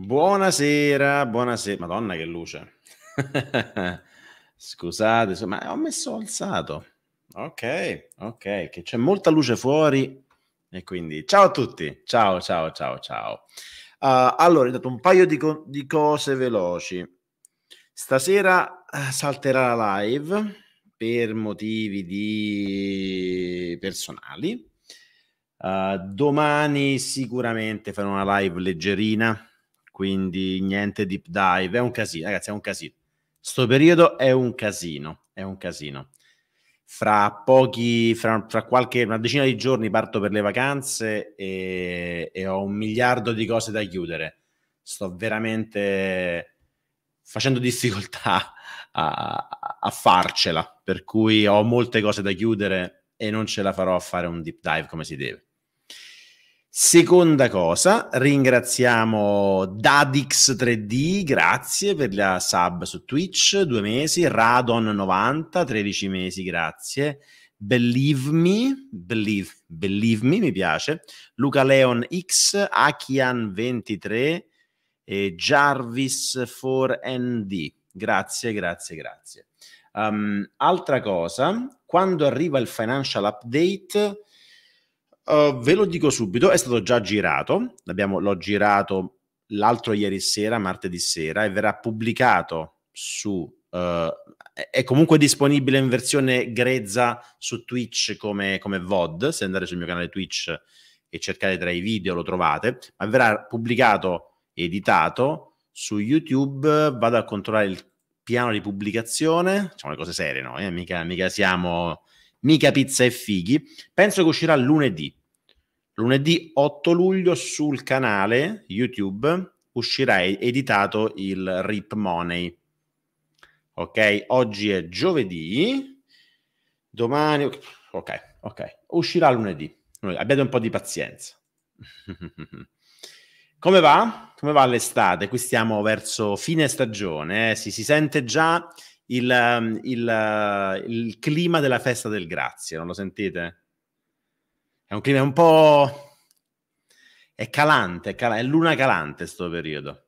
Buonasera, buonasera. Madonna che luce. Scusate, ma ho messo alzato. Ok, ok, che c'è molta luce fuori e quindi ciao a tutti. Ciao, ciao, ciao, ciao. Uh, allora, intanto un paio di, co- di, cose veloci. Stasera eh, salterà la live per motivi di... personali. Uh, domani sicuramente farò una live leggerina quindi niente deep dive, è un casino, ragazzi, è un casino. Sto periodo è un casino, è un casino. Fra pochi, fra, fra qualche, una decina di giorni parto per le vacanze e, e ho un miliardo di cose da chiudere. Sto veramente facendo difficoltà a, a, farcela, per cui ho molte cose da chiudere e non ce la farò a fare un deep dive come si deve. Seconda cosa, ringraziamo Dadix3D, grazie per la sub su Twitch, due mesi, Radon90, 13 mesi, grazie. Believe Me, Believe, believe Me, mi piace. Luca Leon X, Akian23 e Jarvis4ND. Grazie, grazie, grazie. Um, altra cosa, quando arriva il financial update Uh, ve lo dico subito, è stato già girato, l'ho girato l'altro ieri sera, martedì sera, e verrà pubblicato su... Uh, è comunque disponibile in versione grezza su Twitch come, come VOD, se andate sul mio canale Twitch e cercate tra i video lo trovate, ma verrà pubblicato editato su YouTube, vado a controllare il piano di pubblicazione, facciamo le cose serie, no? Eh? Mica, mica siamo mica pizza e fighi. Penso che uscirà lunedì lunedì 8 luglio sul canale YouTube uscirà editato il Rip Money. Ok, oggi è giovedì, domani... Ok, ok, uscirà lunedì. Abbiate un po' di pazienza. Come va? Come va l'estate? Qui stiamo verso fine stagione, eh? si, si, sente già il, um, il, uh, il clima della festa del grazie, non lo sentite? È un clima un po'... È calante, è, calante, è luna calante questo periodo.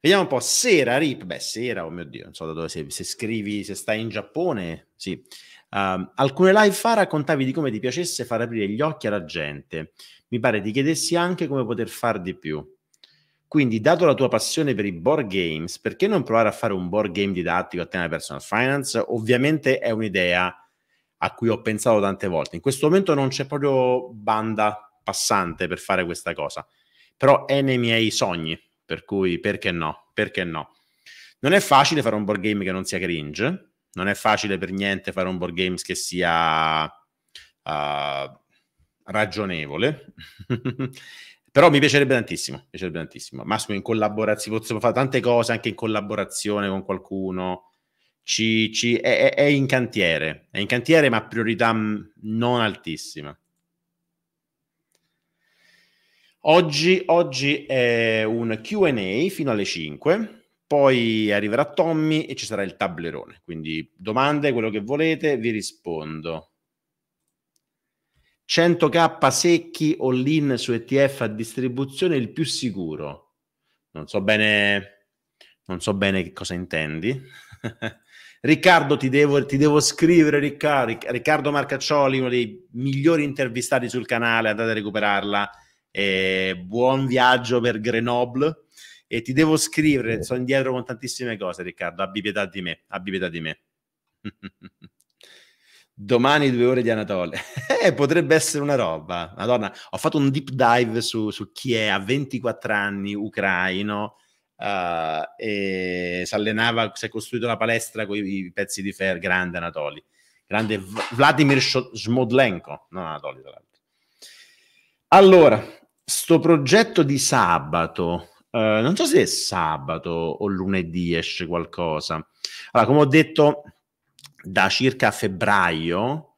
Vediamo un po', sera, Rip, beh sera, oh mio Dio, non so da dove sei, se scrivi, se stai in Giappone, sì. Uh, alcune live fa raccontavi di come ti piacesse far aprire gli occhi alla gente. Mi pare ti chiedessi anche come poter far di più. Quindi, dato la tua passione per i board games, perché non provare a fare un board game didattico a tema personal finance? Ovviamente è un'idea a cui ho pensato tante volte. In questo momento non c'è proprio banda passante per fare questa cosa, però è nei miei sogni, per cui perché no? Perché no? Non è facile fare un board game che non sia cringe, non è facile per niente fare un board game che sia uh, ragionevole, però mi piacerebbe tantissimo, mi piacerebbe tantissimo. Massimo in collaborazione, possiamo fare tante cose anche in collaborazione con qualcuno, ci, ci, è, è, in cantiere, è in cantiere ma a priorità mm, non altissima. Oggi, oggi è un QA fino alle 5 poi arriverà Tommy e ci sarà il tablerone. Quindi domande, quello che volete, vi rispondo. 100k secchi o in su ETF a distribuzione il più sicuro. Non so bene, non so bene che cosa intendi. Riccardo, ti devo, ti devo scrivere, Riccardo, Riccardo, Marcaccioli, uno dei migliori intervistati sul canale, andate a recuperarla. Eh, buon viaggio per Grenoble. E ti devo scrivere, sono indietro con tantissime cose, Riccardo. Abbi pietà di me, abbi pietà di me. Domani due ore di Anatole. Eh, potrebbe essere una roba. Madonna, ho fatto un deep dive su, su chi è a 24 anni, ucraino Uh, e si allenava, si è costruito una palestra con i pezzi di ferro, grande Anatoli, grande Vladimir Smodlenko, non Anatoli tra l'altro. Allora, sto progetto di sabato, uh, non so se è sabato o lunedì esce qualcosa. Allora, come ho detto, da circa febbraio,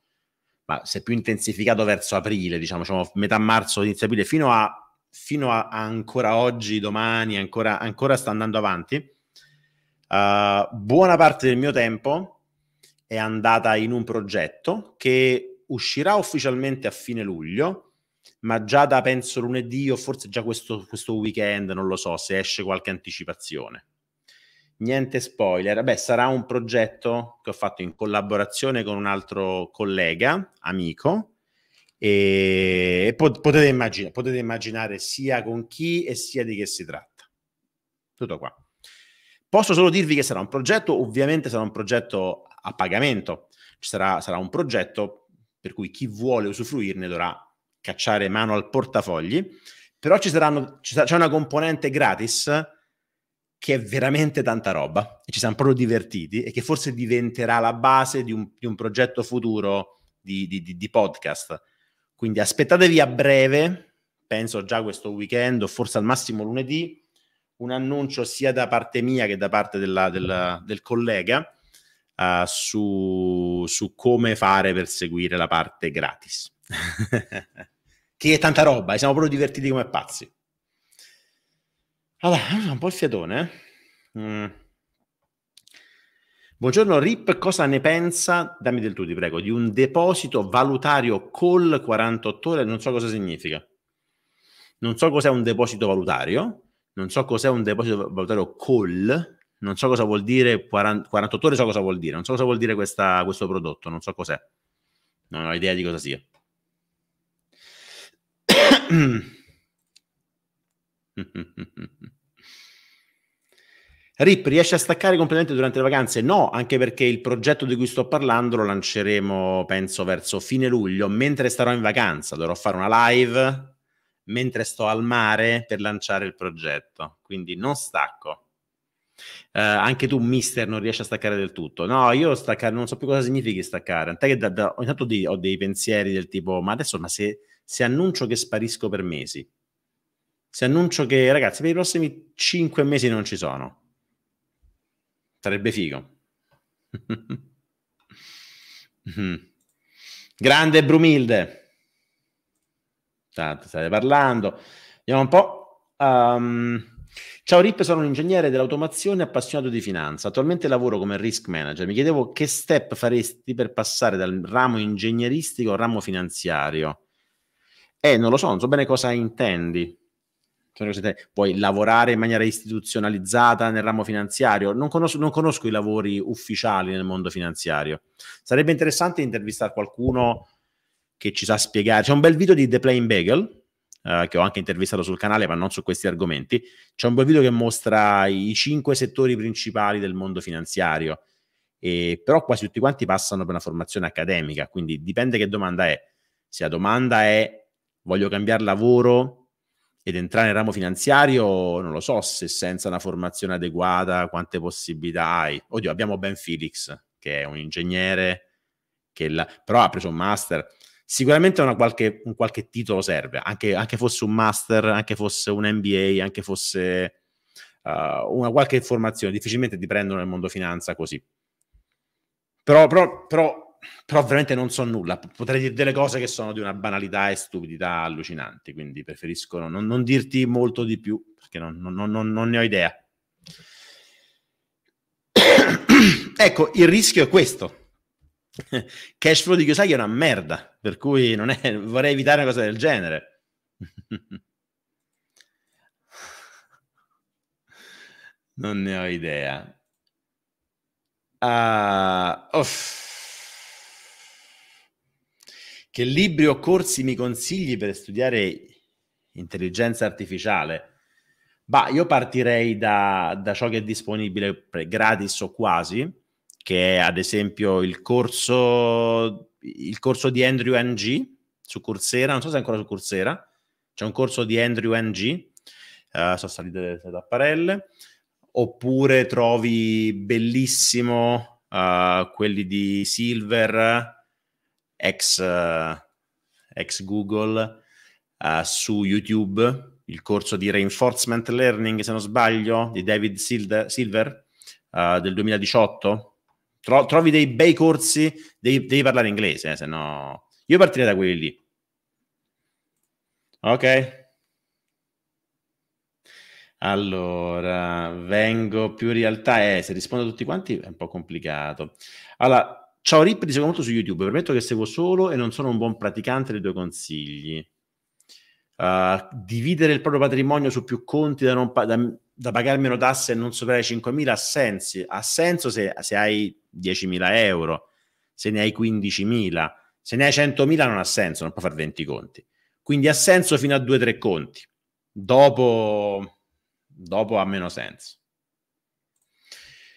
ma si è più intensificato verso aprile, diciamo, diciamo metà marzo, inizio aprile, fino a fino a, ancora oggi, domani, ancora, ancora sta andando avanti, uh, buona parte del mio tempo è andata in un progetto che uscirà ufficialmente a fine luglio, ma già da penso lunedì o forse già questo, questo weekend, non lo so, se esce qualche anticipazione. Niente spoiler, beh, sarà un progetto che ho fatto in collaborazione con un altro collega, amico, e potete immaginare, potete immaginare sia con chi e sia di che si tratta. Tutto qua. Posso solo dirvi che sarà un progetto, ovviamente sarà un progetto a pagamento, sarà, sarà un progetto per cui chi vuole usufruirne dovrà cacciare mano al portafogli, però ci saranno, ci sarà, c'è una componente gratis che è veramente tanta roba e ci siamo proprio divertiti e che forse diventerà la base di un, di un progetto futuro di, di, di podcast quindi aspettatevi a breve, penso già questo weekend o forse al massimo lunedì, un annuncio sia da parte mia che da parte della, della, del collega uh, su, su, come fare per seguire la parte gratis. che è tanta roba, e siamo proprio divertiti come pazzi. Allora, un po' il fiatone, eh? Mm. Buongiorno Rip, cosa ne pensa, dammi del tu ti prego, di un deposito valutario call 48 ore, non so cosa significa. Non so cos'è un deposito valutario, non so cos'è un deposito valutario call, non so cosa vuol dire 40, 48 ore, so cosa vuol dire, non so cosa vuol dire questa, questo prodotto, non so cos'è. Non ho idea di cosa sia. Rip, riesce a staccare completamente durante le vacanze? No, anche perché il progetto di cui sto parlando lo lanceremo, penso, verso fine luglio, mentre starò in vacanza. Dovrò fare una live mentre sto al mare per lanciare il progetto. Quindi non stacco. Eh, anche tu, mister, non riesci a staccare del tutto. No, io staccare non so più cosa significhi staccare. Tant'è che da, da, ogni tanto di, ho dei pensieri del tipo, ma adesso, ma se, se annuncio che sparisco per mesi, se annuncio che, ragazzi, per i prossimi 5 mesi non ci sono Sarebbe figo. Mhm. Grande Brumilde. Tanto state parlando. Vediamo un po'. Um... Ciao Rip, sono un ingegnere dell'automazione appassionato di finanza. Attualmente lavoro come risk manager. Mi chiedevo che step faresti per passare dal ramo ingegneristico al ramo finanziario. Eh, non lo so, non so bene cosa intendi puoi lavorare in maniera istituzionalizzata nel ramo finanziario. Non conosco, non conosco, i lavori ufficiali nel mondo finanziario. Sarebbe interessante intervistare qualcuno che ci sa spiegare. C'è un bel video di The Plain Bagel, eh, che ho anche intervistato sul canale, ma non su questi argomenti. C'è un bel video che mostra i cinque settori principali del mondo finanziario. E, però quasi tutti quanti passano per una formazione accademica, quindi dipende che domanda è. Se la domanda è voglio cambiare lavoro, ed entrare nel ramo finanziario non lo so se senza una formazione adeguata quante possibilità hai. Oddio, abbiamo Ben Felix che è un ingegnere che la, però ha preso un master. Sicuramente qualche, un qualche titolo serve, anche, anche, fosse un master, anche fosse un MBA, anche fosse uh, una qualche formazione. Difficilmente ti prendono nel mondo finanza così. Però, però, però però veramente non so nulla. Potrei dire delle cose che sono di una banalità e stupidità allucinanti, quindi preferisco non, non dirti molto di più, perché non, non, non ne ho idea. ecco, il rischio è questo. Cash flow di Kiyosaki è una merda, per cui è, vorrei evitare una cosa del genere. non ne ho idea. Uh, oh. Che libri o corsi mi consigli per studiare intelligenza artificiale? Bah, io partirei da, da ciò che è disponibile gratis o quasi, che è ad esempio il corso, il corso di Andrew NG su Coursera, non so se è ancora su Coursera, c'è un corso di Andrew NG, uh, eh, sono salite delle tapparelle, oppure trovi bellissimo uh, quelli di Silver, ex, eh, ex Google, uh, su YouTube il corso di Reinforcement Learning, se non sbaglio, di David Silver uh, del 2018. Tro- trovi dei bei corsi, devi, devi parlare inglese, eh, se no... Io partirei da quelli lì. Ok. Allora, vengo più in realtà, eh, se rispondo a tutti quanti è un po' complicato. Allora, Ciao Rip, ti seguo molto su YouTube, permetto che seguo solo e non sono un buon praticante dei tuoi consigli. Uh, dividere il proprio patrimonio su più conti da, non pa- da, da pagare meno tasse e non superare i 5.000 ha, sensi, ha senso se, se, hai 10.000 euro, se ne hai 15.000, se ne hai 100.000 non ha senso, non puoi fare 20 conti. Quindi ha senso fino a 2-3 conti, dopo, dopo ha meno senso.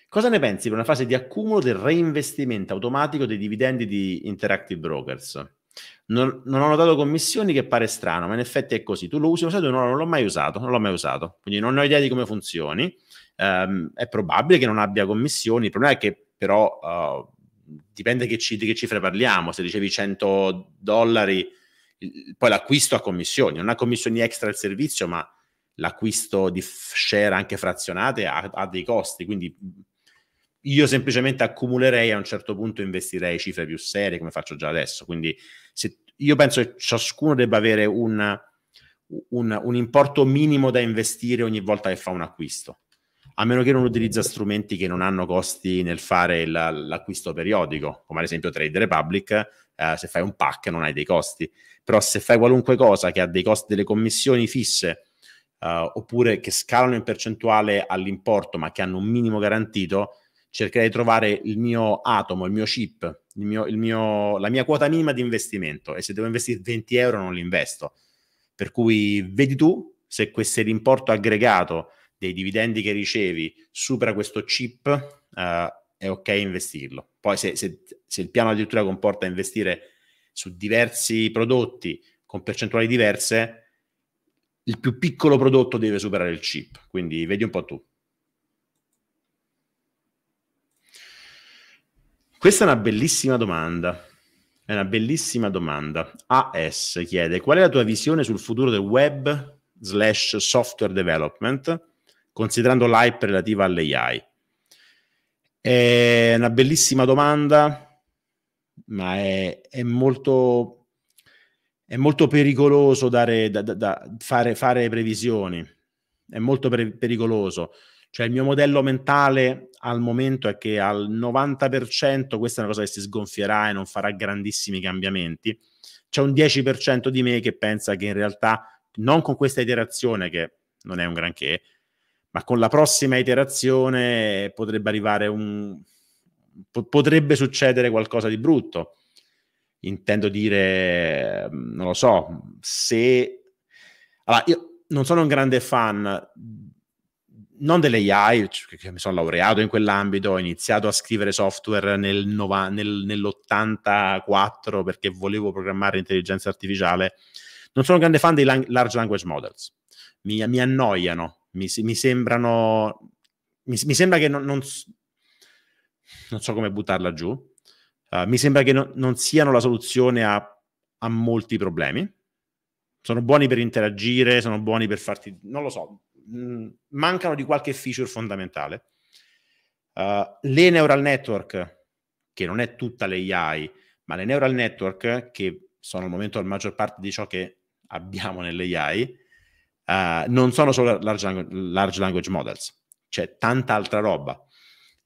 Cosa ne pensi per una fase di accumulo del reinvestimento automatico dei dividendi di Interactive Brokers? Non, non, ho notato commissioni che pare strano, ma in effetti è così. Tu lo usi, lo usato, non l'ho mai usato, non l'ho mai usato, quindi non ho idea di come funzioni. Um, è probabile che non abbia commissioni, il problema è che però uh, dipende che ci, di che cifre parliamo, se ricevi 100 dollari, il, poi l'acquisto ha commissioni, non ha commissioni extra il servizio, ma l'acquisto di share anche frazionate ha, ha dei costi, quindi io semplicemente accumulerei a un certo punto investirei cifre più serie come faccio già adesso. Quindi se, io penso che ciascuno debba avere una, un, un, importo minimo da investire ogni volta che fa un acquisto, a meno che non utilizza strumenti che non hanno costi nel fare la, l'acquisto periodico, come ad esempio Trade Republic, eh, se fai un pack non hai dei costi, però se fai qualunque cosa che ha dei costi, delle commissioni fisse, eh, oppure che scalano in percentuale all'importo ma che hanno un minimo garantito, cercherei di trovare il mio atomo, il mio chip, il mio, il mio, la mia quota minima di investimento e se devo investire 20 euro non li investo. Per cui vedi tu se, se l'importo aggregato dei dividendi che ricevi supera questo chip, eh, è ok investirlo. Poi se, se, se il piano addirittura comporta investire su diversi prodotti con percentuali diverse, il più piccolo prodotto deve superare il chip. Quindi vedi un po' tu. Questa è una bellissima domanda. È una bellissima domanda. AS chiede qual è la tua visione sul futuro del web slash software development, considerando l'hype relativa all'AI? È una bellissima domanda, ma è, è molto, è molto pericoloso dare, da, da, da fare, fare previsioni. È molto pre- pericoloso. Cioè il mio modello mentale al momento è che al 90% questa è una cosa che si sgonfierà e non farà grandissimi cambiamenti. C'è un 10% di me che pensa che in realtà non con questa iterazione, che non è un granché, ma con la prossima iterazione potrebbe arrivare un... potrebbe succedere qualcosa di brutto. Intendo dire, non lo so, se... Allora, io non sono un grande fan non delle AI, perché cioè mi sono laureato in quell'ambito, ho iniziato a scrivere software nel nova, nel, nell'84 perché volevo programmare intelligenza artificiale. Non sono un grande fan dei lang- large language models, mi, mi annoiano, mi, mi sembrano... Mi, mi, sembra che non, non, non, so come buttarla giù, uh, mi sembra che no, non siano la soluzione a, a molti problemi. Sono buoni per interagire, sono buoni per farti... non lo so, Mm, mancano di qualche feature fondamentale. Uh, le neural network, che non è tutta l'AI, ma le neural network, che sono al momento la maggior parte di ciò che abbiamo nell'AI, uh, eh, non sono solo large language, large language models, c'è tanta altra roba.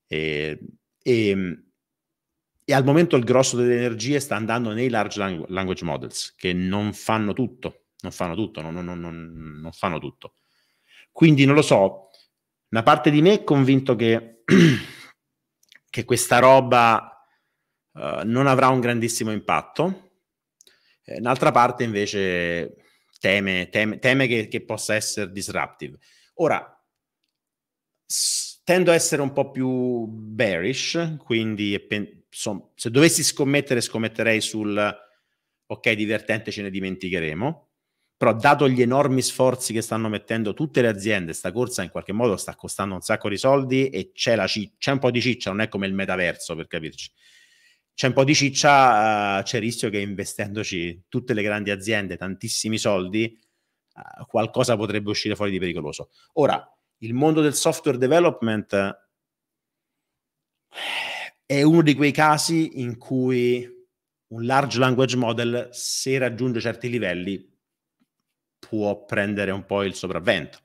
E, e, e, al momento il grosso delle energie sta andando nei large language models, che non fanno tutto, non fanno tutto, non, non, non, non fanno tutto. Quindi non lo so, una parte di me è convinto che, che questa roba uh, non avrà un grandissimo impatto, eh, un'altra parte invece teme, teme, teme che, che, possa essere disruptive. Ora, s- tendo a essere un po' più bearish, quindi pen- so, se dovessi scommettere, scommetterei sul ok, divertente, ce ne dimenticheremo però dato gli enormi sforzi che stanno mettendo tutte le aziende, sta corsa in qualche modo sta costando un sacco di soldi e c'è, cic- c'è un po' di ciccia, non è come il metaverso per capirci. C'è un po' di ciccia, uh, c'è il rischio che investendoci tutte le grandi aziende tantissimi soldi, uh, qualcosa potrebbe uscire fuori di pericoloso. Ora, il mondo del software development eh, è uno di quei casi in cui un large language model, se raggiunge certi livelli, può prendere un po' il sopravvento.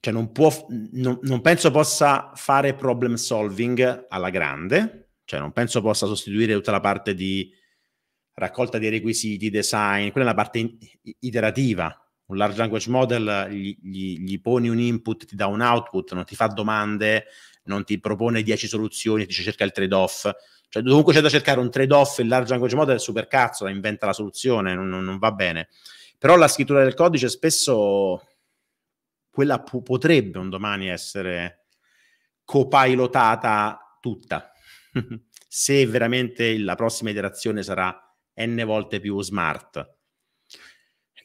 Cioè non, può, non, non penso possa fare problem solving alla grande, cioè non penso possa sostituire tutta la parte di raccolta dei requisiti, design, quella è la parte iterativa. Un large language model gli, gli, gli, poni un input, ti dà un output, non ti fa domande, non ti propone 10 soluzioni, ti cerca il trade-off. Cioè, dovunque c'è da cercare un trade-off, il large language model è super cazzo, inventa la soluzione, non, non va bene. Però la scrittura del codice spesso quella po potrebbe un domani essere copilotata tutta. se veramente la prossima iterazione sarà n volte più smart.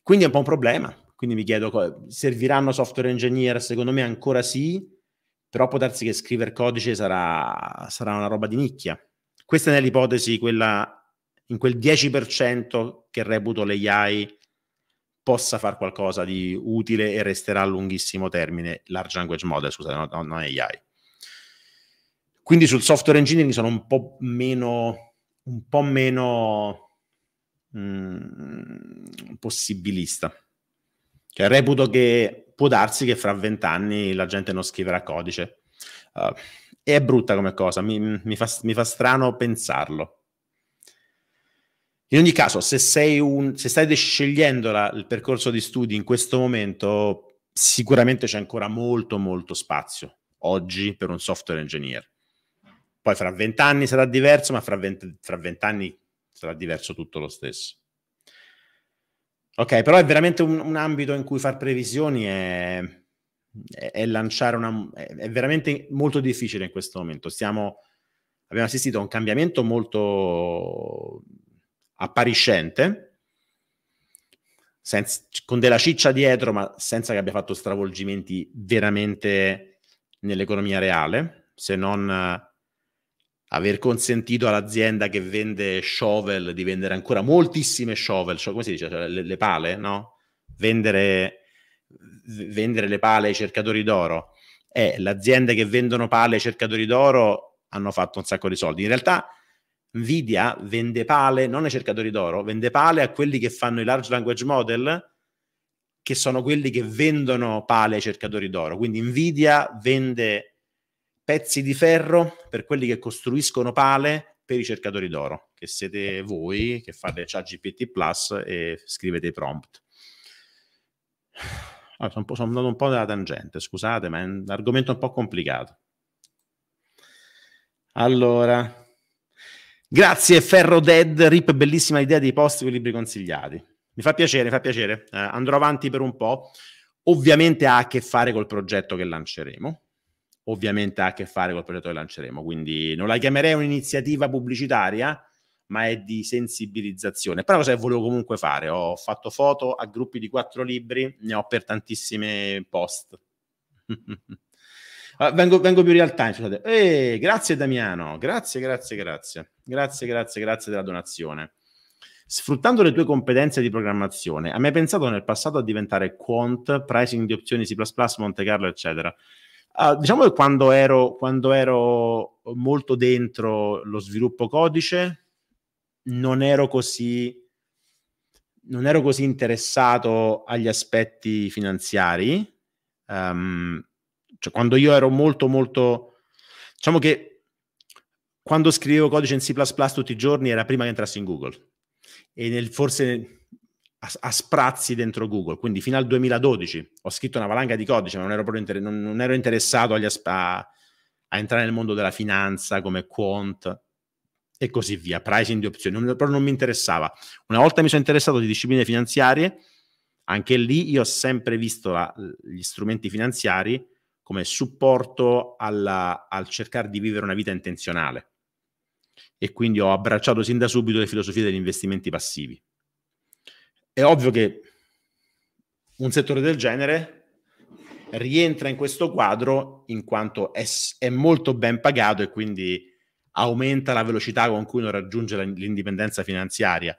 Quindi è un po' un problema. Quindi mi chiedo, serviranno software engineer? Secondo me ancora sì, però può darsi che scrivere codice sarà, sarà una roba di nicchia. Questa è l'ipotesi quella in quel 10% che reputo l'AI possa fare qualcosa di utile e resterà a lunghissimo termine, large language model, scusate, non, no, AI. Quindi sul software engineering sono un po' meno, un po meno mh, mm, possibilista. Cioè, reputo che può darsi che fra vent'anni la gente non scriverà codice. Uh, è brutta come cosa, mi, mi, fa, mi fa strano pensarlo in ogni caso, se, un, se stai scegliendo la, il percorso di studi in questo momento, sicuramente c'è ancora molto, molto spazio oggi per un software engineer. Poi fra vent'anni sarà diverso, ma fra vent'anni sarà diverso tutto lo stesso. Ok, però è veramente un, un ambito in cui far previsioni è, è, è lanciare una... È, è, veramente molto difficile in questo momento. Stiamo, abbiamo assistito a un cambiamento molto appariscente, senza, con della ciccia dietro, ma senza che abbia fatto stravolgimenti veramente nell'economia reale, se non eh, aver consentito all'azienda che vende shovel di vendere ancora moltissime shovel, cioè come si dice, cioè le, le, pale, no? Vendere, vendere le pale ai cercatori d'oro. Eh, le aziende che vendono pale ai cercatori d'oro hanno fatto un sacco di soldi. In realtà Nvidia vende pale non ai cercatori d'oro, vende pale a quelli che fanno i large language model, che sono quelli che vendono pale ai cercatori d'oro. Quindi Nvidia vende pezzi di ferro per quelli che costruiscono pale per i cercatori d'oro, che siete voi che fate chat GPT Plus e scrivete i prompt. Ah, sono, sono andato un po' nella tangente, scusate, ma è un argomento un po' complicato. Allora, Grazie Ferro Dead, Rip, bellissima idea dei post con i libri consigliati. Mi fa piacere, mi fa piacere. Eh, andrò avanti per un po'. Ovviamente ha a che fare col progetto che lanceremo. Ovviamente ha a che fare col progetto che lanceremo, quindi non la chiamerei un'iniziativa pubblicitaria, ma è di sensibilizzazione. Però cosa cioè, volevo comunque fare? Ho fatto foto a gruppi di quattro libri, ne ho per tantissime post. Ah, vengo, vengo, più real time, scusate. Eh, grazie Damiano, grazie, grazie, grazie. Grazie, grazie, grazie della donazione. Sfruttando le tue competenze di programmazione, hai mai pensato nel passato a diventare quant, pricing di opzioni C++, Monte Carlo, eccetera? Uh, diciamo che quando ero, quando ero molto dentro lo sviluppo codice, non ero così non ero così interessato agli aspetti finanziari, um, cioè, quando io ero molto, molto, diciamo che quando scrivevo codice in C++ tutti i giorni era prima che entrassi in Google e nel, forse a, a, sprazzi dentro Google, quindi fino al 2012 ho scritto una valanga di codice, ma non ero, proprio inter- non, non ero interessato agli asp- a, entrare nel mondo della finanza come quant e così via, pricing di opzioni, non, proprio non mi interessava. Una volta mi sono interessato di discipline finanziarie, anche lì io ho sempre visto la, gli strumenti finanziari come supporto alla, al cercare di vivere una vita intenzionale. E quindi ho abbracciato sin da subito le filosofie degli investimenti passivi. È ovvio che un settore del genere rientra in questo quadro in quanto è, è, molto ben pagato e quindi aumenta la velocità con cui uno raggiunge l'indipendenza finanziaria.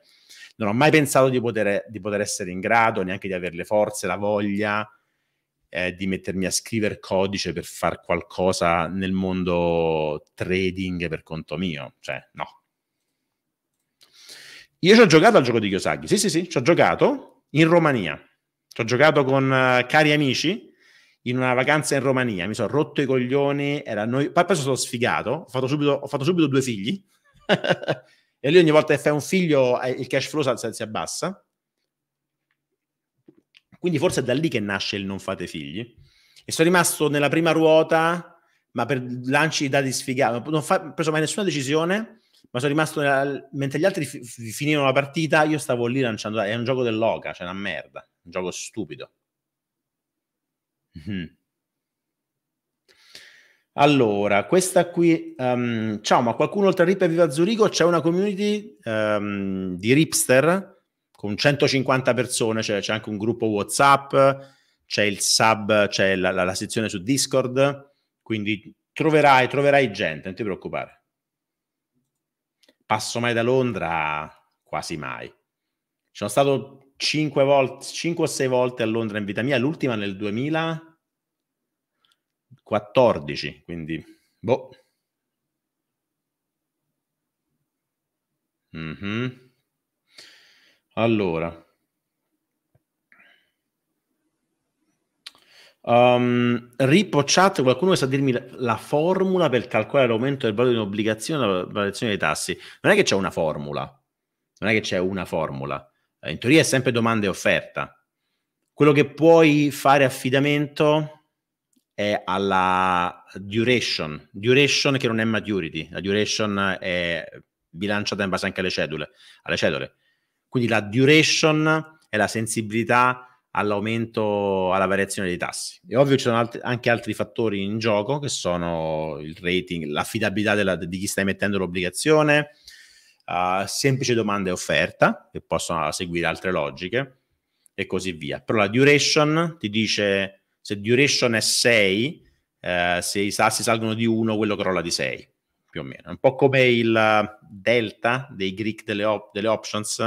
Non ho mai pensato di poter, di poter essere in grado, neanche di avere le forze, la voglia è di mettermi a scrivere codice per fare qualcosa nel mondo trading per conto mio, cioè no. Io ci ho giocato al gioco di Kiyosaki, sì sì sì, ci ho giocato in Romania, ci ho giocato con uh, cari amici in una vacanza in Romania, mi sono rotto i coglioni, era noi... poi, poi sono sfigato, ho fatto subito, ho fatto subito due figli, e lì ogni volta che fai un figlio eh, il cash flow si abbassa, quindi forse è da lì che nasce il non fate figli. E sono rimasto nella prima ruota, ma per lanci di dati sfigati. Non ho preso mai nessuna decisione, ma sono rimasto nella... mentre gli altri fi- finivano la partita, io stavo lì lanciando. È un gioco dell'oca, cioè una merda, un gioco stupido. Mm-hmm. Allora, questa qui, um, ciao, ma qualcuno oltre a Rip e Viva Zurigo c'è una community um, di Ripster con 150 persone, cioè, c'è anche un gruppo WhatsApp, c'è il sub, c'è la, la, la sezione su Discord, quindi troverai, troverai gente, non ti preoccupare. Passo mai da Londra? Quasi mai. Sono stato 5, volte, 5 o 6 volte a Londra in vita mia, l'ultima nel 2014, quindi boh. Mm-hmm. Allora. Um, ehm, Ripo chat, qualcuno sa dirmi la, la, formula per calcolare l'aumento del valore di un'obbligazione e la variazione dei tassi? Non è che c'è una formula, non è che c'è una formula. Eh, in teoria è sempre domanda e offerta. Quello che puoi fare affidamento è alla duration, duration che non è maturity, la duration è bilanciata in base anche alle cedule. Alle cedule. Quindi la duration è la sensibilità all'aumento, alla variazione dei tassi. È ovvio che ci sono alt- anche altri fattori in gioco che sono il rating, l'affidabilità della, di chi sta emettendo l'obbligazione, uh, semplice domanda e offerta, che possono seguire altre logiche e così via. Però la duration ti dice, se duration è 6, eh, se i tassi salgono di 1, quello crolla di 6, più o meno. un po' come il delta dei Greek delle, op- delle options,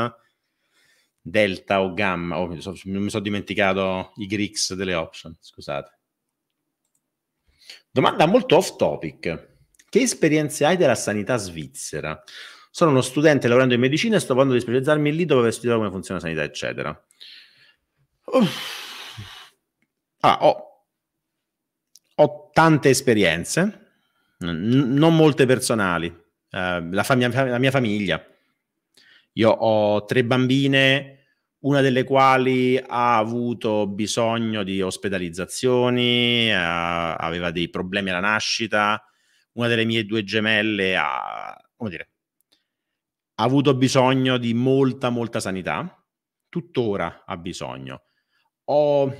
delta o gamma, oh, mi sono dimenticato i grix delle option, scusate. Domanda molto off topic. Che esperienze hai della sanità svizzera? Sono uno studente lavorando in medicina e sto provando di specializzarmi lì dopo aver studiato come funziona la sanità, eccetera. Uff. Ah, ho, ho tante esperienze, n- non molte personali. Uh, la, fam- la mia famiglia io ho tre bambine, una delle quali ha avuto bisogno di ospedalizzazioni, ha, eh, aveva dei problemi alla nascita, una delle mie due gemelle ha, come dire, ha avuto bisogno di molta, molta sanità, tuttora ha bisogno. Ho, ho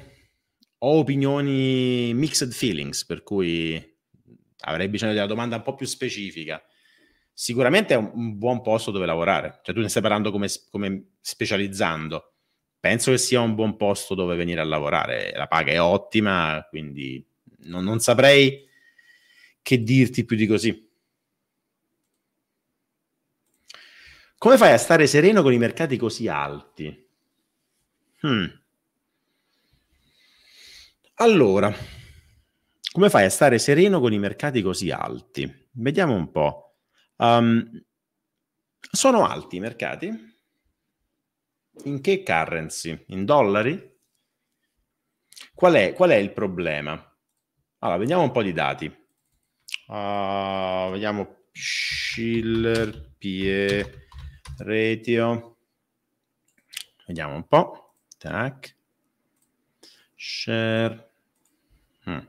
opinioni mixed feelings, per cui avrei bisogno di una domanda un po' più specifica sicuramente è un, un, buon posto dove lavorare. Cioè, tu ne stai parlando come, come, specializzando. Penso che sia un buon posto dove venire a lavorare. La paga è ottima, quindi non, non saprei che dirti più di così. Come fai a stare sereno con i mercati così alti? Hmm. Allora, come fai a stare sereno con i mercati così alti? Vediamo un po'. Um, sono alti i mercati? In che currency? In dollari? Qual è, qual è il problema? Allora, vediamo un po' di dati. Uh, vediamo Schiller PE ratio. Vediamo un po'. Tac. Share. Hmm.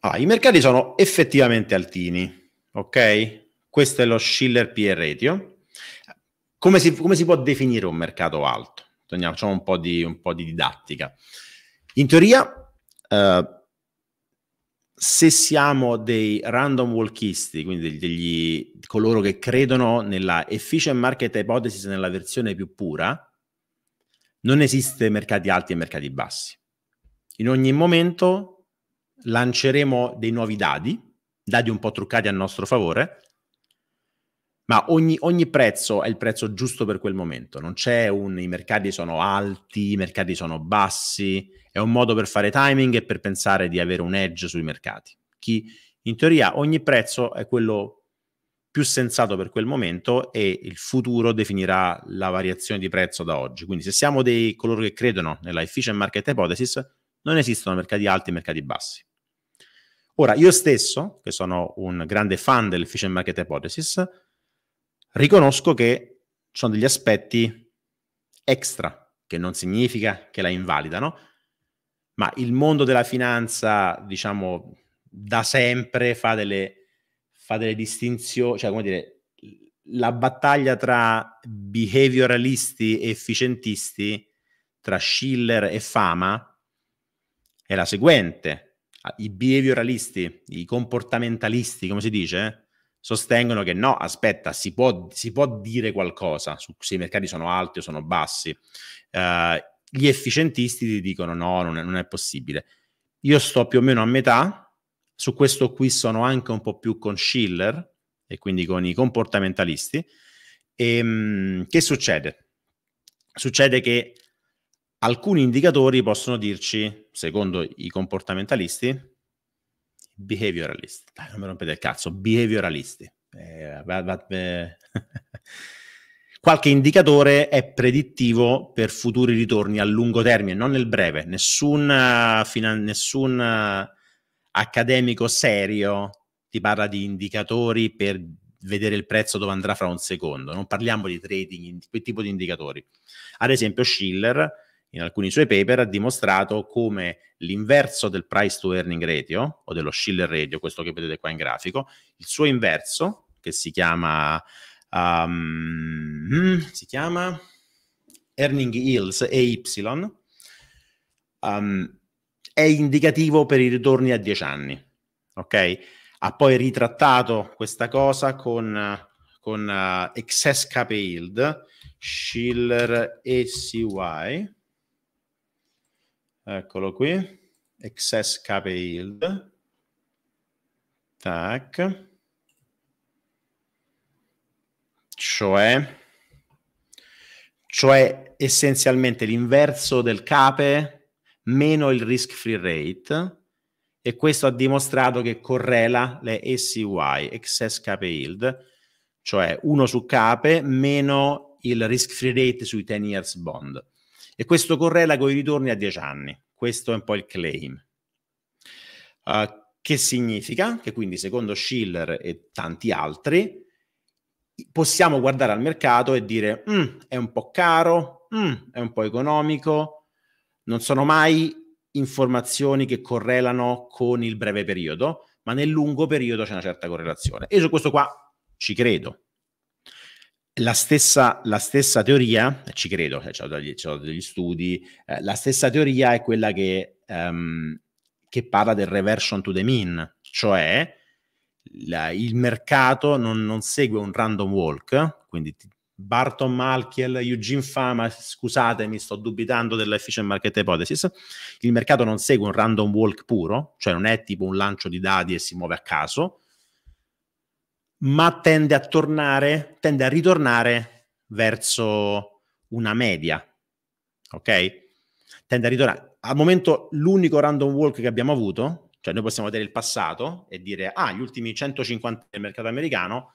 Ah, I mercati sono effettivamente altini ok? Questo è lo Schiller PE ratio. Come si, come si, può definire un mercato alto? Facciamo un po' di, un po di didattica. In teoria, eh, se siamo dei random walkisti, quindi degli, degli, coloro che credono nella efficient market hypothesis nella versione più pura, non esiste mercati alti e mercati bassi. In ogni momento lanceremo dei nuovi dadi dadi un po' truccati a nostro favore, ma ogni, ogni, prezzo è il prezzo giusto per quel momento, non c'è un i mercati sono alti, i mercati sono bassi, è un modo per fare timing e per pensare di avere un edge sui mercati. Chi, in teoria ogni prezzo è quello più sensato per quel momento e il futuro definirà la variazione di prezzo da oggi. Quindi se siamo dei coloro che credono nella efficient market hypothesis, non esistono mercati alti e mercati bassi. Ora, io stesso, che sono un grande fan dell'efficient market hypothesis, riconosco che ci sono degli aspetti extra, che non significa che la invalidano, ma il mondo della finanza, diciamo, da sempre fa delle, fa delle distinzioni, cioè come dire, la battaglia tra behavioralisti e efficientisti, tra Schiller e Fama, è la seguente i behavioralisti, i comportamentalisti, come si dice, sostengono che no, aspetta, si può, si può dire qualcosa su se i mercati sono alti o sono bassi. Uh, gli efficientisti ti dicono no, non è, non è possibile. Io sto più o meno a metà, su questo qui sono anche un po' più con Schiller e quindi con i comportamentalisti. E, ehm, mh, che succede? Succede che alcuni indicatori possono dirci, secondo i comportamentalisti, behavioralisti. Dai, non mi rompete il cazzo, behavioralisti. Eh, va, va, eh. Qualche indicatore è predittivo per futuri ritorni a lungo termine, non nel breve. Nessun, eh, finan- nessun eh, accademico serio ti parla di indicatori per vedere il prezzo dove andrà fra un secondo. Non parliamo di trading, di quel tipo di indicatori. Ad esempio, Schiller in alcuni suoi paper ha dimostrato come l'inverso del price to earning ratio o dello Schiller ratio, questo che vedete qua in grafico, il suo inverso che si chiama um, mm, si chiama earning yields EY um, è indicativo per i ritorni a 10 anni, ok? Ha poi ritrattato questa cosa con con uh, excess cap yield Schiller ACY. Eccolo qui. Excess cap yield. Tac. Cioè, cioè essenzialmente l'inverso del cape meno il risk free rate e questo ha dimostrato che correla le SCY, excess cape yield, cioè 1 su cape meno il risk free rate sui 10 years bond e questo correla con i ritorni a 10 anni. Questo è un po' il claim. Uh, che significa che quindi secondo Schiller e tanti altri possiamo guardare al mercato e dire mm, è un po' caro, mh, mm, è un po' economico, non sono mai informazioni che correlano con il breve periodo, ma nel lungo periodo c'è una certa correlazione. E su questo qua ci credo, la stessa, la stessa, teoria, ci credo, eh, cioè, ho degli, degli studi, eh, la stessa teoria è quella che, um, che, parla del reversion to the mean, cioè la, il mercato non, non, segue un random walk, quindi Barton Malkiel, Eugene Fama, scusatemi, sto dubitando dell'efficient market hypothesis, il mercato non segue un random walk puro, cioè non è tipo un lancio di dadi e si muove a caso, ma tende a tornare, tende a ritornare verso una media, ok? Tende a ritornare. Al momento l'unico random walk che abbiamo avuto, cioè noi possiamo vedere il passato e dire, ah, gli ultimi 150 del mercato americano,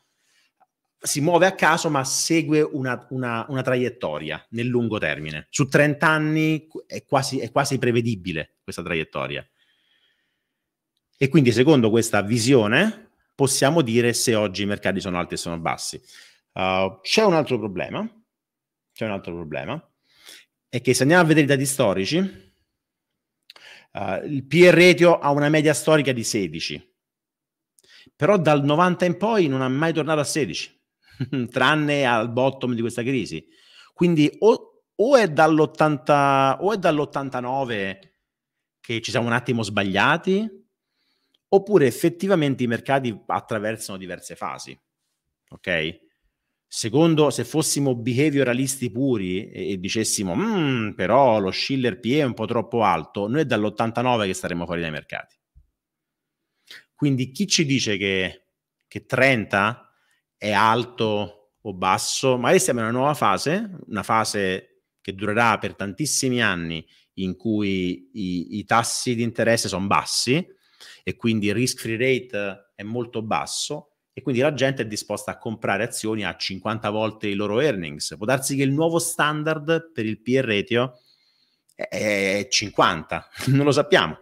si muove a caso ma segue una, una, una traiettoria nel lungo termine. Su 30 anni è quasi, è quasi prevedibile questa traiettoria. E quindi secondo questa visione possiamo dire se oggi i mercati sono alti e sono bassi. Uh, c'è un altro problema, c'è un altro problema, è che se andiamo a vedere i dati storici, uh, il PE ratio ha una media storica di 16, però dal 90 in poi non ha mai tornato a 16, tranne al bottom di questa crisi. Quindi o, o, è dall'80, o è dall'89 che ci siamo un attimo sbagliati, oppure effettivamente i mercati attraversano diverse fasi. Ok? Secondo, se fossimo behavioralisti puri e, e dicessimo, mm, però lo Schiller PE è un po' troppo alto, noi è dall'89 che staremmo fuori dai mercati. Quindi chi ci dice che, che 30 è alto o basso? Ma adesso siamo in una nuova fase, una fase che durerà per tantissimi anni in cui i, i tassi di interesse sono bassi, e quindi il risk free rate eh, è molto basso e quindi la gente è disposta a comprare azioni a 50 volte i loro earnings. Può darsi che il nuovo standard per il PR ratio è 50, non lo sappiamo.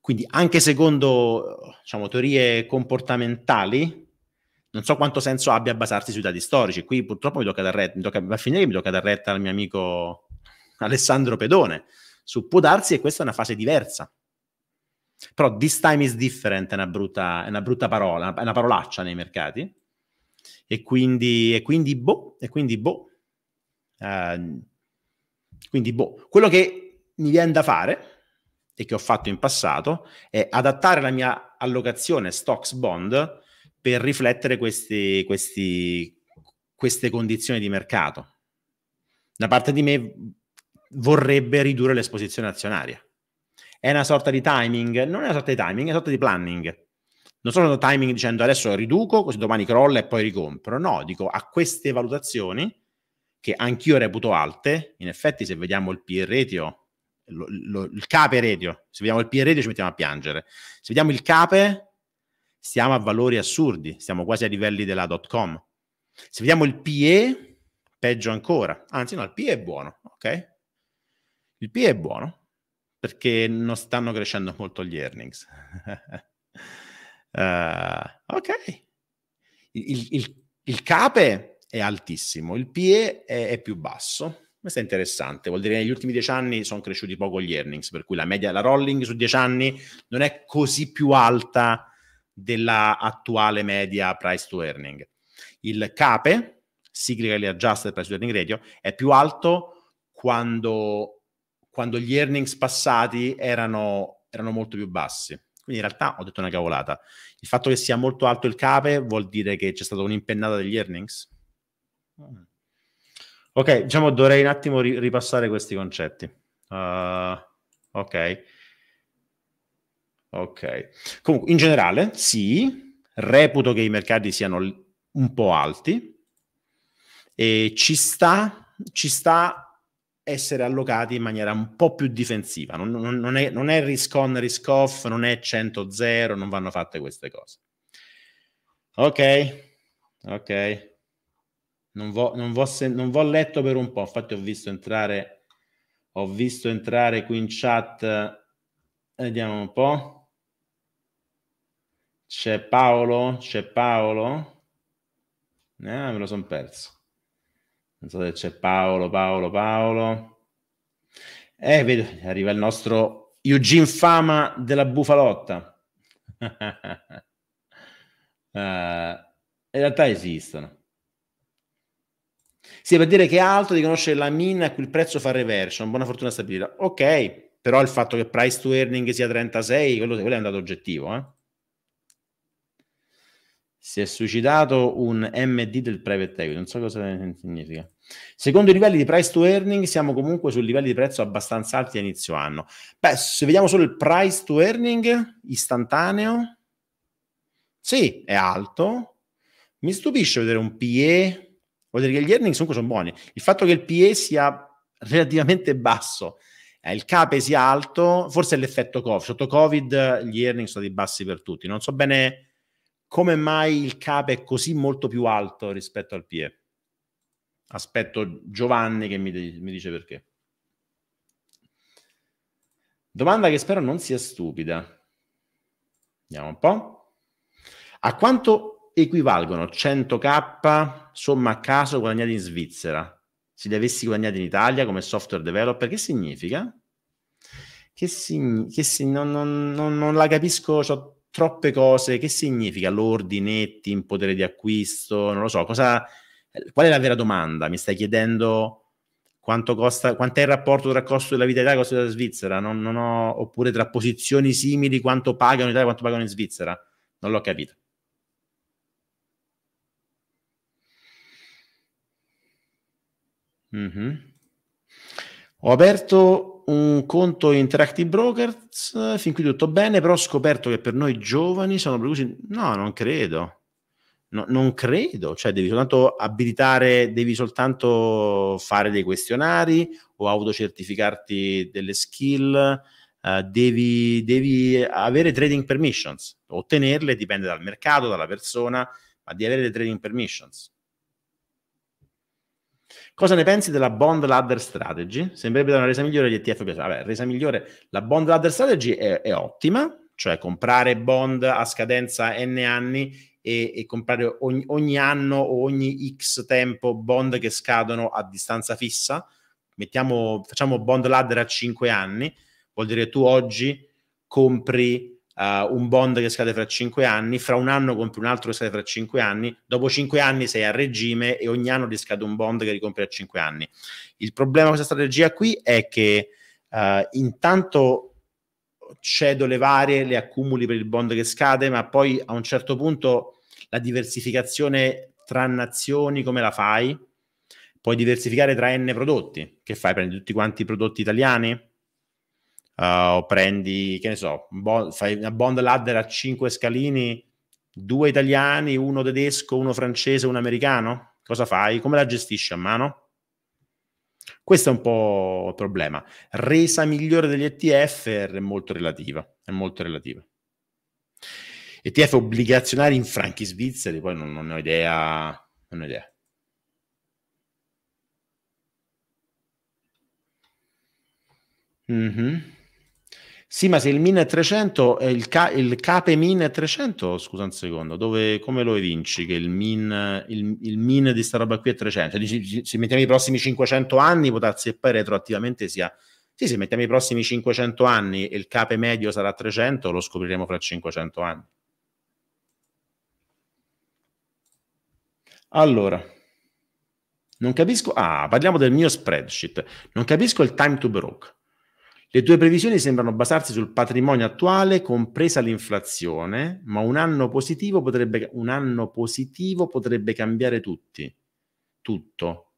Quindi anche secondo diciamo, teorie comportamentali, non so quanto senso abbia basarsi sui dati storici. Qui purtroppo mi tocca dar retta, mi tocca, va a finire mi tocca dar retta al mio amico Alessandro Pedone. Su può darsi che questa è una fase diversa però this time is different è una brutta, è una brutta parola, è una parolaccia nei mercati. E quindi, e quindi boh, e quindi boh. Uh, quindi boh, quello che mi viene da fare e che ho fatto in passato è adattare la mia allocazione stocks bond per riflettere questi, questi, queste condizioni di mercato. Da parte di me vorrebbe ridurre l'esposizione azionaria è una sorta di timing, non è una sorta di timing, è una sorta di planning. Non sono timing dicendo adesso riduco, così domani crolla e poi ricompro. No, dico a queste valutazioni, che anch'io reputo alte, in effetti se vediamo il PE ratio, lo, lo, il cape ratio, se vediamo il PE ratio ci mettiamo a piangere. Se vediamo il cape, siamo a valori assurdi, siamo quasi a livelli della dot com. Se vediamo il PE, peggio ancora. Anzi no, il PE è buono, ok? Il PE è buono, perché non stanno crescendo molto gli earnings. uh, ok, il, il, il, cape è altissimo, il PE è, è più basso. Questo è interessante, vuol dire che negli ultimi dieci anni sono cresciuti poco gli earnings, per cui la media, la rolling su dieci anni non è così più alta della attuale media price to earning. Il CAPE, cyclically adjusted price to earning ratio, è più alto quando quando gli earnings passati erano, erano molto più bassi. Quindi in realtà ho detto una cavolata. Il fatto che sia molto alto il cape vuol dire che c'è stata un'impennata degli earnings? Mm. Ok, diciamo dovrei un attimo ri- ripassare questi concetti. Uh, ok. Ok. Comunque, in generale, sì, reputo che i mercati siano un po' alti e ci sta, ci sta essere allocati in maniera un po' più difensiva. Non, non, non, è, è, risk on, risk off, non è 100-0, non vanno fatte queste cose. Ok, ok. Non vo, non, se, non vo letto per un po', infatti ho visto entrare, ho visto entrare qui in chat, vediamo un po'. C'è Paolo? C'è Paolo? No, eh, me lo sono perso. Non so se c'è Paolo, Paolo, Paolo. Eh, vedo, arriva il nostro Eugene Fama della Bufalotta. uh, in realtà esistono. Sì, per dire che altro di conoscere la mina a cui il prezzo fa reversion, buona fortuna stabilirla. Ok, però il fatto che price to earning sia 36, quello, quello è andato oggettivo, eh? Si è suicidato un MD del private equity, non so cosa significa. Secondo i livelli di price to earning siamo comunque su livelli di prezzo abbastanza alti a inizio anno. Beh, se vediamo solo il price to earning istantaneo, sì, è alto. Mi stupisce vedere un PE, vuol dire che gli earnings comunque sono buoni. Il fatto che il PE sia relativamente basso, eh, il CAPE sia alto, forse è l'effetto COVID. Sotto Covid gli earnings sono stati bassi per tutti. Non so bene come mai il CAP è così molto più alto rispetto al PE? Aspetto Giovanni che mi, mi dice perché. Domanda che spero non sia stupida. Andiamo un po'. A quanto equivalgono 100k somma a caso guadagnati in Svizzera? Se li avessi guadagnati in Italia come software developer, che significa? Che, sign- che si- non, non, non, non, la capisco, ho troppe cose, che significa l'ordine, in potere di acquisto, non lo so, cosa, qual è la vera domanda? Mi stai chiedendo quanto costa, quant'è il rapporto tra costo della vita in Italia e costo della Svizzera? Non, non ho, oppure tra posizioni simili, quanto pagano in Italia e quanto pagano in Svizzera? Non l'ho capito. Mm-hmm. Ho aperto un conto in Interactive Brokers, fin qui tutto bene, però ho scoperto che per noi giovani sono preclusi... No, non credo. No, non credo, cioè devi soltanto abilitare, devi soltanto fare dei questionari o autocertificarti delle skill, eh, devi, devi avere trading permissions, ottenerle dipende dal mercato, dalla persona, ma di avere le trading permissions. Cosa ne pensi della bond ladder strategy? Sembrerebbe una resa migliore di ETF. Vabbè, resa migliore. La bond ladder strategy è, è ottima, cioè comprare bond a scadenza n anni e, e comprare ogni, ogni, anno o ogni x tempo bond che scadono a distanza fissa. Mettiamo, facciamo bond ladder a 5 anni, vuol dire tu oggi compri uh, un bond che scade fra 5 anni, fra un anno compri un altro che scade fra 5 anni, dopo 5 anni sei a regime e ogni anno ti scade un bond che ricompri a 5 anni. Il problema di questa strategia qui è che uh, intanto cedo le varie, le accumuli per il bond che scade, ma poi a un certo punto la diversificazione tra nazioni come la fai? Puoi diversificare tra N prodotti, che fai? Prendi tutti quanti i prodotti italiani? Eh, o prendi, che ne so, bond, fai una bond ladder a 5 scalini, due italiani, uno tedesco, uno francese, uno americano? Cosa fai? Come la gestisci a mano? Questo è un po' il problema. Resa migliore degli ETF è molto relativa, è molto relativa. ETF obbligazionari in franchi svizzeri, poi non, non, ho idea, non ho idea. Mm-hmm. Sì, ma se il 1300 eh, il, ca- il cape 300, scusa un secondo, dove, come lo evinci che il min, il, il min di sta roba qui è 300? Dici, se mettiamo i prossimi 500 anni, può darsi che poi retroattivamente sia... Sì, se mettiamo i prossimi 500 anni e il cape medio sarà 300, lo scopriremo fra 500 anni. Allora, non capisco... Ah, parliamo del mio spreadsheet. Non capisco il time to broke. Le tue previsioni sembrano basarsi sul patrimonio attuale, compresa l'inflazione, ma un anno positivo potrebbe, anno positivo potrebbe cambiare tutti. Tutto.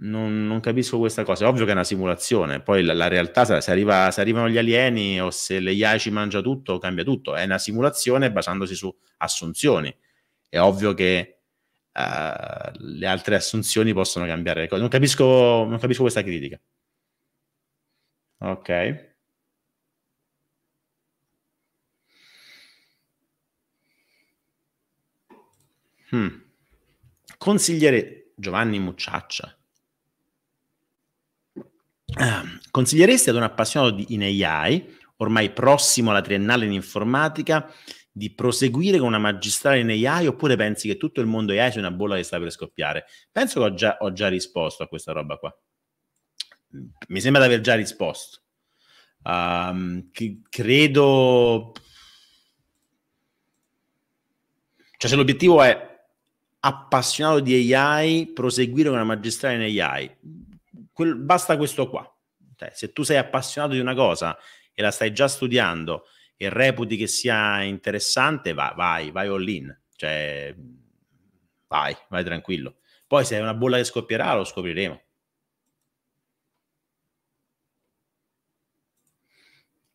Non, non, capisco questa cosa. È ovvio che è una simulazione, poi la, la realtà, se, arriva, se, arrivano gli alieni o se le AI ci mangia tutto, cambia tutto. È una simulazione basandosi su assunzioni. È ovvio che uh, le altre assunzioni possono cambiare le cose. Non capisco, non capisco questa critica. Ok. Hmm. Consigliere Giovanni Mucciaccia. Ehm, consiglieresti ad un appassionato di in AI, ormai prossimo alla triennale in informatica, di proseguire con una magistrale in AI oppure pensi che tutto il mondo AI sia una bolla che sta per scoppiare? Penso che ho già, ho già risposto a questa roba qua mi sembra di aver già risposto. Um, ehm, che, credo... Cioè se l'obiettivo è appassionato di AI, proseguire una magistrale in AI, quel, basta questo qua. Cioè, se tu sei appassionato di una cosa e la stai già studiando e reputi che sia interessante, va, vai, vai all in. Cioè, vai, vai tranquillo. Poi se è una bolla che scoppierà, lo scopriremo.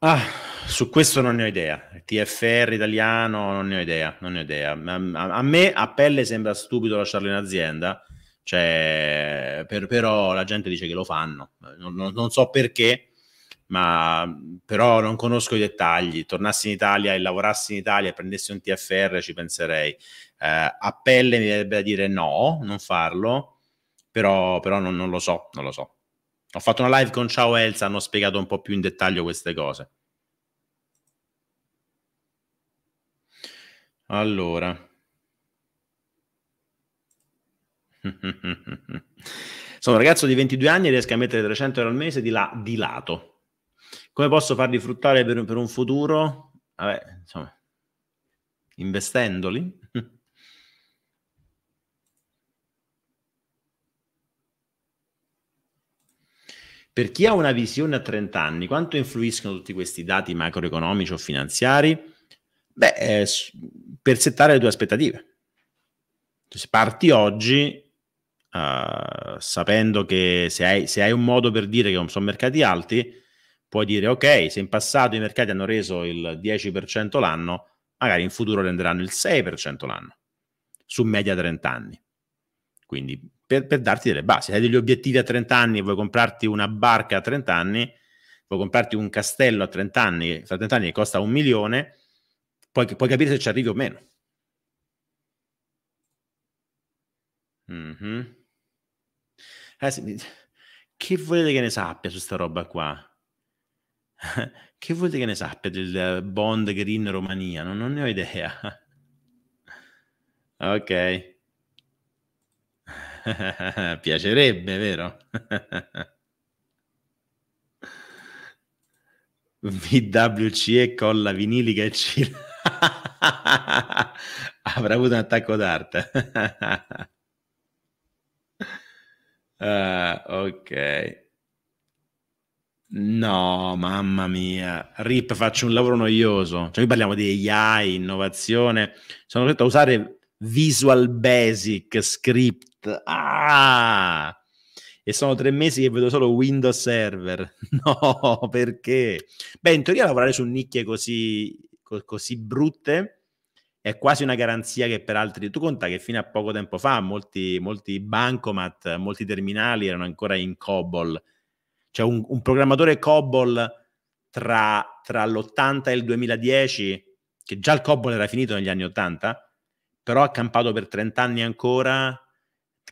Ah, su questo non ne ho idea. TFR italiano, non ne ho idea. Non ne ho idea. A, a me a pelle sembra stupido lasciarlo in azienda, cioè, per, però la gente dice che lo fanno. Non, non, non, so perché, ma però non conosco i dettagli. Tornassi in Italia e lavorassi in Italia e prendessi un TFR ci penserei. Eh, a pelle mi dovrebbe dire no, non farlo, però, però non, non lo so, non lo so. Ho fatto una live con Ciao Elsa, hanno spiegato un po' più in dettaglio queste cose. Allora. Sono un ragazzo di 22 anni e riesco a mettere 300 euro al mese di, la, di lato. Come posso farli fruttare per, per un futuro? Vabbè, insomma, investendoli. Per chi ha una visione a 30 anni, quanto influiscono tutti questi dati macroeconomici o finanziari? Beh, eh, per settare le tue aspettative. Se parti oggi uh, sapendo che se hai, se hai, un modo per dire che non sono mercati alti, puoi dire ok, se in passato i mercati hanno reso il 10% l'anno, magari in futuro renderanno il 6% l'anno, su media 30 anni. Quindi per, per darti delle basi. Hai degli obiettivi a 30 anni, vuoi comprarti una barca a 30 anni, vuoi comprarti un castello a 30 anni, tra 30 anni che costa un milione, puoi, puoi capire se ci arrivi o meno. Mm-hmm. Eh, che volete che ne sappia su sta roba qua? che volete che ne sappia del Bond Green Romania? Non, non ne ho idea. ok. Piacerebbe, vero? VWC VWCE colla vinilica e cila. Avrà avuto un attacco d'arte. uh, ok. No, mamma mia. Rip, faccio un lavoro noioso. Cioè, qui parliamo di AI, innovazione. Sono costretto a usare Visual Basic, script Ah! E sono tre mesi che vedo solo Windows Server. No, perché? Beh, in teoria lavorare su nicchie così, così brutte è quasi una garanzia che per altri... Tu conta che fino a poco tempo fa molti, molti bancomat, molti terminali erano ancora in COBOL. Cioè un, un programmatore COBOL tra, tra l'80 e il 2010 che già il COBOL era finito negli anni 80, però ha campato per 30 anni ancora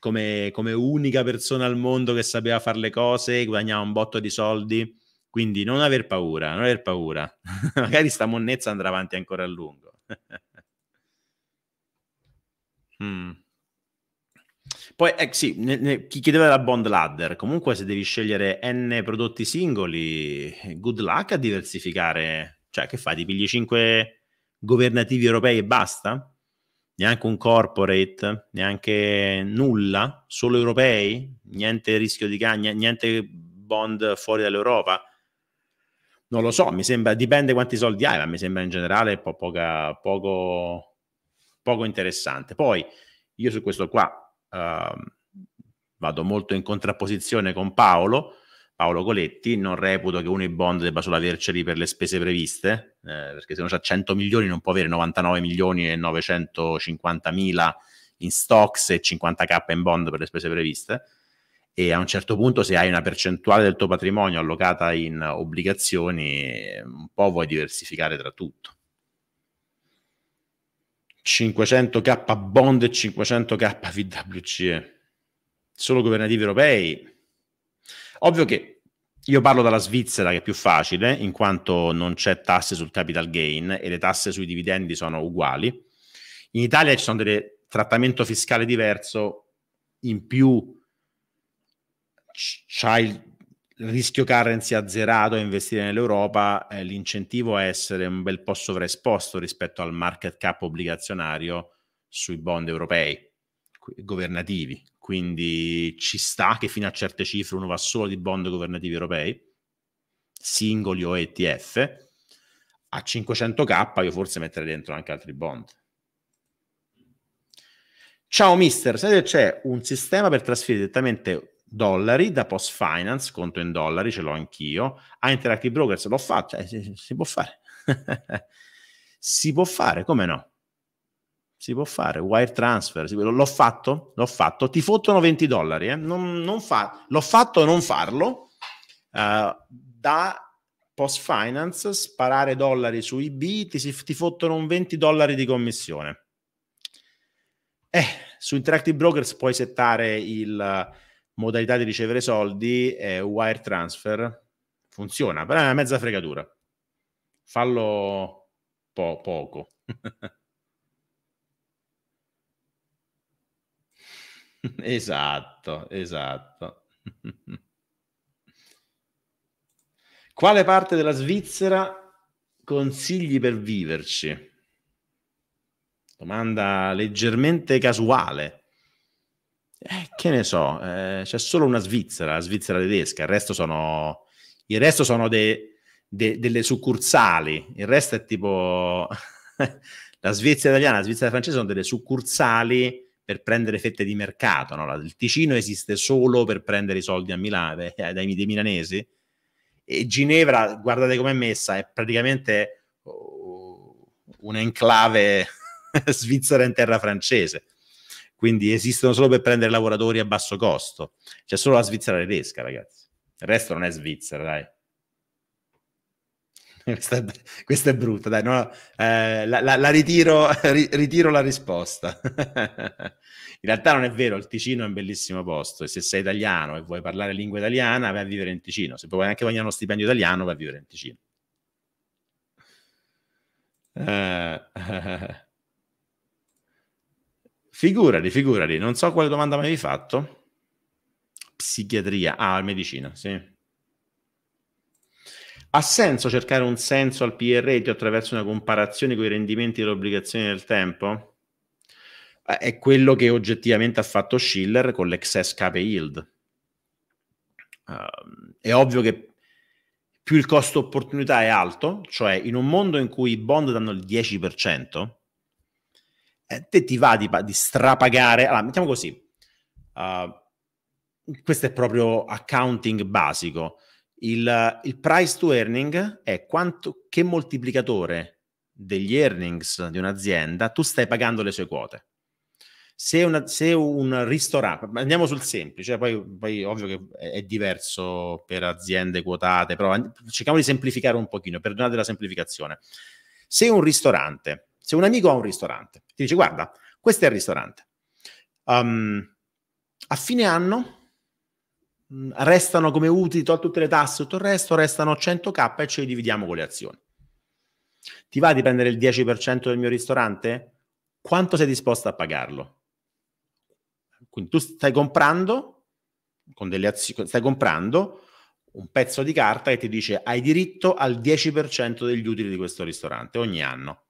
come, come, unica persona al mondo che sapeva fare le cose, guadagnava un botto di soldi. Quindi non aver paura, non aver paura. Magari sta monnezza andrà avanti ancora a lungo. mm. Poi, eh, sì, ne, ne, chi chiedeva la bond ladder, comunque se devi scegliere N prodotti singoli, good luck a diversificare. Cioè, che fai? Ti pigli 5 governativi europei e basta? neanche un corporate, neanche nulla, solo europei, niente rischio di cagna, niente bond fuori dall'Europa. Non lo so, mi sembra, dipende quanti soldi hai, ma mi sembra in generale po- poca, poco, poco, interessante. Poi io su questo qua uh, vado molto in contrapposizione con Paolo, Paolo Coletti, non reputo che uno i bond debba solo averceli per le spese previste, eh, perché se uno ha 100 milioni non può avere 99 milioni e 950 mila in stocks e 50k in bond per le spese previste e a un certo punto se hai una percentuale del tuo patrimonio allocata in obbligazioni un po' vuoi diversificare tra tutto 500k bond e 500k VWC. solo governativi europei Ovvio che io parlo dalla Svizzera che è più facile, in quanto non c'è tasse sul capital gain e le tasse sui dividendi sono uguali. In Italia ci sono del trattamento fiscale diverso, in più c'è il rischio currency azzerato a investire nell'Europa, eh, l'incentivo è essere un bel po' sovraesposto rispetto al market cap obbligazionario sui bond europei governativi quindi ci sta che fino a certe cifre uno va solo di bond governativi europei, singoli o ETF, a 500k io forse metterei dentro anche altri bond. Ciao mister, sai che c'è un sistema per trasferire direttamente dollari da Post Finance, conto in dollari, ce l'ho anch'io, a Interactive Brokers, l'ho fatto, cioè, si, si può fare. si può fare, come no? si può fare, wire transfer, può, l'ho fatto, l'ho fatto, ti fottono 20 dollari, eh? non, non fa, l'ho fatto non farlo, uh, da post finance sparare dollari su IB, ti, ti fottono un 20 dollari di commissione. Eh, su Interactive Brokers puoi settare il eh, modalità di ricevere soldi e wire transfer, funziona, però è una mezza fregatura, fallo po- poco. Esatto, esatto. Quale parte della Svizzera consigli per viverci? Domanda leggermente casuale. Eh, che ne so, eh, c'è solo una Svizzera, la Svizzera tedesca, il resto sono, il resto sono de, de, delle succursali, il resto è tipo la Svizzera italiana, la Svizzera francese sono delle succursali per prendere fette di mercato. No? Il Ticino esiste solo per prendere i soldi a Milano, eh, dai, milanesi. E Ginevra, guardate com'è messa, è praticamente oh, un enclave svizzera in terra francese. Quindi esistono solo per prendere lavoratori a basso costo. C'è solo la Svizzera tedesca, ragazzi. Il resto non è Svizzera, dai. Questa è, questa è, brutta, dai, no, eh, la, la, la ritiro, ritiro, la risposta. in realtà non è vero, il Ticino è un bellissimo posto e se sei italiano e vuoi parlare lingua italiana vai a vivere in Ticino, se vuoi anche guadagnare uno stipendio italiano vai a vivere in Ticino. Eh, figurati, figurati, non so quale domanda mi avevi fatto. Psichiatria, ah, medicina, sì. Ha senso cercare un senso al PR rate attraverso una comparazione con i rendimenti delle obbligazioni del tempo? Eh, è quello che oggettivamente ha fatto Schiller con l'excess cap yield. Uh, è ovvio che più il costo opportunità è alto, cioè in un mondo in cui i bond danno il 10%, eh, te ti va di, di strapagare, allora mettiamo così, uh, questo è proprio accounting basico, il, il price to earning è quanto, che moltiplicatore degli earnings di un'azienda tu stai pagando le sue quote. Se, una, se un ristorante, andiamo sul semplice, poi, poi ovvio che è, diverso per aziende quotate, però cerchiamo di semplificare un pochino, perdonate la semplificazione. Se un ristorante, se un amico ha un ristorante, ti dice guarda, questo è il ristorante, um, a fine anno Mm, restano come utili, tolto tutte le tasse, tutto il resto, restano 100k e ce li dividiamo con le azioni. Ti va di prendere il 10% del mio ristorante? Quanto sei disposto a pagarlo? Quindi tu stai comprando, con delle azioni, stai comprando un pezzo di carta che ti dice hai diritto al 10% degli utili di questo ristorante ogni anno.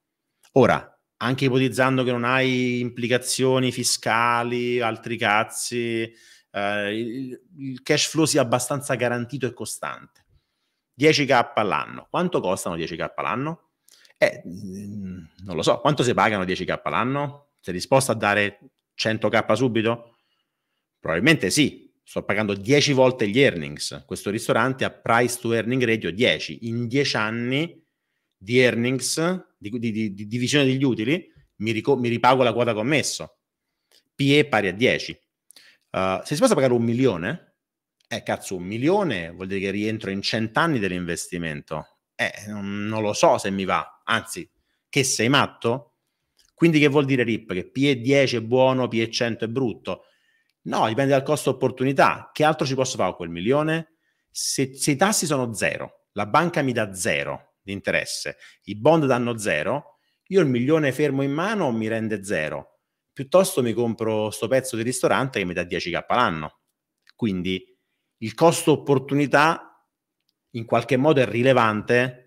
Ora, anche ipotizzando che non hai implicazioni fiscali, altri cazzi, eh, il cash flow sia abbastanza garantito e costante. 10k all'anno. Quanto costano 10k all'anno? Eh, mm, non lo so, quanto si pagano 10k all'anno? Sei disposto a dare 100k subito? Probabilmente sì, sto pagando 10 volte gli earnings. Questo ristorante ha price to earning ratio 10. In 10 anni di earnings, di, di, di, divisione degli utili, mi, rico- mi ripago la quota commesso. PE pari a 10. Eh, se si possa pagare un milione, eh cazzo, un milione vuol dire che rientro in cent'anni dell'investimento. Eh, non, non lo so se mi va, anzi, che sei matto? Quindi che vuol dire RIP? Che PE10 è buono, PE100 è brutto? No, dipende dal costo opportunità. Che altro ci posso fare con quel milione? Se, se, i tassi sono zero, la banca mi dà zero di interesse, i bond danno zero, io il milione fermo in mano mi rende zero piuttosto mi compro sto pezzo di ristorante che mi dà 10k l'anno. Quindi il costo opportunità in qualche modo è rilevante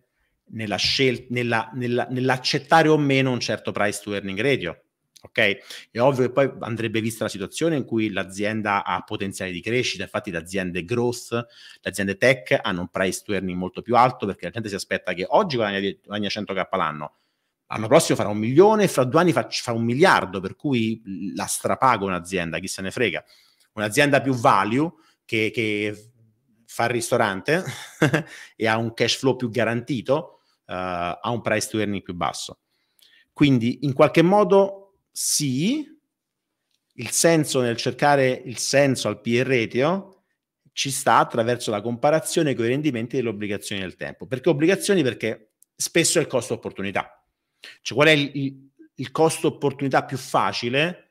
nella scel- nella, nella, nell'accettare o meno un certo price to earning ratio. Ok? È ovvio che poi andrebbe vista la situazione in cui l'azienda ha potenziale di crescita, infatti le aziende growth, le aziende tech hanno un price to earning molto più alto perché la gente si aspetta che oggi guadagna 100k l'anno, l'anno prossimo farà un milione, fra due anni fa, fa un miliardo, per cui la strapaga un'azienda, chi se ne frega. Un'azienda più value che, che fa il ristorante e ha un cash flow più garantito, uh, ha un price to earning più basso. Quindi in qualche modo sì, il senso nel cercare il senso al PR ratio ci sta attraverso la comparazione con i rendimenti delle obbligazioni del tempo. Perché obbligazioni? Perché spesso è il costo opportunità. Cioè, qual è il, il costo opportunità più facile?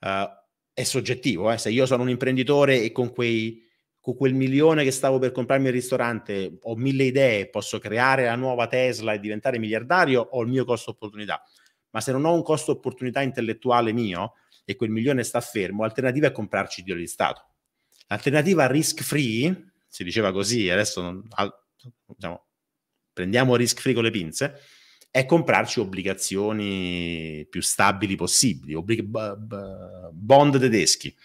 Uh, è soggettivo, eh? se io sono un imprenditore e con, quei, con quel milione che stavo per comprarmi il ristorante ho mille idee, posso creare la nuova Tesla e diventare miliardario, ho il mio costo opportunità. Ma se non ho un costo opportunità intellettuale mio e quel milione sta fermo, l'alternativa è comprarci titoli di Stato. L'alternativa risk free, si diceva così, adesso non, diciamo, prendiamo risk free con le pinze, è comprarci obbligazioni più stabili possibili, obblig- b- b- bond tedeschi.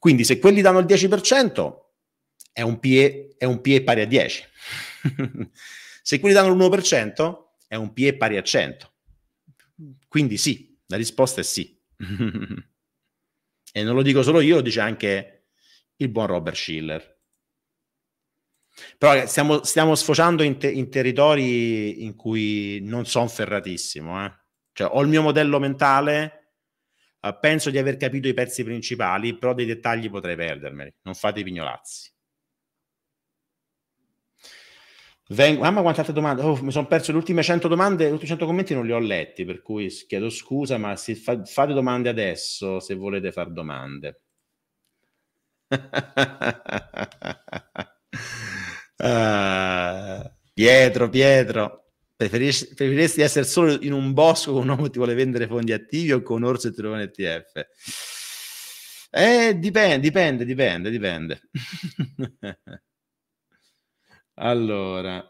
Quindi se quelli danno il 10%, è un PE, è un PE pari a 10. se quelli danno l'1%, è un PE pari a 100. Quindi sì, la risposta è sì. e non lo dico solo io, lo dice anche il buon Robert Schiller. Però eh, stiamo, stiamo sfociando in, te, in, territori in cui non sono ferratissimo. Eh. Cioè, ho il mio modello mentale, eh, penso di aver capito i pezzi principali, però dei dettagli potrei perdermeli. Non fate i pignolazzi. Vengo, ah, mamma quante altre domande, oh, mi sono perso le ultime 100 domande, gli ultimi 100 commenti non li ho letti, per cui chiedo scusa, ma fa, fate domande adesso se volete fare domande. Uh, Pietro, Pietro, preferis- preferiresti essere solo in un bosco con un uomo che ti vuole vendere fondi attivi o con orso e ti un ETF? Eh, dipende, dipende, dipende, dipende. allora,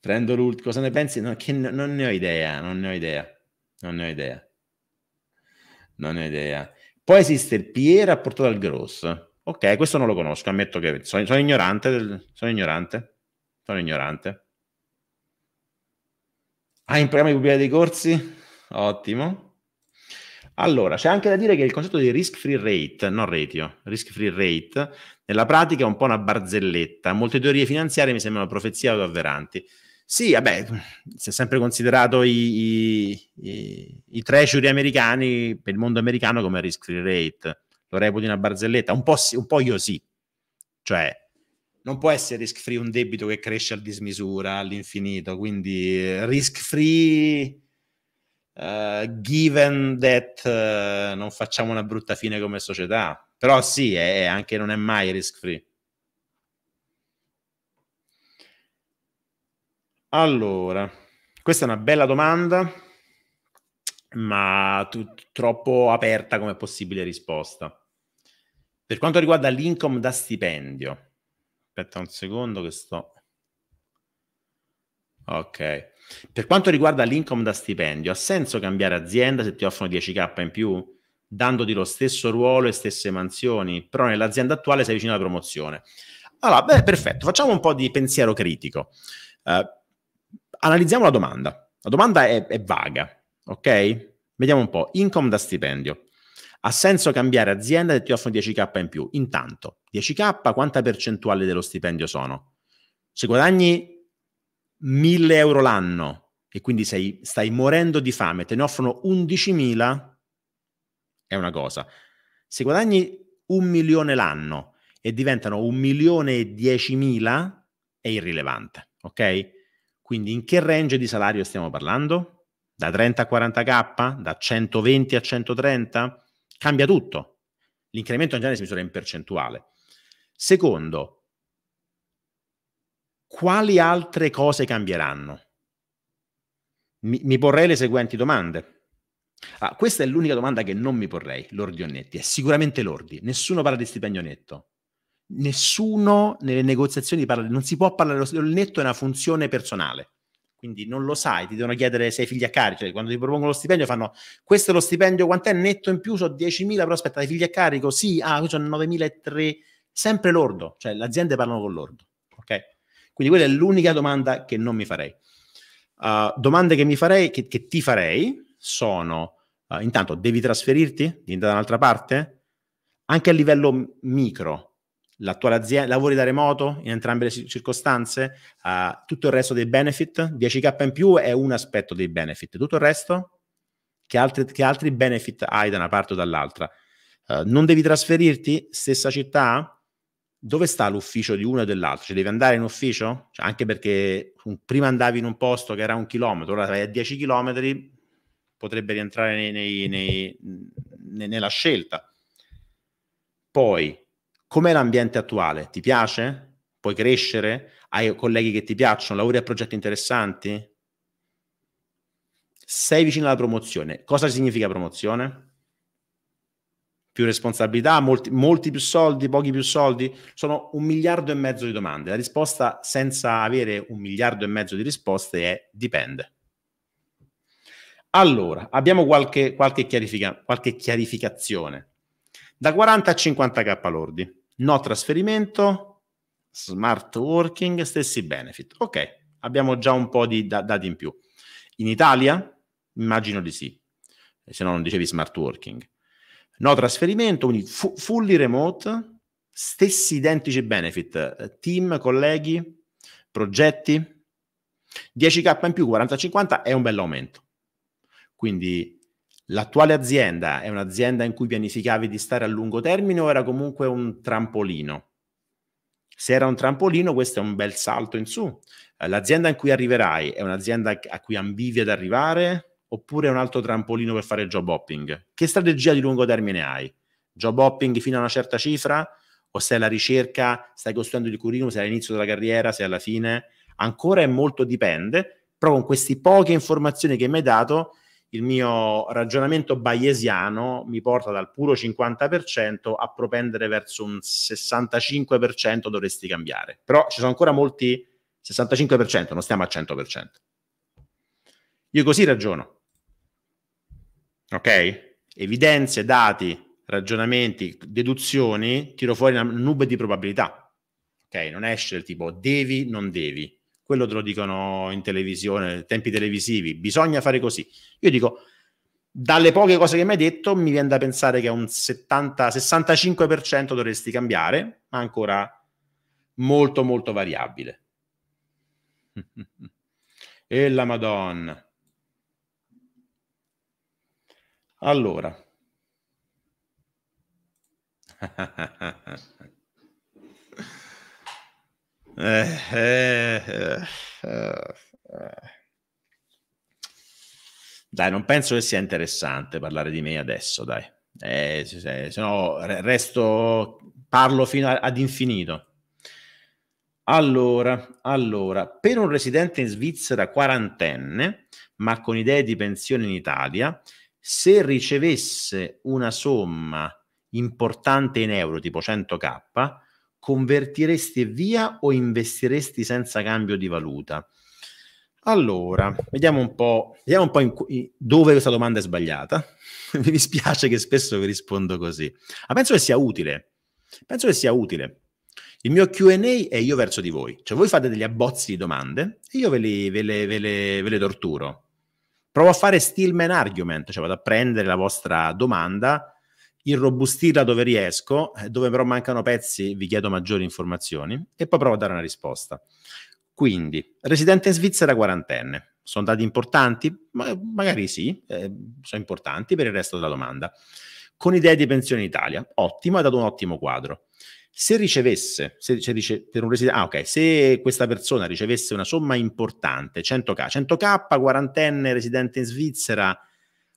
prendo l'ultimo. Cosa ne pensi? No, che no, non ne ho idea, non ne ho idea, non ne ho idea. Non ne ho idea. Poi esiste il Pierre rapportato al grosso Ok, questo non lo conosco, ammetto che sono, sono ignorante. Del, sono ignorante. Sono ignorante. Ah, in programma di pubblicità dei corsi? Ottimo. Allora, c'è anche da dire che il concetto di risk free rate, non ratio, risk free rate, nella pratica è un po' una barzelletta. Molte teorie finanziarie mi sembrano profezie autoavveranti. Sì, vabbè, si è sempre considerato i, i, i, i treasury americani per il mondo americano come risk free rate lo reputo una barzelletta, un po', un po' io sì. Cioè, non può essere risk free un debito che cresce a dismisura, all'infinito, quindi eh, risk free uh, given that uh, non facciamo una brutta fine come società, però sì, è, anche non è mai risk free. Allora, questa è una bella domanda, ma t- troppo aperta come possibile risposta. Per quanto riguarda l'income da stipendio, aspetta un secondo che sto... Ok. Per quanto riguarda l'income da stipendio, ha senso cambiare azienda se ti offrono 10k in più, dandoti lo stesso ruolo e stesse mansioni, però nell'azienda attuale sei vicino alla promozione. Allora, beh, perfetto, facciamo un po' di pensiero critico. Uh, analizziamo la domanda. La domanda è, è vaga, ok? Vediamo un po'. Income da stipendio. Ha senso cambiare azienda se ti offrono 10k in più? Intanto, 10k quanta percentuale dello stipendio sono? Se guadagni 1000 euro l'anno e quindi sei, stai morendo di fame, te ne offrono 11.000, è una cosa. Se guadagni un milione l'anno e diventano un milione e 10.000, è irrilevante, ok? Quindi in che range di salario stiamo parlando? Da 30 a 40k? Da 120 a 130? Cambia tutto. L'incremento in genere si misura in percentuale. Secondo, quali altre cose cambieranno? Mi, mi porrei le seguenti domande. Ah, questa è l'unica domanda che non mi porrei, l'ordi o netti, è sicuramente l'ordi. Nessuno parla di stipendio netto. Nessuno nelle negoziazioni parla, non si può parlare, il netto è una funzione personale quindi non lo sai, ti devono chiedere se hai figli a carico, cioè, quando ti propongono lo stipendio fanno questo è lo stipendio, quant'è netto in più, so 10.000, però aspetta, hai figli a carico, sì, ah, qui sono 9.300, sempre lordo, cioè le aziende parlano con lordo, ok? Quindi quella è l'unica domanda che non mi farei. Uh, domande che mi farei, che, che ti farei, sono, uh, intanto, devi trasferirti? Diventare da un'altra parte? Anche a livello micro, l'attuale azienda, lavori da remoto in entrambe le circostanze, uh, tutto il resto dei benefit, 10k in più è un aspetto dei benefit, tutto il resto, che altri, che altri benefit hai da una parte o dall'altra? Uh, non devi trasferirti? Stessa città? Dove sta l'ufficio di uno e dell'altro? Cioè devi andare in ufficio? Cioè, anche perché prima andavi in un posto che era un chilometro, ora vai a 10 chilometri, potrebbe rientrare nei, nei, nei, nella scelta. Poi Com'è l'ambiente attuale? Ti piace? Puoi crescere? Hai colleghi che ti piacciono? Lavori a progetti interessanti? Sei vicino alla promozione. Cosa significa promozione? Più responsabilità, molti, molti più soldi, pochi più soldi? Sono un miliardo e mezzo di domande. La risposta senza avere un miliardo e mezzo di risposte è dipende. Allora, abbiamo qualche, qualche, chiarifica, qualche chiarificazione. Da 40 a 50k lordi no trasferimento, smart working, stessi benefit. Ok, abbiamo già un po' di da- dati in più. In Italia? Immagino di sì, eh, se no non dicevi smart working. No trasferimento, quindi fu- fully remote, stessi identici benefit, team, colleghi, progetti. 10k in più, 40-50 è un bell'aumento. Quindi L'attuale azienda è un'azienda in cui pianificavi di stare a lungo termine o era comunque un trampolino? Se era un trampolino, questo è un bel salto in su. Eh, l'azienda in cui arriverai è un'azienda a cui ambivi ad arrivare oppure è un altro trampolino per fare job hopping? Che strategia di lungo termine hai? Job hopping fino a una certa cifra o sei alla ricerca, stai costruendo il curriculum, sei all'inizio della carriera, sei alla fine? Ancora è molto dipende, però con queste poche informazioni che mi hai dato il mio ragionamento bayesiano mi porta dal puro 50% a propendere verso un 65% dovresti cambiare. Però ci sono ancora molti 65%, non stiamo al 100%. Io così ragiono. Ok? Evidenze, dati, ragionamenti, deduzioni, tiro fuori una nube di probabilità. Ok? Non esce il tipo devi, non devi quello te lo dicono in televisione, tempi televisivi, bisogna fare così. Io dico, dalle poche cose che mi hai detto, mi viene da pensare che un 70, 65% dovresti cambiare, ma ancora molto, molto variabile. e la Madonna. Allora. Eh, eh, eh, dai, non penso che sia interessante parlare di me adesso, dai. Se, eh, se, se, no, resto, parlo fino a, ad infinito. Allora, allora, per un residente in Svizzera quarantenne, ma con idee di pensione in Italia, se ricevesse una somma importante in euro, tipo 100k, convertiresti via o investiresti senza cambio di valuta? Allora, vediamo un po', vediamo un po in, in, dove questa domanda è sbagliata. Mi dispiace che spesso vi rispondo così, ma penso che sia utile. Penso che sia utile. Il mio QA è io verso di voi, cioè voi fate degli abbozzi di domande e io ve le, ve le, ve le, ve le torturo. Provo a fare Stillman Argument, cioè vado a prendere la vostra domanda irrobustirla dove riesco, eh, dove però mancano pezzi vi chiedo maggiori informazioni e poi provo a dare una risposta. Quindi, residente in Svizzera quarantenne, sono dati importanti? Ma, eh, magari sì, eh, sono importanti per il resto della domanda. Con idee di pensione in Italia, ottimo, ha dato un ottimo quadro. Se ricevesse, se, se rice, per un residente, ah ok, se questa persona ricevesse una somma importante, 100k, 100k, quarantenne, residente in Svizzera,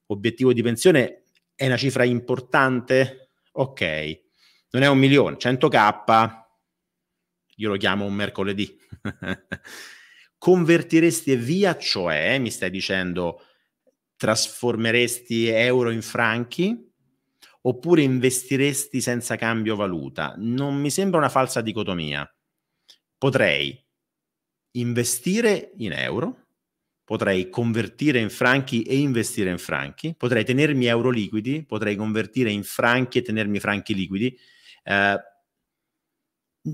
obiettivo di pensione è una cifra importante? Ok, non è un milione, 100k, io lo chiamo un mercoledì. Convertiresti via, cioè, mi stai dicendo, trasformeresti euro in franchi? Oppure investiresti senza cambio valuta? Non mi sembra una falsa dicotomia. Potrei investire in euro potrei convertire in franchi e investire in franchi, potrei tenermi euro liquidi, potrei convertire in franchi e tenermi franchi liquidi. Eh,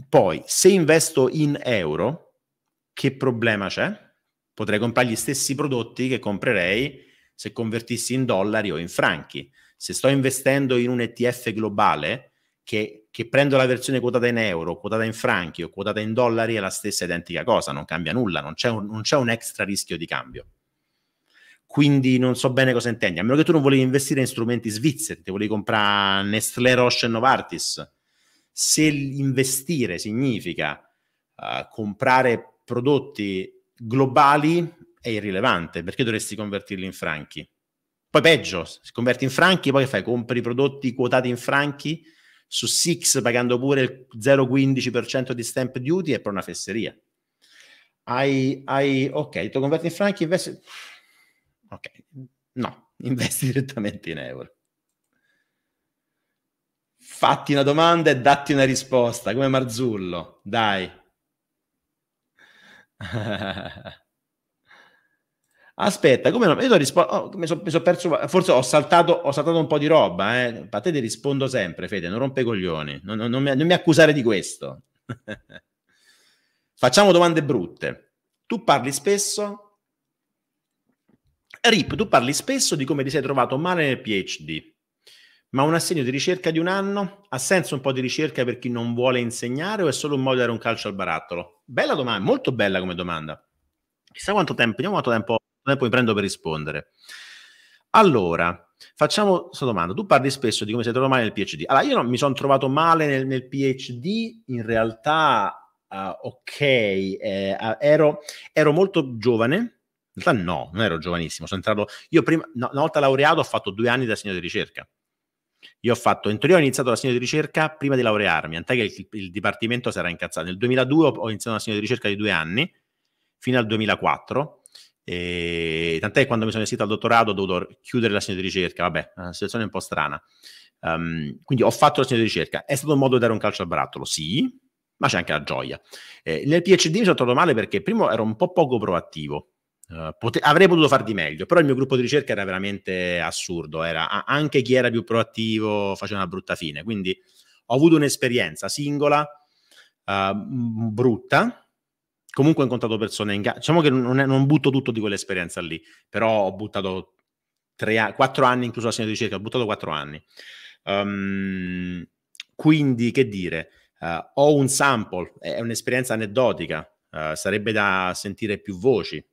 poi, se investo in euro, che problema c'è? Potrei comprare gli stessi prodotti che comprerei se convertissi in dollari o in franchi. Se sto investendo in un ETF globale, che che prendo la versione quotata in euro, quotata in franchi o quotata in dollari è la stessa identica cosa, non cambia nulla, non c'è un, non c'è un extra rischio di cambio. Quindi non so bene cosa intendi, a meno che tu non volevi investire in strumenti svizzeri, ti volevi comprare Nestlé Roche e Novartis. Se investire significa uh, comprare prodotti globali è irrilevante, perché dovresti convertirli in franchi? Poi peggio, se converti in franchi, poi fai? Compri prodotti quotati in franchi su Six pagando pure il 0,15% di stamp duty è per una fesseria. Hai, hai ok, tu converti in franchi, investi... Ok, no, investi direttamente in euro. Fatti una domanda e datti una risposta, come Marzullo, dai. Aspetta, come no? Io rispo- oh, mi sono so perso, forse ho saltato, ho saltato, un po' di roba, eh. A te ti rispondo sempre, Fede, non rompe coglioni, non, non, non, mi, non mi, accusare di questo. Facciamo domande brutte. Tu parli spesso? Rip, tu parli spesso di come ti sei trovato male nel PhD, ma un assegno di ricerca di un anno ha senso un po' di ricerca per chi non vuole insegnare o è solo un modo di dare un calcio al barattolo? Bella domanda, molto bella come domanda. Chissà quanto tempo, quanto tempo tempo mi prendo per rispondere. Allora, facciamo questa domanda. Tu parli spesso di come sei trovato male nel PhD. Allora, io non mi sono trovato male nel, nel PhD, in realtà, uh, ok, eh, ah, ero, ero molto giovane, in realtà no, non ero giovanissimo, sono entrato, io prima, no, una volta laureato ho fatto due anni da segno di ricerca. Io ho fatto, in teoria ho iniziato la segno di ricerca prima di laurearmi, tant'è che il, il dipartimento si era incazzato. Nel 2002 ho, iniziato da segno di ricerca di due anni, fino al 2004, e ehm, tant'è che quando mi sono vestito al dottorato ho dovuto chiudere la segno di ricerca, vabbè, è una situazione un po' strana. Um, quindi ho fatto la segno di ricerca, è stato un modo di dare un calcio al barattolo, sì, ma c'è anche la gioia. Eh, nel PhD mi sono trovato male perché primo ero un po' poco proattivo, Uh, pote- avrei potuto far di meglio, però il mio gruppo di ricerca era veramente assurdo, era anche chi era più proattivo faceva una brutta fine, quindi ho avuto un'esperienza singola uh, brutta comunque ho incontrato persone in Ghana. Diciamo che non, è, non, butto tutto di quell'esperienza lì, però ho buttato tre, quattro anni, incluso la segna di ricerca, ho buttato quattro anni. Um, quindi, che dire, uh, ho un sample, è un'esperienza aneddotica, uh, sarebbe da sentire più voci.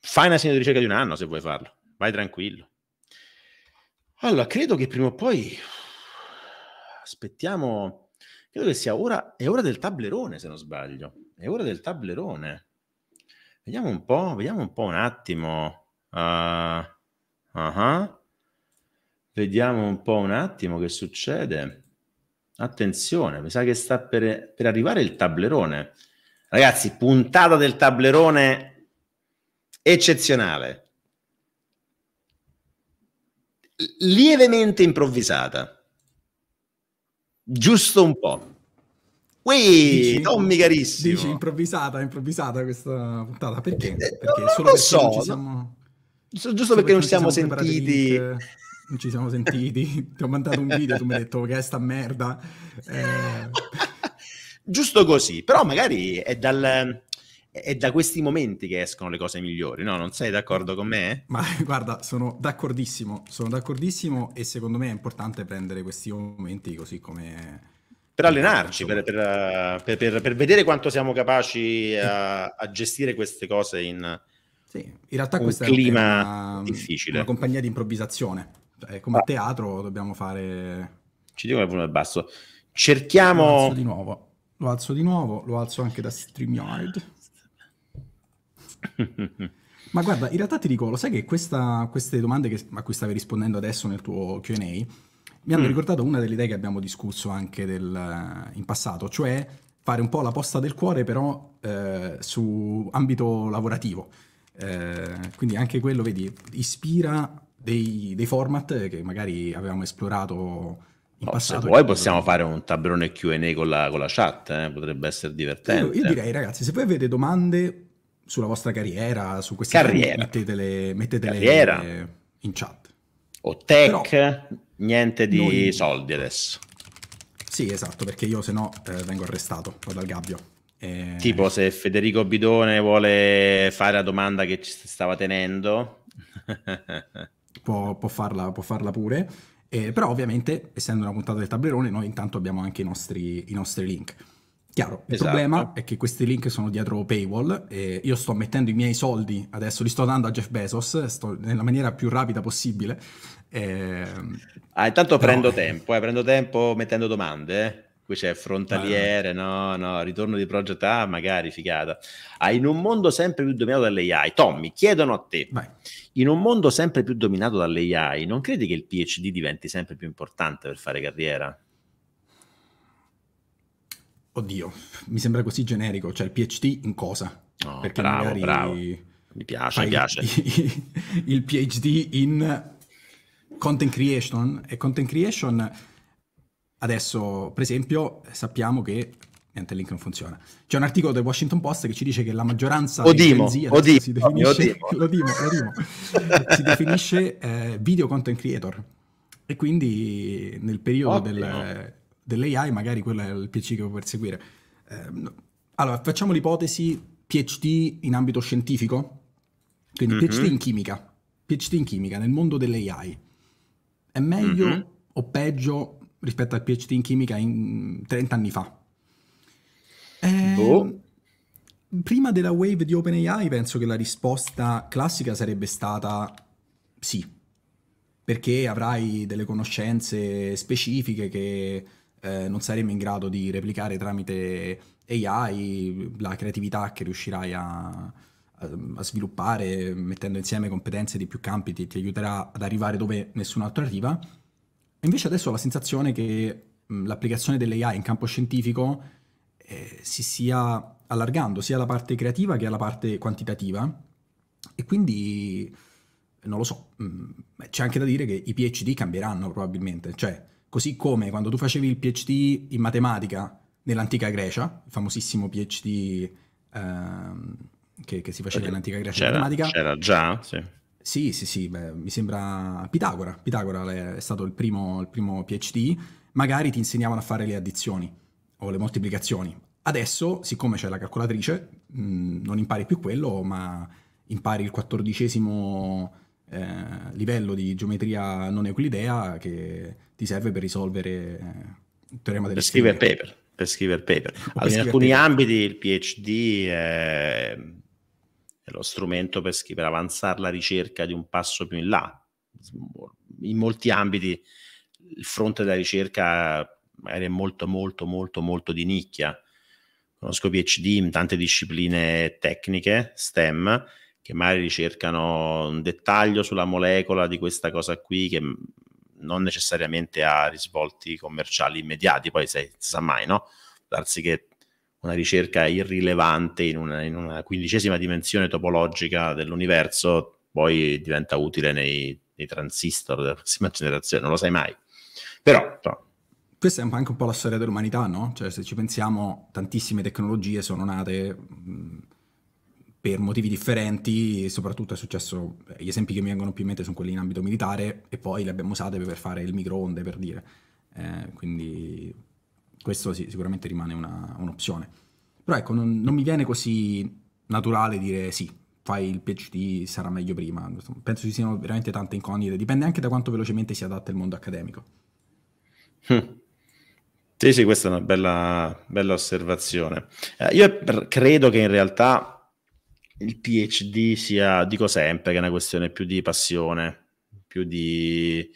Fai una segna di ricerca di un anno se vuoi farlo, vai tranquillo. Allora, credo che prima o poi aspettiamo, credo che sia ora, è ora del tablerone se non sbaglio è ora del tablerone. Vediamo un po', vediamo un po' un attimo. Uh, uh-huh. Vediamo un po' un attimo che succede. Attenzione, mi sa che sta per, per arrivare il tablerone. Ragazzi, puntata del tablerone eccezionale. Lievemente improvvisata. Giusto un po'. Uè, Tommy carissimo. Dici improvvisata, improvvisata questa puntata, perché? Eh, perché non solo lo so. Siamo... Giusto solo perché non ci siamo, siamo sentiti non ci siamo sentiti, ti ho mandato un video, tu mi hai detto che è sta merda. Eh... Giusto così, però magari è, dal, è, da questi momenti che escono le cose migliori, no? Non sei d'accordo con me? Ma guarda, sono d'accordissimo, sono d'accordissimo e secondo me è importante prendere questi momenti così come per allenarci, per, per, per, per, vedere quanto siamo capaci a, a gestire queste cose in, sì, in realtà un clima una, difficile. Una compagnia di improvvisazione, cioè, come ah. teatro dobbiamo fare... Ci dico che è basso. Cerchiamo... Lo alzo di nuovo, lo alzo di nuovo, lo alzo anche da StreamYard. Ma guarda, in realtà ti dico, lo sai che questa, queste domande che, a cui stavi rispondendo adesso nel tuo Q&A mi hanno mm. ricordato una delle idee che abbiamo discusso anche del, eh, in passato, cioè fare un po' la posta del cuore però eh, su ambito lavorativo. Eh, quindi anche quello, vedi, ispira dei, dei, format che magari avevamo esplorato in oh, passato. Poi possiamo fare un tablone Q&A con la, con la chat, eh? potrebbe essere divertente. Io, io, direi ragazzi, se voi avete domande sulla vostra carriera, su queste Cose, mettetele, mettetele in chat. O tech, Però, Niente di Noi... soldi adesso. Sì, esatto, perché io se no eh, vengo arrestato, vado al gabbio. E... Tipo se Federico Bidone vuole fare la domanda che ci stava tenendo. può, può, farla, può farla pure. Eh, però ovviamente, essendo una puntata del tablerone, noi intanto abbiamo anche i nostri, i nostri link. Chiaro, il esatto. problema è che questi link sono dietro paywall e io sto mettendo i miei soldi, adesso li sto dando a Jeff Bezos, sto nella maniera più rapida possibile, eh, ah, intanto però... prendo tempo, eh, prendo tempo mettendo domande. Eh. Qui c'è frontaliere, ah, no, no, ritorno di Project A, magari figata. Ah, in un mondo sempre più dominato dall'AI, Tommy, chiedono a te, vai. in un mondo sempre più dominato dall'AI, non credi che il PhD diventi sempre più importante per fare carriera? Oddio, mi sembra così generico, cioè il PhD in cosa? No, Perché bravo, magari... bravo. Mi piace, mi piace. Il, il PhD in content creation e content creation adesso, per esempio, sappiamo che niente, il link non funziona. C'è un articolo del Washington Post che ci dice che la maggioranza Odimo, delle agenzie si definisce, lo dimo, lo si definisce eh, video content creator. E quindi nel periodo del, dell'AI magari quello è il PC che vuoi perseguire. Eh, allora, facciamo l'ipotesi PhD in ambito scientifico, quindi mm-hmm. PhD in chimica, PhD in chimica nel mondo dell'AI è meglio mm-hmm. o peggio rispetto al PhD in chimica in 30 anni fa? Eh, boh. Ehm, prima della wave di OpenAI penso che la risposta classica sarebbe stata sì, perché avrai delle conoscenze specifiche che eh, non saremo in grado di replicare tramite AI, la creatività che riuscirai a, a sviluppare mettendo insieme competenze di più campi ti, ti aiuterà ad arrivare dove nessun altro arriva. E invece adesso ho la sensazione che mh, l'applicazione dell'AI in campo scientifico eh, si stia allargando sia alla parte creativa che alla parte quantitativa e quindi non lo so, mh, c'è anche da dire che i PhD cambieranno probabilmente, cioè così come quando tu facevi il PhD in matematica nell'antica Grecia, il famosissimo PhD... Ehm, che, che si faceva in antica Grecia c'era, matematica. C'era già, sì. Sì, sì, sì, beh, mi sembra Pitagora. Pitagora è stato il primo, il primo, PhD. Magari ti insegnavano a fare le addizioni o le moltiplicazioni. Adesso, siccome c'è la calcolatrice, mh, mm, non impari più quello, ma impari il quattordicesimo eh, livello di geometria non euclidea che ti serve per risolvere eh, il teorema delle per paper. Per scrivere paper. Allora, per in alcuni paper. ambiti il PhD è è lo strumento per, per avanzare la ricerca di un passo più in là. In molti ambiti il fronte della ricerca magari è molto, molto, molto, molto di nicchia. Conosco PhD in tante discipline tecniche, STEM, che magari ricercano un dettaglio sulla molecola di questa cosa qui che non necessariamente ha risvolti commerciali immediati, poi si sa mai, no? Darsi che una ricerca irrilevante in una, in una quindicesima dimensione topologica dell'universo poi diventa utile nei, nei, transistor della prossima generazione, non lo sai mai. Però, però questa è anche un po' la storia dell'umanità, no? Cioè, se ci pensiamo, tantissime tecnologie sono nate per motivi differenti, soprattutto è successo, eh, gli esempi che mi vengono più in mente sono quelli in ambito militare, e poi le abbiamo usate per fare il microonde, per dire. Eh, quindi questo sì, sicuramente rimane una, un'opzione. Però ecco, non, non, mi viene così naturale dire sì, fai il PhD, sarà meglio prima. Penso ci siano veramente tante incognite, dipende anche da quanto velocemente si adatta il mondo accademico. Hm. Sì, sì, questa è una bella, bella osservazione. Eh, io credo che in realtà il PhD sia, dico sempre, che è una questione più di passione, più di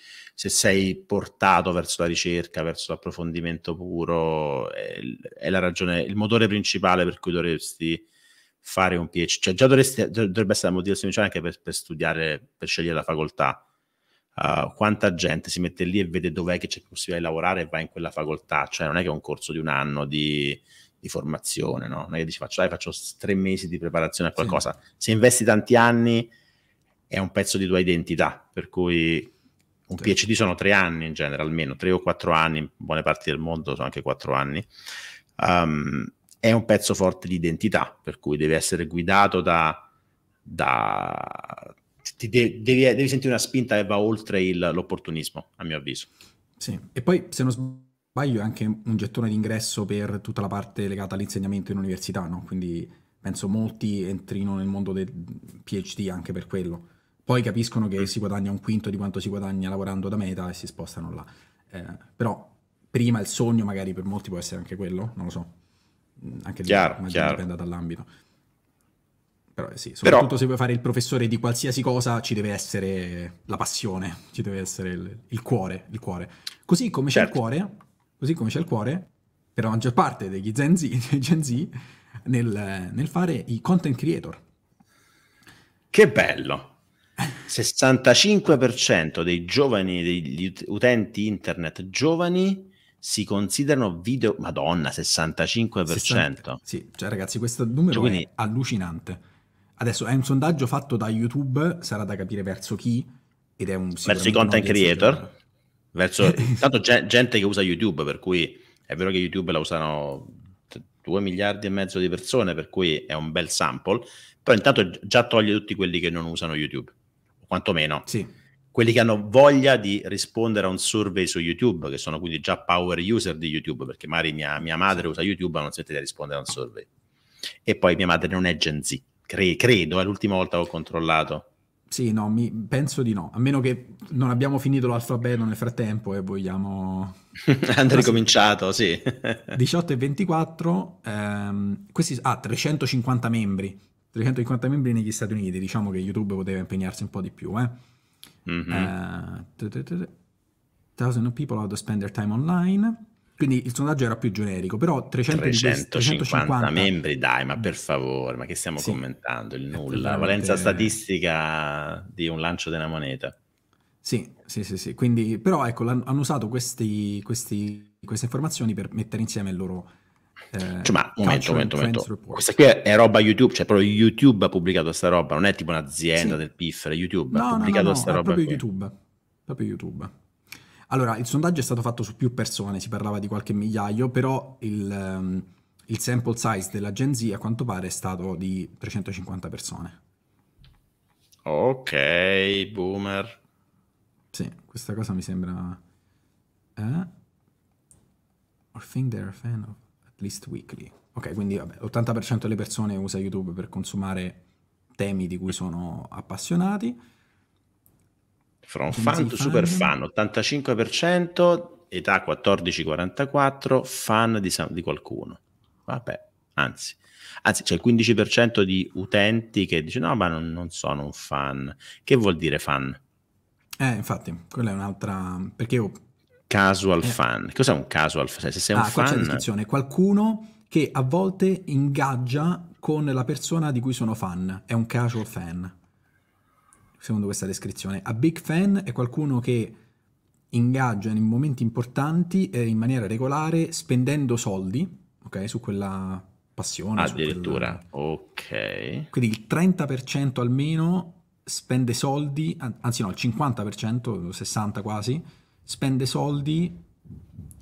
se sei portato verso la ricerca, verso l'approfondimento puro, è, è la ragione, il motore principale per cui dovresti fare un PhD, cioè già dovresti, dovrebbe essere la motivazione cioè anche per, per, studiare, per scegliere la facoltà. Uh, quanta gente si mette lì e vede dov'è che c'è possibilità di lavorare e va in quella facoltà, cioè non è che è un corso di un anno di, di formazione, no? non è che dici faccio, dai, faccio tre mesi di preparazione a qualcosa, sì. se investi tanti anni è un pezzo di tua identità, per cui un PhD sono tre anni in genere, almeno tre o quattro anni, in buone parti del mondo sono anche quattro anni. Um, è un pezzo forte di identità, per cui deve essere guidato da... da de- devi, devi, sentire una spinta che va oltre il, l'opportunismo, a mio avviso. Sì, e poi se non sbaglio è anche un gettone d'ingresso per tutta la parte legata all'insegnamento in università, no? Quindi penso molti entrino nel mondo del PhD anche per quello poi capiscono che si guadagna un quinto di quanto si guadagna lavorando da meta e si spostano là. Eh, però prima il sogno magari per molti può essere anche quello, non lo so. Mm, anche chiaro, lì, chiaro. dipende dall'ambito. Però eh, sì, soprattutto però... se vuoi fare il professore di qualsiasi cosa ci deve essere la passione, ci deve essere il, il cuore, il cuore. Così come certo. c'è il certo. cuore, così come c'è il cuore per la maggior parte degli Gen Z, dei Gen Z nel, nel fare i content creator. Che bello! 65% dei giovani, degli utenti internet giovani si considerano video... Madonna, 65%. 60, sì, cioè ragazzi, questo numero cioè, quindi... è allucinante. Adesso è un sondaggio fatto da YouTube, sarà da capire verso chi, ed è un... Verso i content creator, generale. verso... tanto gente che usa YouTube, per cui è vero che YouTube la usano 2 miliardi e mezzo di persone, per cui è un bel sample, però intanto già toglie tutti quelli che non usano YouTube quantomeno sì. quelli che hanno voglia di rispondere a un survey su YouTube, che sono quindi già power user di YouTube, perché magari mia, mia madre usa YouTube ma non si mette rispondere a un survey. E poi mia madre non è Gen Z, cre- credo, è l'ultima volta che ho controllato. Sì, no, mi, penso di no, a meno che non abbiamo finito l'alfabeto nel frattempo e vogliamo... Hanno ricominciato, sì. 18 e 24, ehm, questi... Ah, 350 membri. 350 membri negli Stati Uniti, diciamo che YouTube poteva impegnarsi un po' di più, eh. 1000 hmm Uh, of people to spend their time online. Quindi il sondaggio era più generico, però 300 350 membri, dai, ma per favore, ma che stiamo commentando? Il nulla, la valenza statistica di un lancio della moneta. Sì, sì, sì, sì. Quindi, però ecco, hanno usato questi, questi, queste informazioni per mettere insieme il loro, eh, cioè, ma momento, momento, momento. Questa qui è, roba YouTube, cioè proprio YouTube ha pubblicato sta roba, non è tipo un'azienda sì. del piffere, YouTube no, ha pubblicato no, no, sta no, roba. Proprio YouTube. Proprio YouTube. Allora, il sondaggio è stato fatto su più persone, si parlava di qualche migliaio, però il, um, il sample size della Gen Z a quanto pare è stato di 350 persone. Ok, boomer. Sì, questa cosa mi sembra... Eh? Or think they're a fan of... List Weekly. Ok, quindi vabbè, l'80% delle persone usa YouTube per consumare temi di cui sono appassionati. From fan to super fan, 85%, età 14-44, fan di, di qualcuno. Vabbè, anzi, anzi c'è il 15% di utenti che dice no, ma non, non sono un fan. Che vuol dire fan? Eh, infatti, quella è un'altra... perché io Casual eh. fan. Cos'è un casual fan? Se sei un ah, fan... C'è Qualcuno che a volte ingaggia con la persona di cui sono fan. È un casual fan. Secondo questa descrizione. A big fan è qualcuno che ingaggia in momenti importanti eh, in maniera regolare spendendo soldi, ok, su quella passione. Addirittura, quella... ok. Quindi il 30% almeno spende soldi, anzi no, il 50%, 60 quasi, spende soldi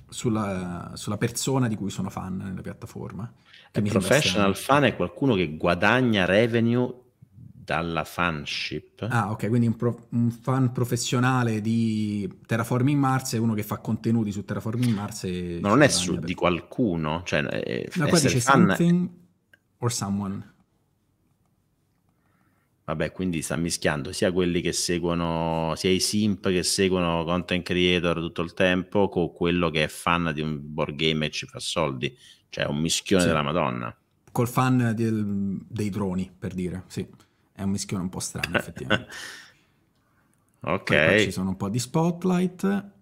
sulla, sulla, persona di cui sono fan nella piattaforma. Che il professional fan è qualcuno che guadagna revenue dalla fanship. Ah, ok, quindi un, pro- un fan professionale di Terraforming Mars è uno che fa contenuti su Terraforming Mars. E no, non è su per... di qualcuno, cioè, è, no, qua dice fan... something or someone. Vabbè, quindi sta mischiando sia quelli che seguono, sia i simp che seguono content creator tutto il tempo, con quello che è fan di un board game e ci fa soldi. Cioè, un mischione sì. della Madonna. Col fan del, dei droni, per dire, sì. È un mischione un po' strano, effettivamente. ok. ci sono un po' di spotlight.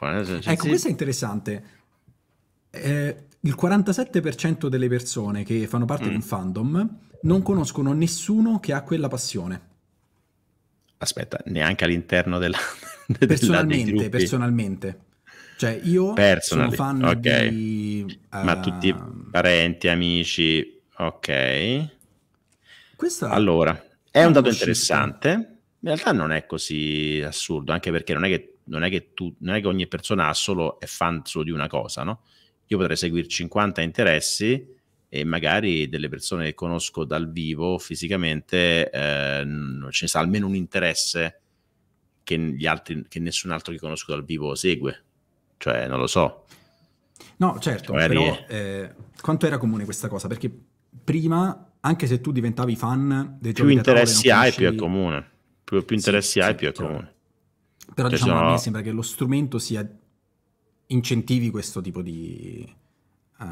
Ecco, questo è interessante. Eh, il 47% delle persone che fanno parte mm. di un mm. fandom non conoscono nessuno che ha quella passione. Aspetta, neanche all'interno della... personalmente, della, personalmente. Cioè io Personally. sono fan okay. di... Uh... Ma eh, tutti parenti, amici, ok. Questa allora, è un dato interessante. In realtà non è così assurdo, anche perché non è che, non è che, tu, non è che ogni persona solo, è fan solo di una cosa, no? io potrei seguire 50 interessi e magari delle persone che conosco dal vivo fisicamente eh, ce ne sa almeno un interesse che, gli altri, che nessun altro che conosco dal vivo segue. Cioè, non lo so. No, certo, magari... però eh, quanto era comune questa cosa? Perché prima, anche se tu diventavi fan dei più giochi interessi hai, conoscevi... più è comune. Più, più interessi sì, hai, sì, più è chiaro. comune. Però cioè, diciamo, sono... a me sembra che lo strumento sia incentivi questo tipo di, uh,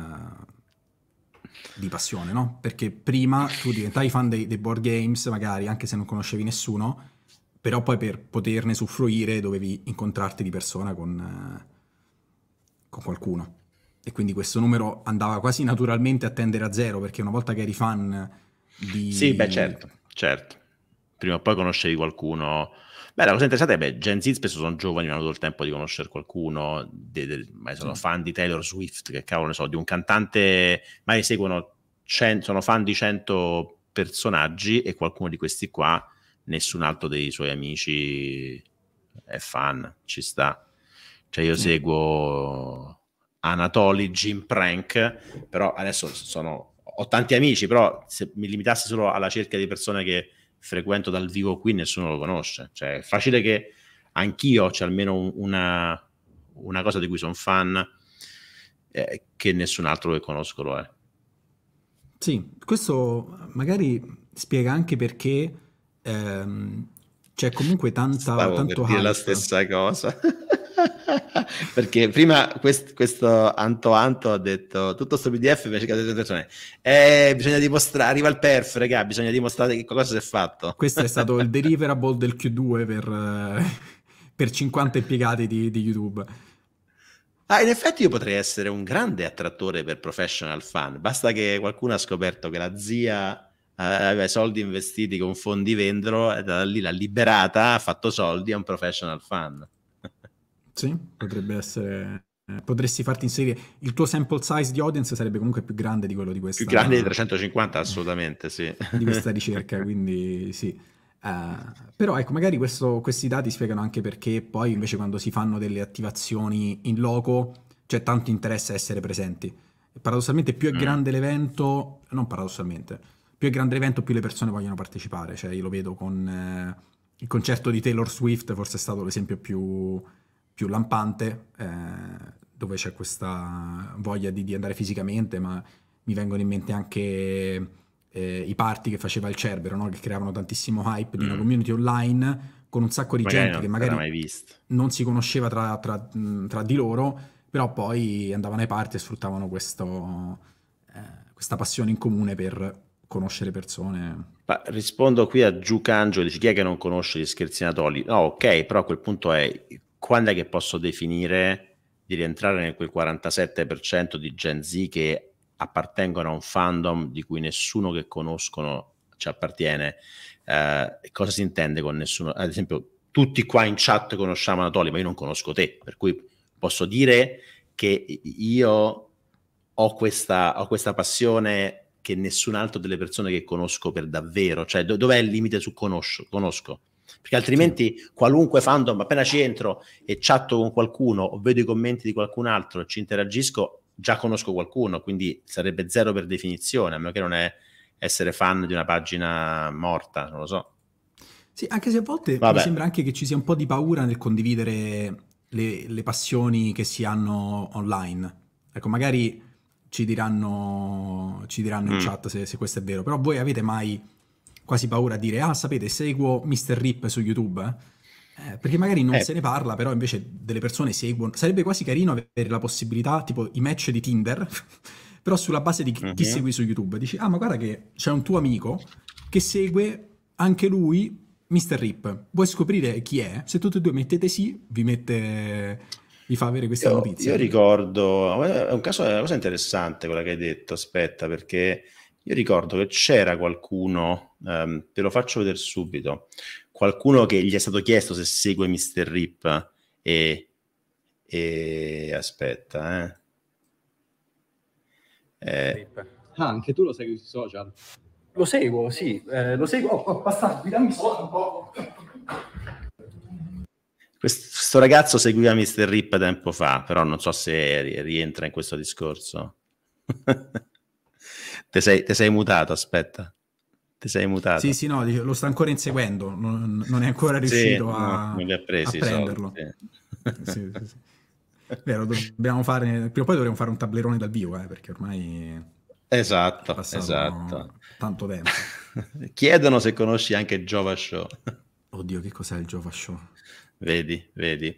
di passione, no? Perché prima tu diventavi fan dei, dei, board games, magari anche se non conoscevi nessuno, però poi per poterne suffruire dovevi incontrarti di persona con, uh, con qualcuno. E quindi questo numero andava quasi naturalmente a tendere a zero, perché una volta che eri fan di... Sì, beh certo, certo. Prima o poi conoscevi qualcuno Beh, la cosa interessante è che Gen Z spesso sono giovani, non hanno avuto il tempo di conoscere qualcuno, de, de, magari sono sì. fan di Taylor Swift, che cavolo ne so, di un cantante, magari seguono, cent, sono fan di 100 personaggi e qualcuno di questi qua, nessun altro dei suoi amici è fan, ci sta. Cioè io sì. seguo Anatoly, Jim Prank, però adesso sono, ho tanti amici, però se mi limitassi solo alla cerca di persone che frequento dal vivo qui nessuno lo conosce. Cioè, è facile che anch'io c'è almeno una, una, cosa di cui sono fan eh, che nessun altro che conosco lo è. Sì, questo magari spiega anche perché ehm, c'è comunque tanta, Stavo tanto per hype. la stessa cosa. Perché prima quest, questo Anto Anto ha detto tutto sto PDF invece che ha detto Eh, bisogna dimostrare, arriva il perf, regà, bisogna dimostrare che cosa si è fatto. Questo è stato il deliverable del Q2 per, per 50 impiegati di, di YouTube. Ah, in effetti io potrei essere un grande attrattore per professional fan. Basta che qualcuno ha scoperto che la zia eh, aveva i soldi investiti con fondi vendolo e da lì l'ha liberata, ha fatto soldi, a un professional fan. Sì, potrebbe essere... Eh, potresti farti inserire il tuo sample size di audience sarebbe comunque più grande di quello di questa più grande di 350 assolutamente sì di questa ricerca quindi sì Uh, però ecco, magari questo, questi dati spiegano anche perché poi invece quando si fanno delle attivazioni in loco c'è tanto interesse a essere presenti. Paradossalmente più è mm. grande l'evento, non paradossalmente, più è grande l'evento più le persone vogliono partecipare. Cioè io lo vedo con eh, il concerto di Taylor Swift, forse è stato l'esempio più, più lampante, eh, dove c'è questa voglia di, di, andare fisicamente, ma mi vengono in mente anche eh, i party che faceva il Cerbero, no? che creavano tantissimo hype mm. di una mm. community online con un sacco di magari gente no, che magari non si conosceva tra, tra, mm, tra, di loro, però poi andavano ai party e sfruttavano questo, eh, questa passione in comune per conoscere persone. Ma rispondo qui a Giucangio, dice chi è che non conosce gli scherzi natoli? No, ok, però a quel punto è quando è che posso definire di rientrare nel quel 47% di Gen Z che appartengono a un fandom di cui nessuno che conoscono ci appartiene? Eh, cosa si intende con nessuno? Ad esempio, tutti qua in chat conosciamo Anatoly, ma io non conosco te, per cui posso dire che io ho questa, ho questa passione che nessun altro delle persone che conosco per davvero, cioè do, dov'è il limite su conosco? conosco? perché altrimenti sì. qualunque fandom appena ci entro e chatto con qualcuno o vedo i commenti di qualcun altro e ci interagisco già conosco qualcuno quindi sarebbe zero per definizione a meno che non è essere fan di una pagina morta non lo so sì anche se a volte Vabbè. mi sembra anche che ci sia un po' di paura nel condividere le, le passioni che si hanno online ecco magari ci diranno, ci diranno mm. in chat se, se questo è vero però voi avete mai quasi paura a dire, ah sapete, seguo Mr. Rip su YouTube, eh, perché magari non eh. se ne parla, però invece delle persone seguono. Sarebbe quasi carino avere la possibilità, tipo i match di Tinder, però sulla base di chi, mm-hmm. chi mhm. segui su YouTube. Dici, ah ma guarda che c'è un tuo amico che segue anche lui Mr. Rip. Vuoi scoprire chi è? Se tutti e due mettete sì, vi mette vi fa avere questa io, notizia. Io ricordo, eh, è, un caso, è una cosa interessante quella che hai detto, aspetta, perché io ricordo che c'era qualcuno, ehm, te lo faccio vedere subito, qualcuno che gli è stato chiesto se segue Mr. Rip e, e aspetta, eh. eh. Ah, anche tu lo segui sui social? Lo seguo, sì, eh, lo seguo. Oh, oh, passati, dammi solo un po'. Questo ragazzo seguiva Mr. Rip tempo fa, però non so se rientra in questo discorso. Te sei, te sei mutato, aspetta. Ti sei mutato. Sì, sì, no, lo sta ancora inseguendo, non, non è ancora riuscito sì, a, no, a, prenderlo. sì. sì, sì, sì. Vero, dobbiamo fare, prima o poi dovremo fare un tablerone dal vivo, eh, perché ormai... Esatto, esatto. Tanto tempo. Chiedono se conosci anche Giova Show. Oddio, che cos'è il Giova Show? Vedi, vedi.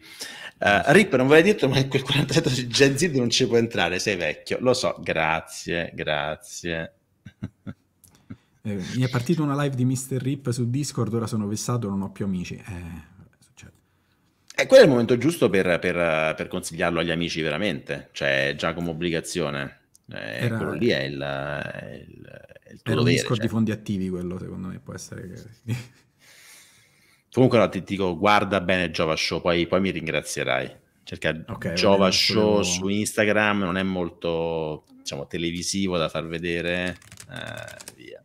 Uh, Rip, non volevo dirtelo, ma in quel 47 su Gen Z non ci puoi entrare, sei vecchio. Lo so, grazie, grazie. eh, mi è partita una live di Mr. Rip su Discord, ora sono vessato, non ho più amici. Eh, e eh, quello è il momento giusto per, per, per, consigliarlo agli amici veramente, cioè già come obbligazione. Eh, Era... Quello lì è il, il, il tuo Era dovere. Discord cioè. di fondi attivi quello, secondo me può essere... Comunque, no, ti, dico, guarda bene Giova Show, poi, poi mi ringrazierai. Cerca okay, Giova bene, Show provo. su Instagram, non è molto diciamo, televisivo da far vedere. Eh, via.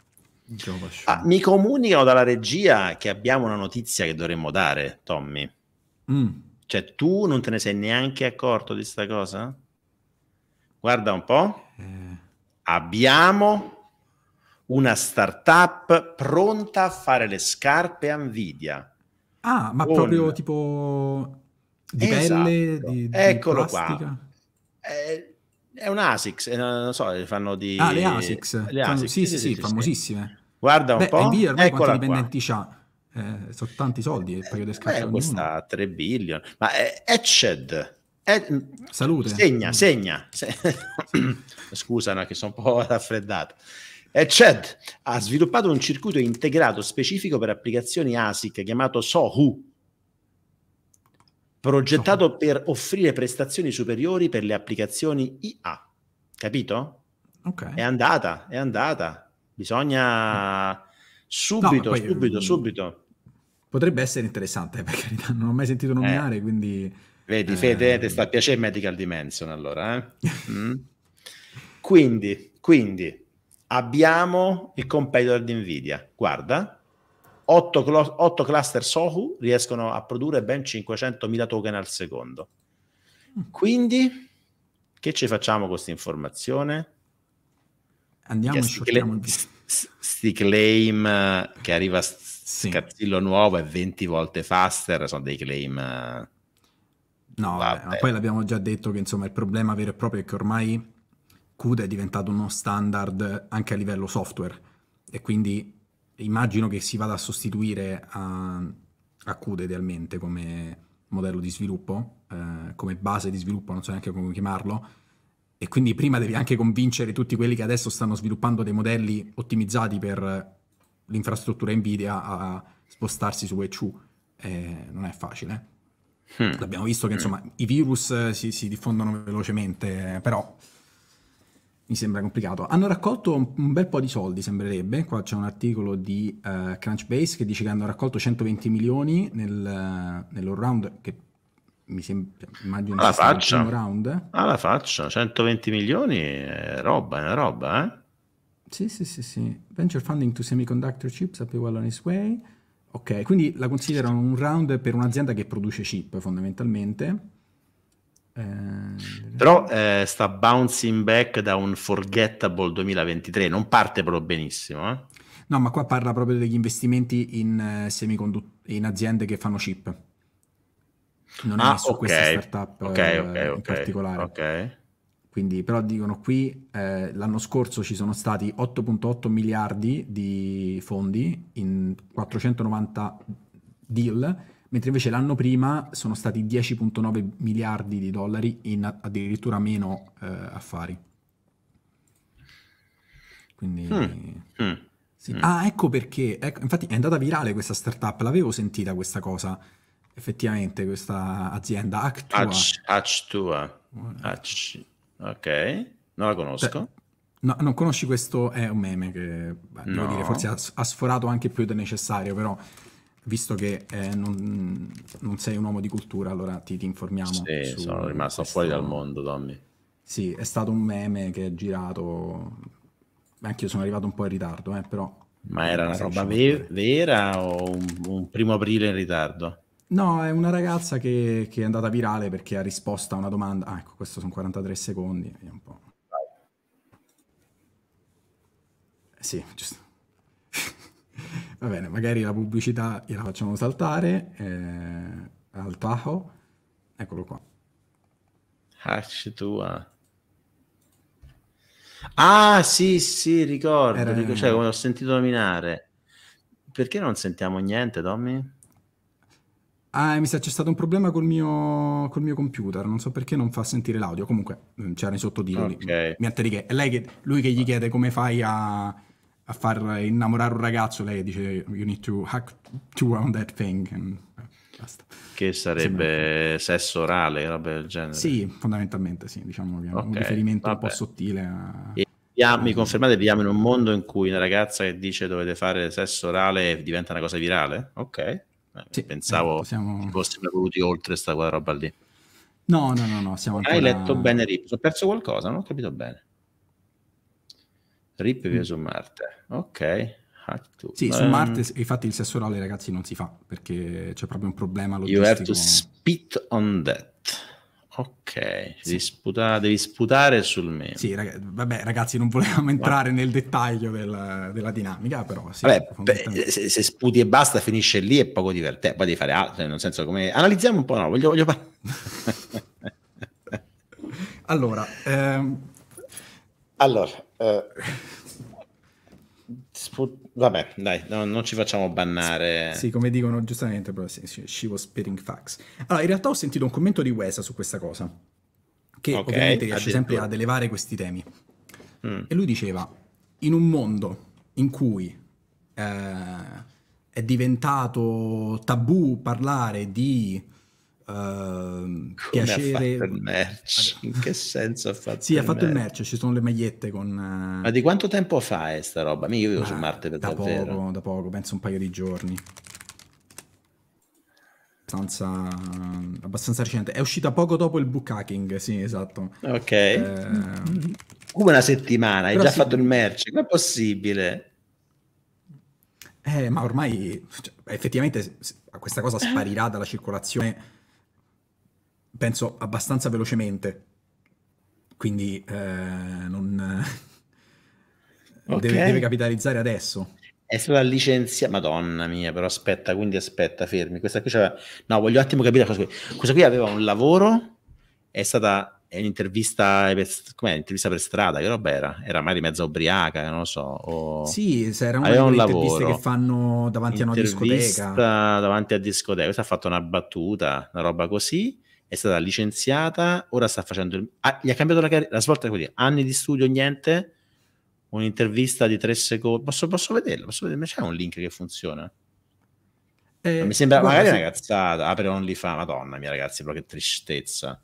Ah, mi comunicano dalla regia che abbiamo una notizia che dovremmo dare, Tommy. Mm. Cioè, tu non te ne sei neanche accorto di sta cosa? Guarda un po'. Eh. Abbiamo una startup pronta a fare le scarpe Nvidia. Ah, ma con... proprio tipo di esatto. pelle, di, di Eccolo qua. È, eh, è un ASICS, eh, non so, fanno di... Ah, le ASICS, le ASICS. Sì, sì, sì, sì, famosissime. Guarda un Beh, po'. Nvidia ormai Eccola quanti dipendenti qua. c'ha? Eh, sono tanti soldi il periodo di scaccio. Costa 3 billion. Ma è eh, Etched, eh, mm, Salute. Segna, segna. Se... Scusa, no, che sono un po' raffreddato. E CED ha sviluppato un circuito integrato specifico per applicazioni ASIC chiamato SOHU, progettato no. per offrire prestazioni superiori per le applicazioni IA. Capito? Okay. È andata, è andata. Bisogna subito, no, poi, subito, mm, subito. Potrebbe essere interessante, per carità, non ho mai sentito nominare, eh. quindi... Vedi, eh. Fede, ti sta a piacere Medical Dimension allora, eh? mm. Quindi, quindi, abbiamo il competitor di Nvidia. Guarda, 8, cl- 8 cluster Sohu riescono a produrre ben 500.000 token al secondo. Mm. Quindi, che ci facciamo con questa informazione? Andiamo yeah, sti, cla- sti claim eh, che arriva sì. Scazzillo nuovo è 20 volte faster, sono dei claim... Eh, no, vabbè, ma poi l'abbiamo già detto che insomma il problema vero e proprio è che ormai CUDA è diventato uno standard anche a livello software e quindi immagino che si vada a sostituire a, a CUDA idealmente come modello di sviluppo, eh, come base di sviluppo, non so neanche come chiamarlo, e quindi prima devi anche convincere tutti quelli che adesso stanno sviluppando dei modelli ottimizzati per l'infrastruttura Nvidia a spostarsi su WeChu. Eh, non è facile. Hmm. L'abbiamo visto che insomma i virus si, si diffondono velocemente, però mi sembra complicato. Hanno raccolto un bel po' di soldi, sembrerebbe. Qua c'è un articolo di uh, Crunchbase che dice che hanno raccolto 120 milioni nel, uh, eh, nell'all-round che mi sembra cioè, immagino alla faccia. round. Alla faccia, 120 milioni è roba, è una roba, eh? Sì, sì, sì, sì. Venture funding to semiconductor chips well on its way. Ok, quindi la considerano un round per un'azienda che produce chip fondamentalmente Ehm. Però eh, sta bouncing back da un forgettable 2023, non parte proprio benissimo. Eh? No, ma qua parla proprio degli investimenti in, eh, semicondu- in aziende che fanno chip. Non ah, è su okay. questa startup okay, eh, okay, in particolare. Ok. Quindi, però dicono qui, eh, l'anno scorso ci sono stati 8.8 miliardi di fondi in 490 deal mentre invece l'anno prima sono stati 10.9 miliardi di dollari in addirittura meno eh, affari. Quindi... Mm. Mm. Sì. Mm. Ah, ecco perché, ecco, infatti è andata virale questa startup, l'avevo sentita questa cosa, effettivamente questa azienda, Actua. H, h Ok, non la conosco. Beh, no, non conosci questo, è un meme che, beh, no. dire, forse ha, ha sforato anche più del necessario, però visto che eh, non, non, sei un uomo di cultura, allora ti, ti informiamo. Sì, sono rimasto questo... fuori dal mondo, Tommy. Sì, è stato un meme che è girato. Anche io sono arrivato un po' in ritardo, eh, però. Ma era una roba ver- vera o un, un, primo aprile in ritardo? No, è una ragazza che, che, è andata virale perché ha risposto a una domanda. Ah, ecco, questo sono 43 secondi. Vediamo un po'. Sì, giusto. va bene, magari la pubblicità gliela facciamo saltare eh, al Tahoe, eccolo qua. Harsh tua. Ah, sì, sì, ricordo, Era... dico, cioè, come ho sentito nominare. Perché non sentiamo niente, Tommy? Ah, mi sa c'è stato un problema col mio, col mio, computer, non so perché non fa sentire l'audio. Comunque mm, c'erano i sottotitoli. Okay. Niente di che. È lei che, lui che gli chiede come fai a, a far innamorare un ragazzo, lei dice you need to hack to on that thing. And, mm, basta. Che sarebbe sesso orale, roba del genere? Sì, fondamentalmente sì, diciamo okay, un riferimento vabbè. un po' sottile. A... E via, mi mm. confermate, viviamo in un mondo in cui una ragazza che dice dovete fare sesso orale diventa una cosa virale? Ok. Eh, sì, Pensavo eh, ecco, possiamo... fossimo evoluti oltre sta roba lì. No, no, no, no siamo Hai letto bene Rip, ho perso qualcosa, non ho capito bene. Rip mm. su Marte, ok. Hattu. Sì, su Marte mm. infatti il sesso orale ragazzi non si fa perché c'è proprio un problema logistico. You have to spit on that. Ok, sì. devi, sputare, devi, sputare, sul meme. Sì, rag- vabbè, ragazzi, non volevamo entrare nel dettaglio del, della dinamica, però... Sì, vabbè, beh, se, se, sputi e basta, finisce lì è poco divertente. Poi devi fare altro, nel senso come... Analizziamo un po', no, voglio, voglio parlare... allora, ehm... allora, eh, vabbè, dai, no, non ci facciamo bannare. Sì, come dicono giustamente, però, she was spitting facts. Allora, in realtà ho sentito un commento di Wesa su questa cosa, che okay, ovviamente riesce sempre ad elevare questi temi. Mm. E lui diceva, in un mondo in cui eh, è diventato tabù parlare di Uh, piacere. Ha fatto il merch? In che senso ha fatto? sì, ha fatto il merch, ci sono le magliette con... Eh, ma di quanto tempo fa è sta roba? Io vivo su Marte per da davvero. Poco, da poco, penso un paio di giorni. Abbastanza, abbastanza recente. È uscita poco dopo il book hacking, sì, esatto. Ok. Eh... Una settimana, hai già sì. fatto il merch, com'è possibile? Eh, ma ormai cioè, effettivamente questa cosa sparirà dalla circolazione penso abbastanza velocemente, quindi eh, non... okay. deve, deve capitalizzare adesso. È stata licenziata madonna mia, però aspetta, quindi aspetta, fermi. Questa qui c'era, no, voglio un attimo capire cosa Questa qui aveva un lavoro, è stata è un'intervista, com'è, un'intervista per strada, che roba era? Era magari mezza ubriaca, non lo so. O... Sì, era una aveva un lavoro. che fanno davanti a una discoteca. davanti a discoteca, questa ha fatto una battuta, una roba così è stata licenziata, ora sta facendo... Il, ah, gli ha cambiato la, car- la svolta così, anni di studio, niente, un'intervista di tre secondi, posso, posso vederla, posso vederla, c'è un link che funziona? Eh, mi sembra guarda, magari una cazzata, apre ah, OnlyFans, madonna mia ragazzi, però che tristezza.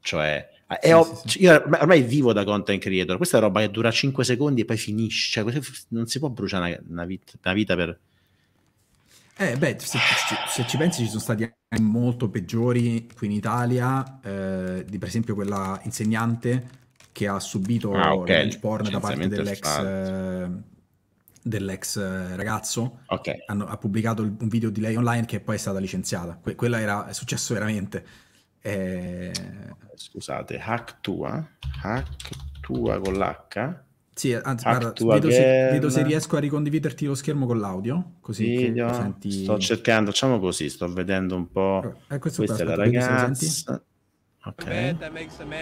Cioè, ah, sì, ho, sì, sì. Cioè, io ormai vivo da content creator, questa roba che dura 5 secondi e poi finisce, cioè, non si può bruciare una, una, vita, una vita per eh, beh, se, se, ci pensi ci sono stati molto peggiori qui in Italia, eh, di per esempio quella insegnante che ha subito ah, okay. porn da parte eh, dell'ex, eh, dell'ex ragazzo. Okay. Hanno, ha pubblicato il, un video di lei online che poi è stata licenziata. Que- quella era, è successo veramente. Eh... Scusate, hack tua, hack tua con l'H sì, anzi, guarda, vedo, se, vedo, se, riesco a ricondividerti lo schermo con l'audio, così Video, senti... Sto cercando, facciamo così, sto vedendo un po'... Eh, eh questo Questa qua, è la ragazza. Ok.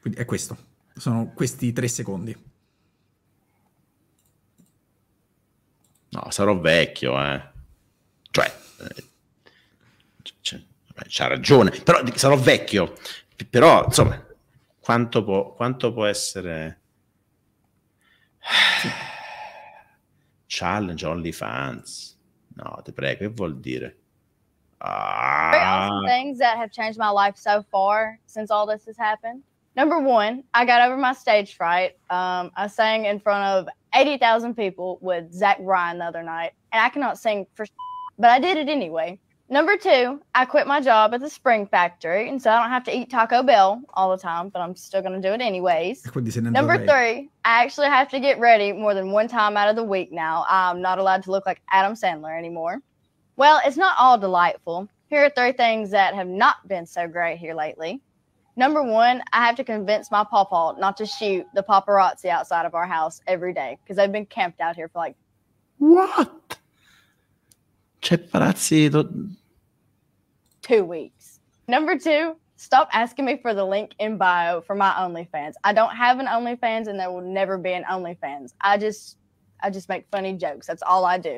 Quindi è questo. Sono questi tre secondi. No, sarò vecchio, eh. Cioè, eh, eh, c'ha ragione, però sarò vecchio, però insomma, quanto può, quanto può essere challenge only fans? No, ti prego, che vuol dire? Ah. Things that have changed my life so far since all this has happened. Number one, I got over my stage fright. Um, I sang in front of 80,000 people with Zach Ryan the other night, and I cannot sing for, but I did it anyway. Number two, I quit my job at the spring factory, and so I don't have to eat Taco Bell all the time, but I'm still going to do it anyways. Number three, I actually have to get ready more than one time out of the week now. I'm not allowed to look like Adam Sandler anymore. Well, it's not all delightful. Here are three things that have not been so great here lately. Number one, I have to convince my pawpaw not to shoot the paparazzi outside of our house every day because they've been camped out here for like. What? Paparazzi, two weeks. Number two, stop asking me for the link in bio for my OnlyFans. I don't have an OnlyFans and there will never be an OnlyFans. I just I just make funny jokes. That's all I do.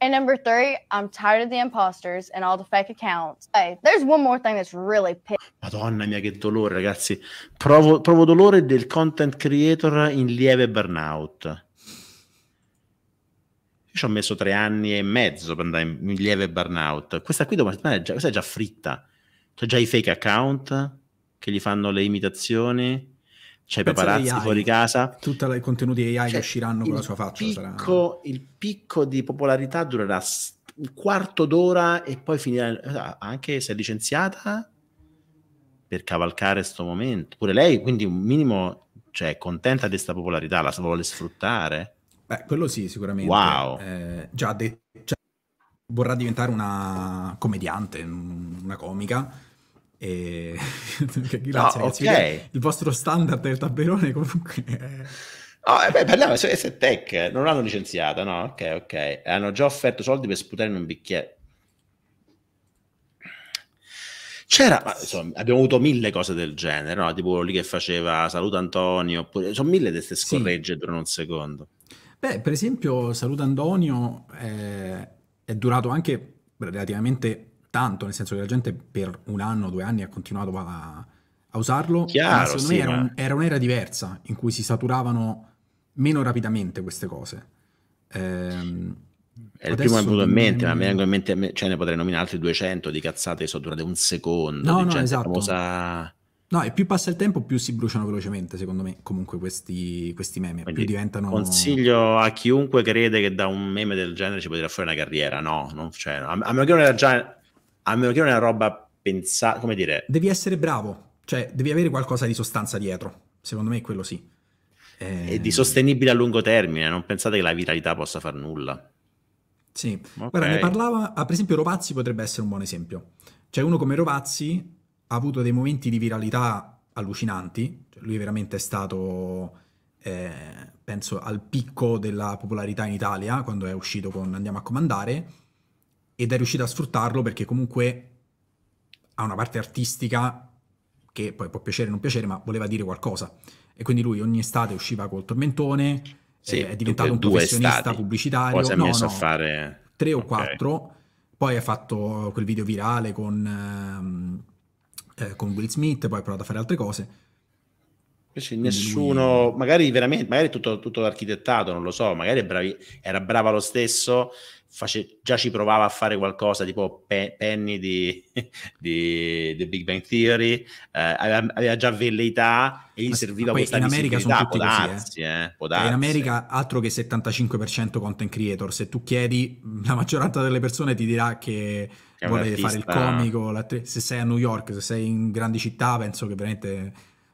And number three, I'm tired of the imposters and all the fake accounts. Hey, there's one more thing that's really pissed. Madonna mia, che dolore, ragazzi. Provo, provo dolore del content creator in lieve burnout. ci ho messo tre anni e mezzo per andare in lieve burnout. Questa qui domani è già, questa è già fritta. C'è già i fake account che gli fanno le imitazioni. C'è i paparazzi AI, fuori casa. Tutti i contenuti AI cioè, che usciranno con la sua faccia. Picco, sarà... Il picco di popolarità durerà un quarto d'ora e poi finirà. Eh, anche se è licenziata per cavalcare questo momento. Pure lei, quindi un minimo, cioè, contenta di questa popolarità, la vuole sfruttare Beh, quello sì, sicuramente. Wow. Eh, già detto, cioè, vorrà diventare una commediante, una comica. E... Grazie, no, ah, ragazzi, okay. Il vostro standard del tabellone comunque... È... No, eh beh, parliamo, è tech, non l'hanno licenziata, no? Ok, ok. Hanno già offerto soldi per sputare in un bicchiere. C'era, ma, insomma, abbiamo avuto mille cose del genere, no? Tipo lì che faceva saluta Antonio, oppure, sono mille di queste scorregge sì. per un secondo. Beh, per esempio, Saluto Antonio eh, è durato anche relativamente tanto, nel senso che la gente per un anno, due anni ha continuato a, a usarlo. Chiaro, secondo sì, me era, un, era, un'era diversa in cui si saturavano meno rapidamente queste cose. Eh, è il primo che mi è venuto in mente, ma mi vengono in mente, cioè ne potrei nominare altri 200 di cazzate che sono durate un secondo. No, di no, gente esatto. famosa No, e più passa il tempo, più si bruciano velocemente, secondo me, comunque questi, questi meme. Quindi più diventano... Consiglio a chiunque crede che da un meme del genere ci potrà fare una carriera, no, non c'è. Cioè, a, a meno che non era già... A meno che non è una roba pensata, come dire... Devi essere bravo, cioè devi avere qualcosa di sostanza dietro, secondo me quello sì. E di sostenibile a lungo termine, non pensate che la viralità possa far nulla. Sì, okay. guarda, ne parlava, ah, per esempio Rovazzi potrebbe essere un buon esempio. Cioè uno come Rovazzi ha avuto dei momenti di viralità allucinanti, cioè, lui veramente è stato, eh, penso, al picco della popolarità in Italia quando è uscito con Andiamo a comandare ed è riuscito a sfruttarlo perché comunque ha una parte artistica che poi può piacere o non piacere, ma voleva dire qualcosa. E quindi lui ogni estate usciva col tormentone, sì, eh, è diventato un professionista estati. pubblicitario. Poi si è no, messo no, a fare... Tre o okay. quattro. Poi ha fatto quel video virale con... Um, eh, con Will Smith, poi ha provato a fare altre cose. Invece nessuno, lui... magari veramente, magari tutto, tutto architettato, non lo so, magari bravi, era brava lo stesso, face, già ci provava a fare qualcosa tipo pe, Penny di, di, di, Big Bang Theory, eh, aveva, aveva, già velleità e gli ma, serviva ma questa in America sono tutti può così, eh. Eh, cioè, In America altro che 75% content creator, se tu chiedi, mm, la maggioranza delle persone ti dirà che vuole fare il comico, se sei a New York, se sei in grandi città, penso che veramente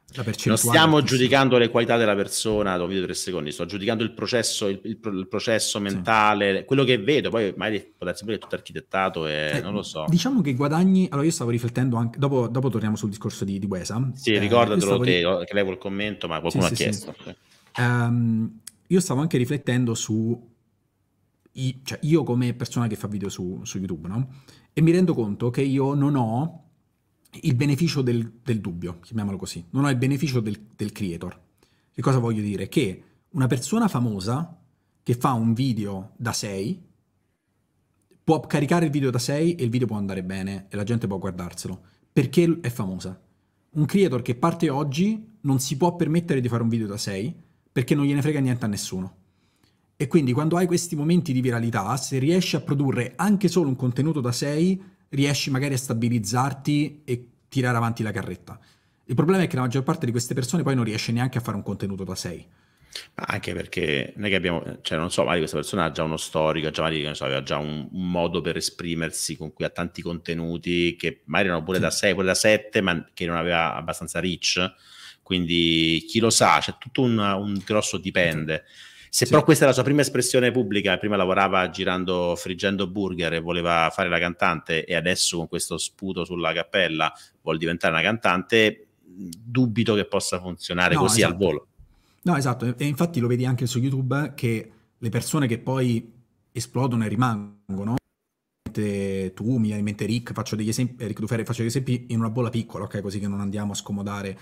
la percentuale... Non stiamo giudicando le qualità della persona, dopo video tre secondi, sto giudicando il processo, il, il, il processo mentale, sì. quello che vedo, poi magari potrebbe essere tutto architettato e eh, non lo so. Diciamo che guadagni... Allora io stavo riflettendo anche... Dopo, dopo torniamo sul discorso di, di Wesa. Sì, eh, ricordatelo te, rif... Oh, che levo il commento, ma qualcuno sì, ha sì, chiesto. Sì. Um, ehm, io stavo anche riflettendo su cioè io come persona che fa video su, su YouTube, no? E mi rendo conto che io non ho il beneficio del, del dubbio, chiamiamolo così, non ho il beneficio del, del creator. Che cosa voglio dire? Che una persona famosa che fa un video da 6 può caricare il video da 6 e il video può andare bene e la gente può guardarselo perché è famosa. Un creator che parte oggi non si può permettere di fare un video da 6 perché non gliene frega niente a nessuno. E quindi quando hai questi momenti di viralità, se riesci a produrre anche solo un contenuto da 6, riesci magari a stabilizzarti e tirare avanti la carretta. Il problema è che la maggior parte di queste persone poi non riesce neanche a fare un contenuto da 6. Ma anche perché noi che abbiamo, cioè non so, magari questa persona ha già uno storico, già magari, so, aveva già un, un, modo per esprimersi con cui ha tanti contenuti che magari erano pure da 6, pure da 7, ma che non aveva abbastanza reach. Quindi chi lo sa, c'è tutto un, un grosso dipende. Sì esatto. Se sì. però questa è la sua prima espressione pubblica, prima lavorava girando, friggendo burger e voleva fare la cantante e adesso con questo sputo sulla cappella vuol diventare una cantante, dubito che possa funzionare no, così esatto. al volo. No, esatto, e infatti lo vedi anche su YouTube che le persone che poi esplodono e rimangono, tu, mi viene in mente Rick, faccio degli esempi, Rick Dufere, faccio degli esempi in una bolla piccola, ok, così che non andiamo a scomodare,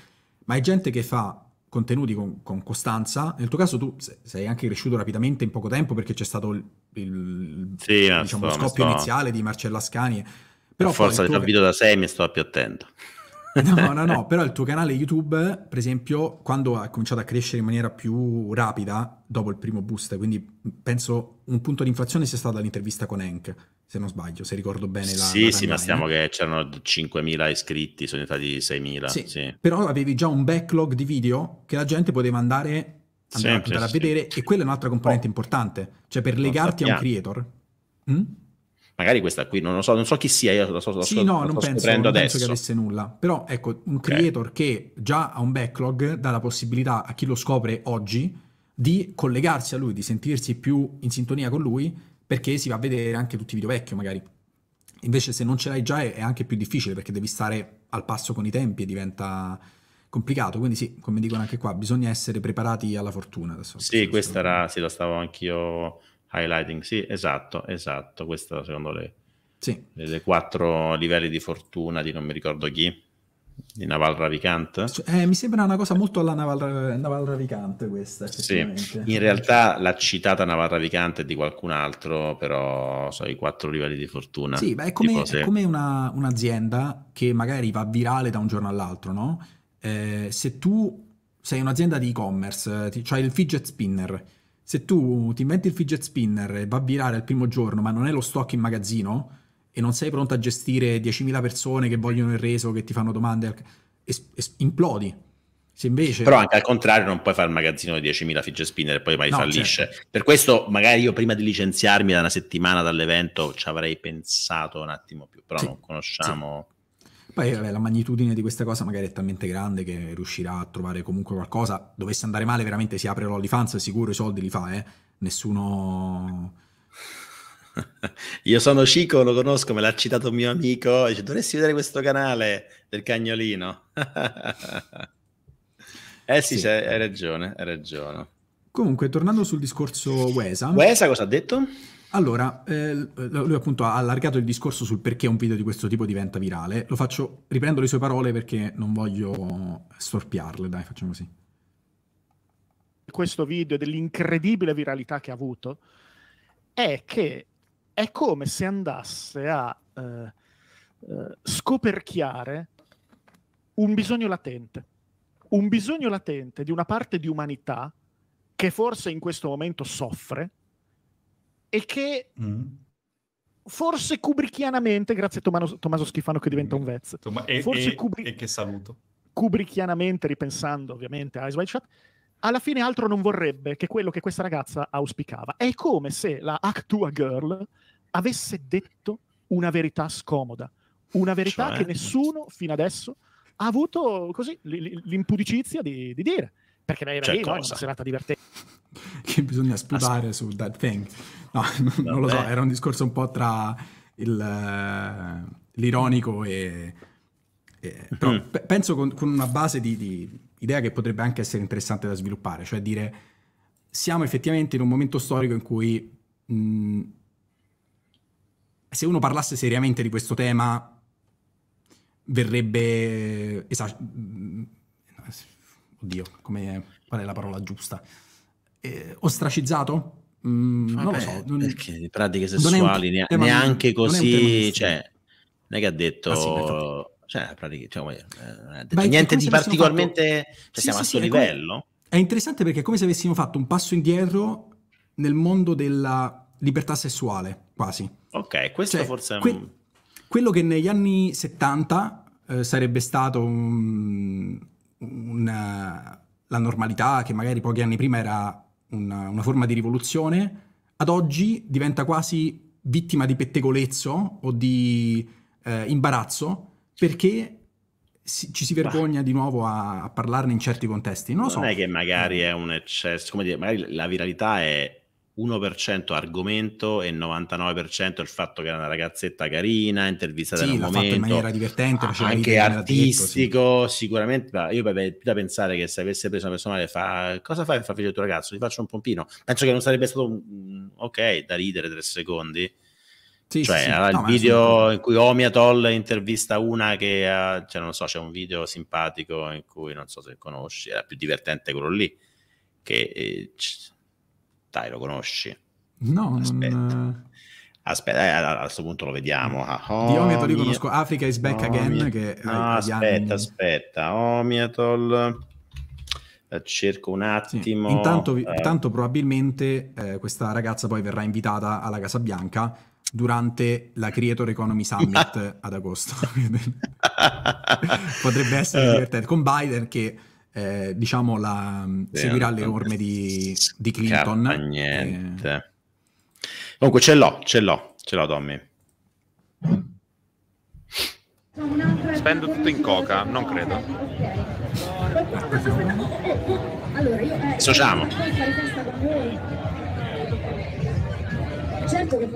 ma è gente che fa contenuti con, con, costanza. Nel tuo caso tu sei anche cresciuto rapidamente in poco tempo perché c'è stato il, il sì, diciamo, sto, scoppio sto... iniziale di Marcella Scani. Però a forza della da 6 mi sto più attento no, no, no, però il tuo canale YouTube, per esempio, quando ha cominciato a crescere in maniera più rapida, dopo il primo boost, quindi penso un punto di inflazione sia stata l'intervista con Hank, se non sbaglio, se ricordo bene la Sì, la sì, ma stiamo che c'erano 5.000 iscritti, sono diventati 6.000. Sì, sì. Però avevi già un backlog di video che la gente poteva andare, andare, sempre, andare a vedere sì. e quella è un'altra componente oh. importante, cioè per legarti a un creator. Mm? Magari questa qui, non lo so, non so chi sia, io lo so, lo sì, so, no, lo non, penso, non penso, che avesse nulla, però ecco, un creator okay. che già ha un backlog dà la possibilità a chi lo scopre oggi di collegarsi a lui, di sentirsi più in sintonia con lui, perché si va a vedere anche tutti i video vecchi magari. Invece se non ce l'hai già è anche più difficile perché devi stare al passo con i tempi e diventa complicato. Quindi sì, come dicono anche qua, bisogna essere preparati alla fortuna. Adesso, sì, questa era, sì, la stavo anch'io Highlighting, sì, esatto, esatto. Questa secondo le, sì. le, le, quattro livelli di fortuna di non mi ricordo chi, di Naval Ravicant. Eh, mi sembra una cosa molto alla Naval, Naval Ravicant questa. Sì, in realtà la citata Naval Ravicant è di qualcun altro, però sono i quattro livelli di fortuna. Sì, beh, è come, se... è come una, un'azienda che magari va virale da un giorno all'altro, no? Eh, se tu sei un'azienda di e-commerce, ti, cioè il fidget spinner, se tu ti inventi il fidget spinner e va a virale il primo giorno, ma non è lo stock in magazzino e non sei pronto a gestire 10.000 persone che vogliono il reso, che ti fanno domande, es- es- implodi. Se invece... Però anche al contrario non puoi fare il magazzino di 10.000 fidget spinner e poi mai no, fallisce. Certo. Per questo magari io prima di licenziarmi da una settimana dall'evento ci avrei pensato un attimo più, però sì, non conosciamo... Sì. Poi vabbè, la magnitudine di questa cosa magari è talmente grande che riuscirà a trovare comunque qualcosa. Dovesse andare male, veramente si apre l'Olifanz, sicuro i soldi li fa, eh. Nessuno... Io sono Cico, lo conosco, me l'ha citato un mio amico, dice dovresti vedere questo canale del cagnolino. eh sì, sì. hai ragione, hai ragione. Comunque, tornando sul discorso Wesa... Wesa cosa ha detto? Allora, eh, lui appunto ha allargato il discorso sul perché un video di questo tipo diventa virale. Lo faccio, riprendo le sue parole perché non voglio storpiarle, dai, facciamo così. Questo video dell'incredibile viralità che ha avuto è che è come se andasse a eh, eh scoperchiare un bisogno latente, un bisogno latente di una parte di umanità che forse in questo momento soffre e che mm. forse kubrickianamente, grazie a Tomano, Tommaso Schifano che diventa un Vez, Toma- e, forse e, Kubrick- e che saluto. Kubrickianamente, ripensando ovviamente a Ice White Shot, alla fine altro non vorrebbe che quello che questa ragazza auspicava. È come se la Actua Girl avesse detto una verità scomoda, una verità cioè... che nessuno fino adesso ha avuto così l'impudicizia di, di dire. Perché lei era cioè, lì, no? una serata divertente. Che bisogna spudare As- su That Thing. No, non lo so, era un discorso un po' tra il, eh, l'ironico e... e però mm. p- penso con, con, una base di, di idea che potrebbe anche essere interessante da sviluppare, cioè dire siamo effettivamente in un momento storico in cui mh, mm, se uno parlasse seriamente di questo tema verrebbe esa- mm, oddio, come, qual è la parola giusta? Eh, ostracizzato? Mm, Vabbè, non lo so. Non, perché di pratiche sessuali ne, tema, neanche così, non cioè, non è che ha detto... Ah, sì, cioè, pratica, cioè, eh, Beh, niente di particolarmente... Fatto... Cioè, sì, siamo sì, a suo livello. È interessante perché è come se avessimo fatto un passo indietro nel mondo della libertà sessuale, quasi. Ok, questo cioè, forse... È... Que- quello che negli anni 70 eh, sarebbe stato un, una, eh, la normalità, che magari pochi anni prima era una, una forma di rivoluzione, ad oggi diventa quasi vittima di pettegolezzo o di eh, imbarazzo perché si, ci si vergogna bah. di nuovo a, a, parlarne in certi contesti. Non, non so. è che magari è un eccesso, come dire, magari la viralità è 1% argomento e 99% il fatto che era una ragazzetta carina, intervista sì, in momento, in maniera divertente, anche artistico, detto, sì. sicuramente. Io avrei da pensare che se avesse preso una persona che fa cosa fai per far figlio il tuo ragazzo? Ti faccio un pompino. Penso che non sarebbe stato ok da ridere tre secondi. Sì, cioè, sì, allora no, il video in cui Omi Atoll intervista una che ha, eh, cioè, non so, c'è un video simpatico in cui non so se conosci, era più divertente quello lì che eh, dai, lo conosci? No, Aspetta. non... Aspetta, eh, a questo punto lo vediamo. Ah, oh, Di Omiatol io Africa is back oh, again. Mia... Che no, ah, aspetta, anni... aspetta. Omiatol. Oh, Cerco un attimo. Sì. Intanto, eh. intanto probabilmente eh, questa ragazza poi verrà invitata alla Casa Bianca durante la Creator Economy Summit ad agosto. Potrebbe essere eh. divertente. Con Biden che eh, diciamo, la, sì, seguirà le orme di, di Clinton. Eh, niente. E... Comunque ce l'ho, ce l'ho, ce l'ho Tommy. Spendo tutto in coca, non credo. Sociamo. Certo che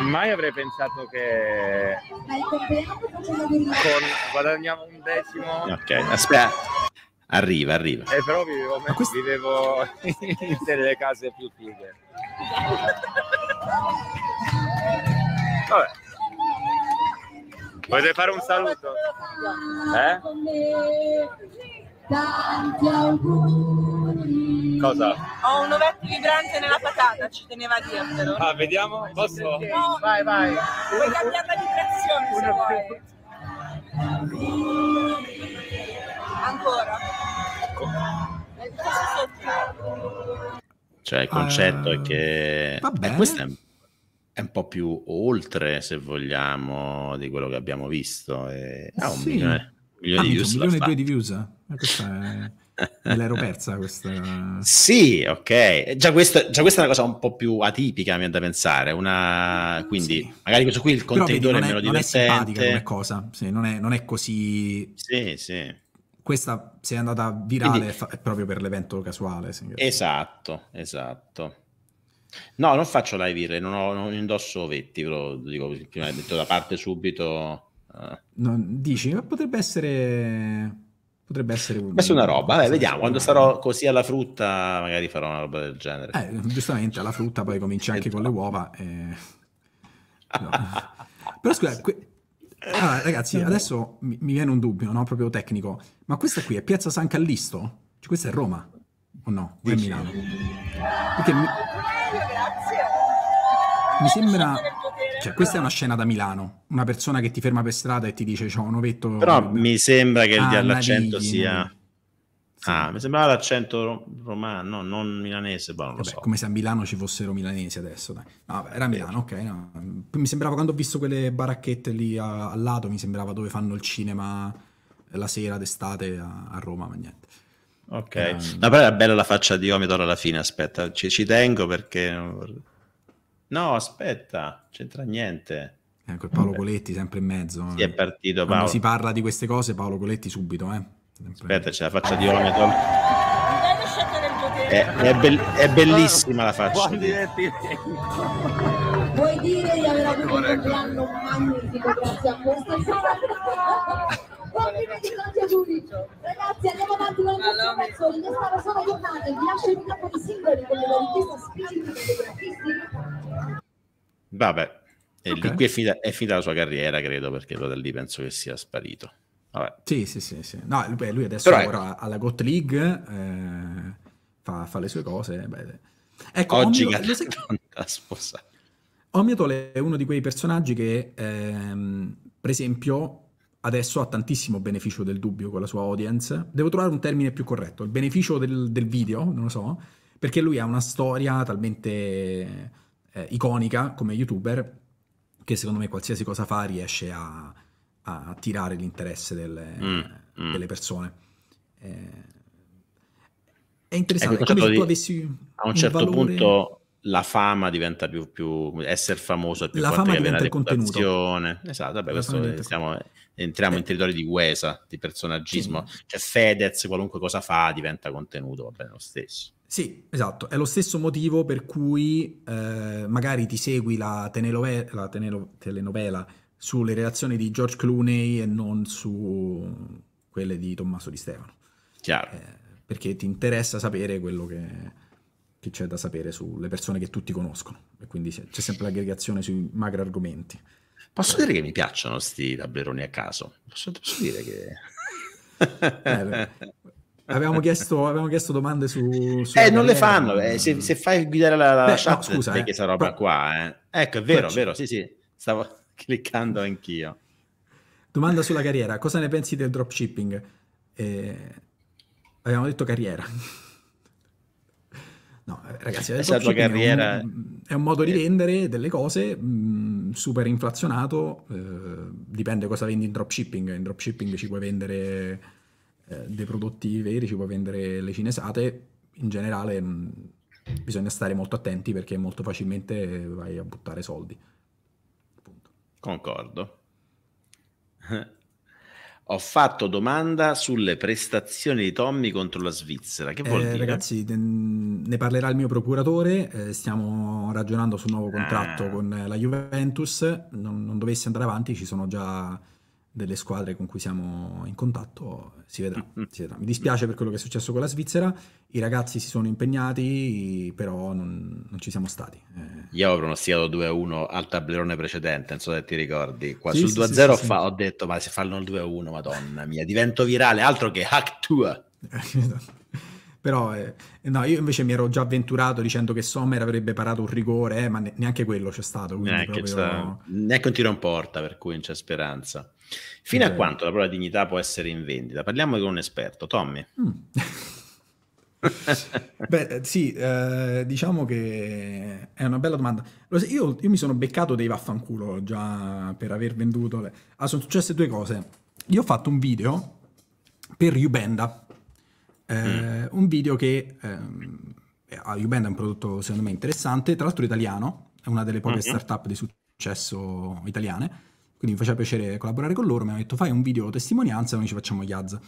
Mai avrei pensato che con guadagniamo un decimo. Ok, aspetta. Arriva, arriva. Eh, però vivevo, Ma questo... vivevo in delle case più fighe. Vabbè. Volete fare un saluto? Eh? Tanti auguri. Cosa? Ho un ovetto vibrante nella patata, ci teneva a dirtelo. Ah, vediamo, posso? No, vai, vai. Puoi cambiare la vibrazione se vuoi. Ancora. Ecco. Cioè il concetto uh, è ah, che... Vabbè. questo è un po' più oltre, se vogliamo, di quello che abbiamo visto. E... Ah, un sì. milione, milione ah, di views. Un milione e due di views. Eh, questa è... l'ero persa questa. Sì, ok. Già questa, già questa, è una cosa un po' più atipica, mi da pensare. Una... Mm, quindi, sì. magari questo qui il contenitore vedi, è, è meno divertente. Non è simpatica come cosa, sì, non, è, non, è, così... Sì, sì questa si è andata virale Quindi, fa- proprio per l'evento casuale. Esatto, esatto. No, non faccio live irre, non, ho, non indosso vetti, ve lo dico prima, detto da parte subito. Uh. Non, dici, ma potrebbe essere... Potrebbe essere un... Questa una roba, Vabbè, vediamo, quando sarò così alla frutta magari farò una roba del genere. Eh, giustamente, alla frutta poi cominci anche con le esatto. uova. E... No. Però scusa, que- allora, eh, ragazzi, adesso mi, viene un dubbio, no? Proprio tecnico. Ma questa qui è Piazza San Callisto? Cioè, questa è Roma? O no? O è Milano? Perché mi... mi sembra... Cioè, questa è una scena da Milano. Una persona che ti ferma per strada e ti dice c'ho un ovetto... Però mi sembra che il ah, l'accento sia... Sì. Ah, mi sembrava l'accento romano, non milanese, ma boh, non Vabbè, eh so. Come se a Milano ci fossero milanesi adesso, dai. No, era Milano, ok. No. Mi sembrava quando ho visto quelle baracchette lì a, al lato, mi sembrava dove fanno il cinema la sera d'estate a, a Roma, ma niente. Ok, um... no, però era bella la faccia di Omidor alla fine, aspetta, ci, ci tengo perché... No, aspetta, c'entra niente. Ecco, Paolo Coletti sempre in mezzo. Si eh. è partito, Paolo. Quando si parla di queste cose, Paolo Coletti subito, eh. Aspetta, c'è la faccia di Omiaton. È, è, be- è, bellissima la faccia. Vuoi dire di aver avuto un compleanno ecco. magnifico grazie a questo Ragazzi, andiamo avanti con le nostre canzoni. Io stavo solo tornando. Vi lascio il campo di singoli con le richieste specifiche Vabbè, okay. qui è finita, è finita la sua carriera, credo, perché da lì penso che sia sparito. Vabbè. Sì, sì, sì, sì. No, beh, lui adesso Però lavora è... alla Got League, eh, fa, fa, le sue cose. Eh, beh. Eh. Ecco, Oggi la lo sai... Omnitol è uno di quei personaggi che, ehm, per esempio, adesso ha tantissimo beneficio del dubbio con la sua audience. Devo trovare un termine più corretto, il beneficio del, del video, non lo so, perché lui ha una storia talmente eh, iconica come youtuber che secondo me qualsiasi cosa fa riesce a a attirare l'interesse delle, mm, mm. delle persone. Eh, è interessante, è ecco, come se tu avessi a un certo valore... punto la fama diventa più, più essere famoso è più la esatto, fama diventa il contenuto esatto vabbè, questo siamo, entriamo eh. in territorio di guesa di personaggismo sì. cioè Fedez qualunque cosa fa diventa contenuto va bene lo stesso sì esatto è lo stesso motivo per cui eh, magari ti segui la, tenelove- la tenelo- telenovela sulle relazioni di George Clooney e non su quelle di Tommaso Di Stefano. Chiaro. Eh, perché ti interessa sapere quello che, che, c'è da sapere sulle persone che tutti conoscono. E quindi c'è sempre l'aggregazione sui macro argomenti. Posso dire che mi piacciono sti tableroni a caso? Posso, posso dire che... eh, avevamo, chiesto, avevamo, chiesto, domande su... su eh, non le fanno. Eh. Se, se, fai guidare la, la Beh, chat, no, scusa, eh. questa roba Pro... qua. Eh. Ecco, è vero, è vero, sì, sì. Stavo... cliccando anch'io. Domanda sulla carriera, cosa ne pensi del dropshipping? Eh, abbiamo detto carriera. No, eh, ragazzi, è, carriera... è, un, è un modo di eh. vendere delle cose mh, mm, super inflazionato, eh, dipende cosa vendi in dropshipping, in dropshipping ci puoi vendere eh, dei prodotti veri, ci puoi vendere le cinesate, in generale mh, mm, bisogna stare molto attenti perché molto facilmente vai a buttare soldi. Concordo. Ho fatto domanda sulle prestazioni di Tommy contro la Svizzera. Che vuol eh, dire? Ragazzi, ne parlerà il mio procuratore. Eh, stiamo ragionando sul nuovo contratto ah. con la Juventus. Non, non dovesse andare avanti, ci sono già delle squadre con cui siamo in contatto, si vedrà, mm, mm. si vedrà, Mi dispiace per quello che è successo con la Svizzera, i ragazzi si sono impegnati, però non, non ci siamo stati. Eh. Io ho pronosticato 2-1 al tablerone precedente, non so se ti ricordi. Qua sì, sul sì, 2-0 sì, fa, ho detto, ma se fanno il 2-1, madonna mia, divento virale, altro che hack 2. Però eh, no, io invece mi ero già avventurato dicendo che Sommer avrebbe parato un rigore, eh, ma ne- neanche quello c'è stato. Neanche, proprio... c'è... neanche un tiro in porta, per cui non c'è speranza. Fino eh. a quanto la propria dignità può essere in vendita? Parliamo con un esperto, Tommy. Mm. Beh, eh, sì, eh, diciamo che è una bella domanda. Io, io, mi sono beccato dei vaffanculo già per aver venduto. Le... Ah, sono successe due cose. Io ho fatto un video per Ubenda, Mm. eh, mm. un video che ehm, eh, Uband è un prodotto secondo me interessante, tra l'altro italiano, è una delle poche mm-hmm. startup di successo italiane, quindi mi faceva piacere collaborare con loro, mi hanno detto fai un video testimonianza e noi ci facciamo gli ads.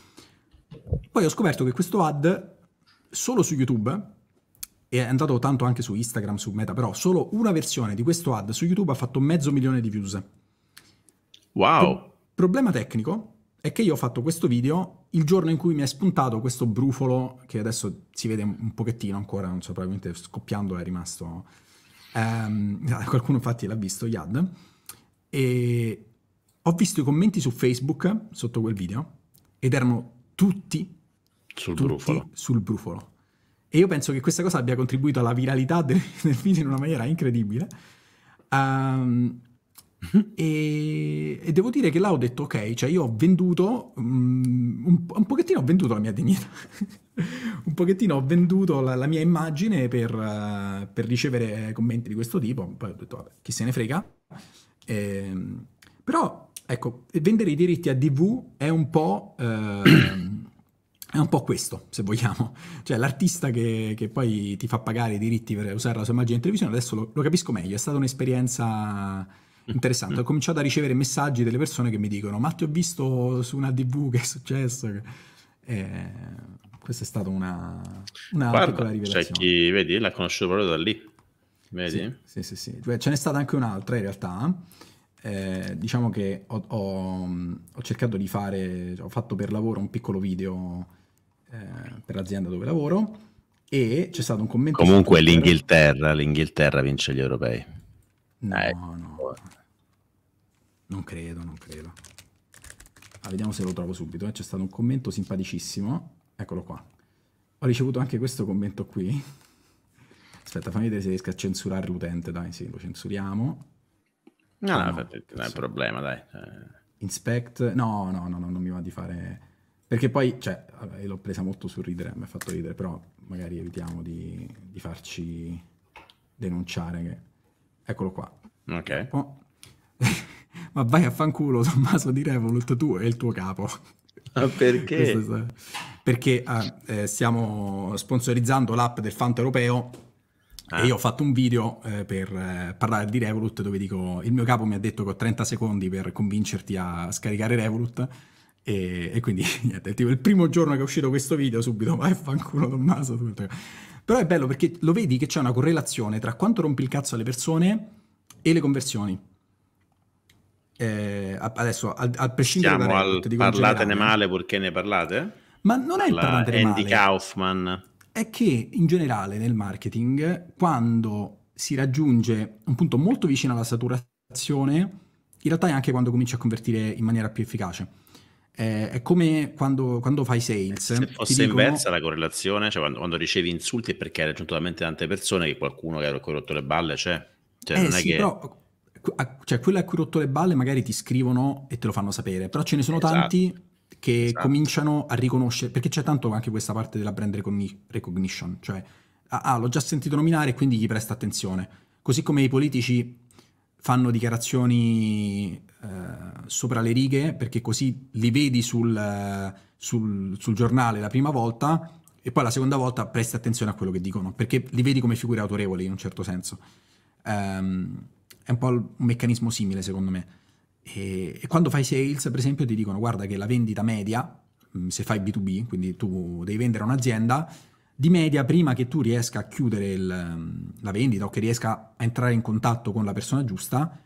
Poi ho scoperto che questo ad solo su YouTube, e è andato tanto anche su Instagram, su Meta, però solo una versione di questo ad su YouTube ha fatto mezzo milione di views. Wow! Pro- problema tecnico, è che io ho fatto questo video il giorno in cui mi è spuntato questo brufolo che adesso si vede un pochettino ancora, non so, probabilmente scoppiando è rimasto. Um, qualcuno infatti l'ha visto, Yad. E ho visto i commenti su Facebook sotto quel video ed erano tutti sul, tutti brufolo. sul brufolo. E io penso che questa cosa abbia contribuito alla viralità del, del video in una maniera incredibile. Um, e, e, devo dire che là ho detto ok, cioè io ho venduto, um, un, un, pochettino ho venduto la mia dignità, un pochettino ho venduto la, la mia immagine per, uh, per, ricevere eh, commenti di questo tipo, poi ho detto vabbè, chi se ne frega, e, ehm, però ecco, vendere i diritti a DV è un po'... Uh, è un po' questo, se vogliamo. Cioè, l'artista che, che, poi ti fa pagare i diritti per usare la sua immagine in televisione, adesso lo, lo capisco meglio. È stata un'esperienza interessante. Ho cominciato a ricevere messaggi delle persone che mi dicono: Ma ti ho visto su una DV che è successo? E eh, questa è stata una, una Guarda, piccola rivelazione. C'è chi vedi, l'ha conosciuto proprio da lì. Vedi? Sì, sì, sì. sì. Ce n'è stata anche un'altra in realtà. Eh, diciamo che ho, ho, mm, ho, cercato di fare, ho fatto per lavoro un piccolo video eh, per l'azienda dove lavoro e c'è stato un commento. Comunque l'Inghilterra, l'Inghilterra vince gli europei. No, eh. no. Boh. Non credo, non credo. Ah, vediamo se lo trovo subito. Eh. C'è stato un commento simpaticissimo. Eccolo qua. Ho ricevuto anche questo commento qui. Aspetta, fammi vedere se riesco a censurare l'utente, dai, sì, lo censuriamo. No, ah, no, no, non è un problema, dai. Inspect, no, no, no, no, non mi va di fare... Perché poi, cioè, l'ho presa molto sul ridere, mi ha fatto ridere, però magari evitiamo di, di farci denunciare che... Eccolo qua. Ok. Oh ma vai a fanculo Tommaso di Revolut, tu e il tuo capo. Ah, perché? perché ah, eh, stiamo sponsorizzando l'app del Fanto Europeo ah. e io ho fatto un video eh, per eh, parlare di Revolut dove dico il mio capo mi ha detto che ho 30 secondi per convincerti a scaricare Revolut e, e quindi niente, tipo, il primo giorno che è uscito questo video subito vai a fanculo Tommaso. Tutto. Però è bello perché lo vedi che c'è una correlazione tra quanto rompi il cazzo alle persone e le conversioni eh, adesso al, al prescindere Siamo da Reddit, al, parlatene eh. male purché ne parlate? Ma non è il parlatene Andy male. Kaufman. È che in generale nel marketing, quando si raggiunge un punto molto vicino alla saturazione, in realtà è anche quando cominci a convertire in maniera più efficace. Eh, è come quando, quando, fai sales. Se fosse dicono... inversa la correlazione, cioè quando, quando, ricevi insulti è perché hai raggiunto talmente tante persone che qualcuno che ha rotto le balle c'è. Cioè, eh, non è sì, che... però cioè quello a cui ho rotto le balle magari ti scrivono e te lo fanno sapere, però ce ne sono esatto. tanti che esatto. cominciano a riconoscere, perché c'è tanto anche questa parte della brand recognition, cioè ah, ah, l'ho già sentito nominare e quindi gli presta attenzione, così come i politici fanno dichiarazioni eh, sopra le righe perché così li vedi sul, sul, sul giornale la prima volta e poi la seconda volta presti attenzione a quello che dicono perché li vedi come figure autorevoli in un certo senso. Um, è un po' un meccanismo simile secondo me. E, e quando fai sales, per esempio, ti dicono guarda che la vendita media, mm, se fai B2B, quindi tu devi vendere a un'azienda, di media prima che tu riesca a chiudere il, mm, la vendita o che riesca a entrare in contatto con la persona giusta,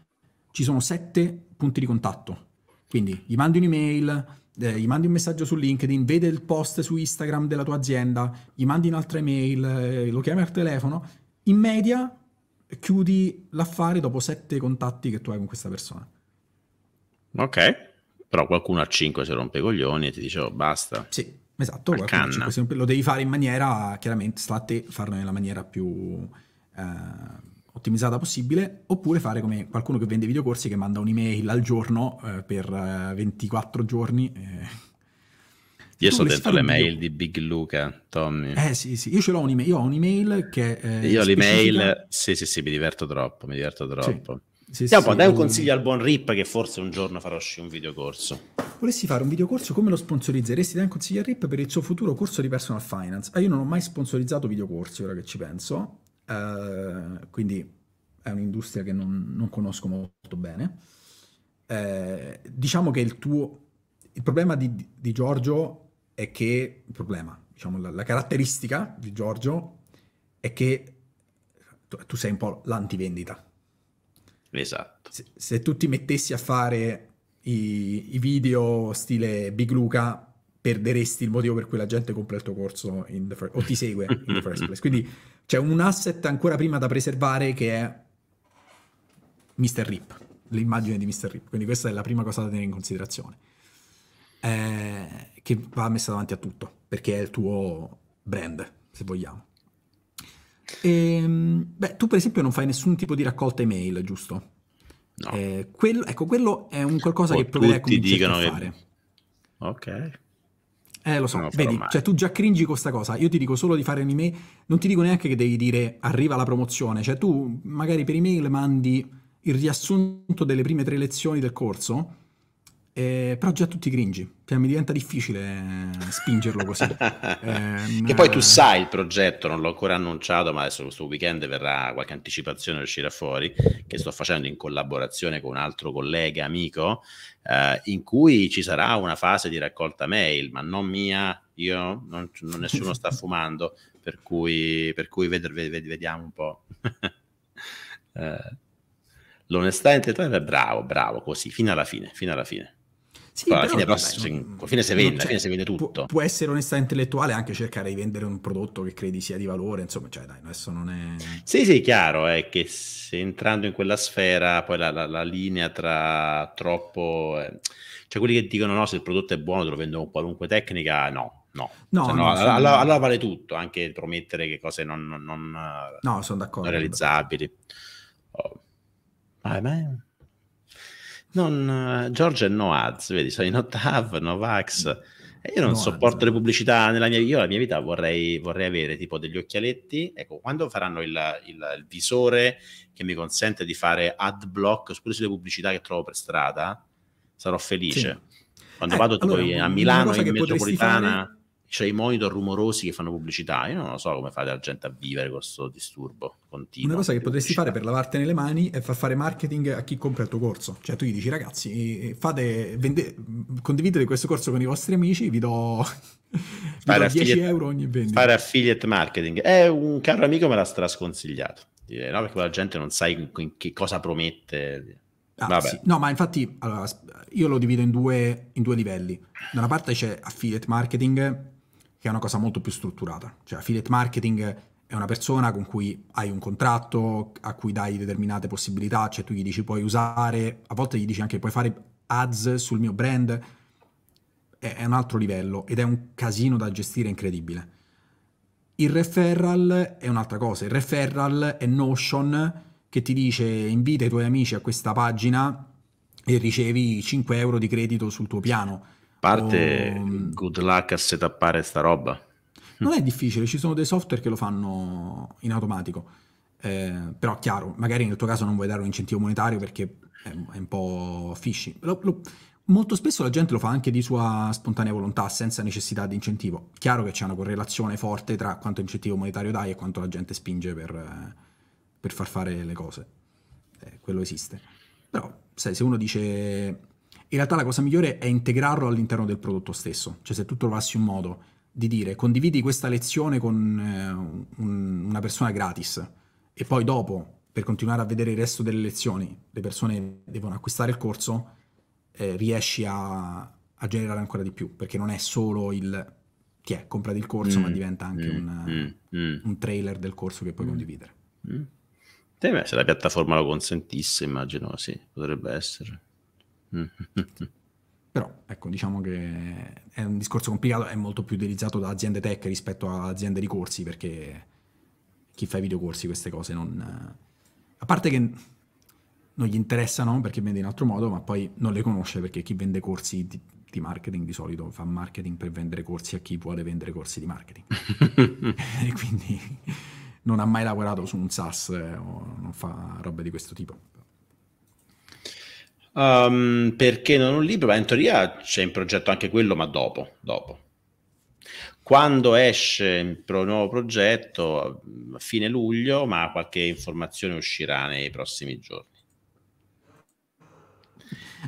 ci sono sette punti di contatto. Quindi gli mandi un'email, eh, gli mandi un messaggio su LinkedIn, vede il post su Instagram della tua azienda, gli mandi un'altra email, eh, lo chiami al telefono. In media chiudi l'affare dopo sette contatti che tu hai con questa persona. Ok, però qualcuno a 5 si rompe i coglioni e ti dice oh, basta. Sì, esatto, rompe, lo devi fare in maniera, chiaramente, sta a te farlo nella maniera più eh, ottimizzata possibile, oppure fare come qualcuno che vende videocorsi che manda un'email al giorno eh, per 24 eh, giorni eh, io sto dentro le mail di Big Luca, Tommy. Eh sì, sì, io ce l'ho un'email, io ho un'email che... Eh, io l'email, specifica... sì, sì, sì, mi diverto troppo, mi diverto troppo. Sì. Sì, sì, dai un consiglio al buon Rip che forse un giorno farò uscire un videocorso. Volessi fare un videocorso, come lo sponsorizzeresti? Dai un consiglio al Rip per il suo futuro corso di personal finance. Ah, io non ho mai sponsorizzato videocorsi, ora che ci penso, uh, quindi è un'industria che non, non conosco molto bene. Uh, diciamo che il tuo... Il problema di, di Giorgio è che il problema, diciamo, la, la caratteristica di Giorgio è che tu, tu sei un po' l'antivendita. Esatto. Se, se, tu ti mettessi a fare i, i, video stile Big Luca, perderesti il motivo per cui la gente compra il tuo corso first, o ti segue in the first place. Quindi c'è un asset ancora prima da preservare che è Mr. Rip, l'immagine di Mr. Rip. Quindi questa è la prima cosa da tenere in considerazione eh, che va messa davanti a tutto, perché è il tuo brand, se vogliamo. E, ehm, beh, tu per esempio non fai nessun tipo di raccolta email, giusto? No. Eh, quello, ecco, quello è un qualcosa o che proverei a cominciare a fare. Ok. Eh, lo so, no, vedi, cioè tu già cringi con questa cosa, io ti dico solo di fare un'email, non ti dico neanche che devi dire arriva la promozione, cioè tu magari per email mandi il riassunto delle prime tre lezioni del corso, eh, però già tutti gringi, cioè, mi diventa difficile spingerlo così. eh, che poi tu eh, sai il progetto, non l'ho ancora annunciato, ma adesso questo weekend verrà qualche anticipazione uscirà fuori, che sto facendo in collaborazione con un altro collega, amico, eh, in cui ci sarà una fase di raccolta mail, ma non mia, io, non, non nessuno sta fumando, per cui, per cui ved- ved- vediamo un po'. Eh, l'onestà intellettuale, bravo, bravo, così, fino alla fine, fino alla fine. Sì, alla fine, però, dai, mm, non, fine si vende, alla fine si vende tutto. Può, può, essere onestà intellettuale anche cercare di vendere un prodotto che credi sia di valore, insomma, cioè dai, adesso non è... Sì, sì, chiaro, è che se entrando in quella sfera poi la, la, la linea tra troppo... Eh, cioè quelli che dicono no, se il prodotto è buono te lo vendono con qualunque tecnica, no, No, no, no, no allora, allora, allora, vale tutto, anche promettere che cose non, non, non, no, non realizzabili. Oh. Ah, ma è... Non, eh, Giorgio è no ads, vedi, sono in ottav, no vax. E io non no sopporto le pubblicità nella mia Io la mia vita vorrei, vorrei avere tipo degli occhialetti. Ecco, quando faranno il, il, il visore che mi consente di fare ad block pure sulle pubblicità che trovo per strada, sarò felice. Sì. Quando eh, vado tipo allora, a Milano in metropolitana. Fare c'è i monitor rumorosi che fanno pubblicità. Io non lo so come fate la gente a vivere questo disturbo continuo. Una cosa che potresti fare per lavartene le mani è far fare marketing a chi compra il tuo corso. Cioè, tu gli dici, ragazzi, eh, eh, fate, vende, condividete questo corso con i vostri amici, vi do, vi do 10 euro ogni vendita. Fare affiliate marketing. È un caro amico me l'ha strasconsigliato. Direi, no, perché la gente non sa che cosa promette. Ah, sì. No, ma infatti allora, io lo divido in due, in due livelli. Da una parte c'è affiliate marketing che è una cosa molto più strutturata. Cioè affiliate marketing è una persona con cui hai un contratto, a cui dai determinate possibilità, cioè tu gli dici puoi usare, a volte gli dici anche puoi fare ads sul mio brand, è, è un altro livello ed è un casino da gestire incredibile. Il referral è un'altra cosa, il referral è Notion che ti dice invita i tuoi amici a questa pagina e ricevi 5 euro di credito sul tuo piano parte um, good luck a setappare sta roba. Non è difficile, ci sono dei software che lo fanno in automatico. Eh, però chiaro, magari nel tuo caso non vuoi dare un incentivo monetario perché è, è un po' fishy. Lo, lo, molto spesso la gente lo fa anche di sua spontanea volontà, senza necessità di incentivo. Chiaro che c'è una correlazione forte tra quanto incentivo monetario dai e quanto la gente spinge per, per far fare le cose. Eh, quello esiste. Però, sai, se uno dice in realtà la cosa migliore è integrarlo all'interno del prodotto stesso. Cioè se tu trovassi un modo di dire condividi questa lezione con eh, un, una persona gratis e poi dopo, per continuare a vedere il resto delle lezioni, le persone devono acquistare il corso, eh, riesci a, a, generare ancora di più, perché non è solo il ti è, comprati il corso, mm, ma diventa anche mm, un, eh, mm. mm, un, trailer del corso che puoi mm. condividere. Mm. se la piattaforma lo consentisse, immagino, sì, potrebbe essere. Però ecco, diciamo che è un discorso complicato, è molto più utilizzato da aziende tech rispetto a aziende di corsi, perché chi fa i videocorsi queste cose non... A parte che non gli interessano perché vende in altro modo, ma poi non le conosce perché chi vende corsi di, di marketing di solito fa marketing per vendere corsi a chi vuole vendere corsi di marketing. e quindi non ha mai lavorato su un SaaS eh, o non fa roba di questo tipo. Um, perché non un libro? Beh, in teoria c'è in progetto anche quello, ma dopo. dopo. Quando esce il pro- nuovo progetto, a fine luglio, ma qualche informazione uscirà nei prossimi giorni.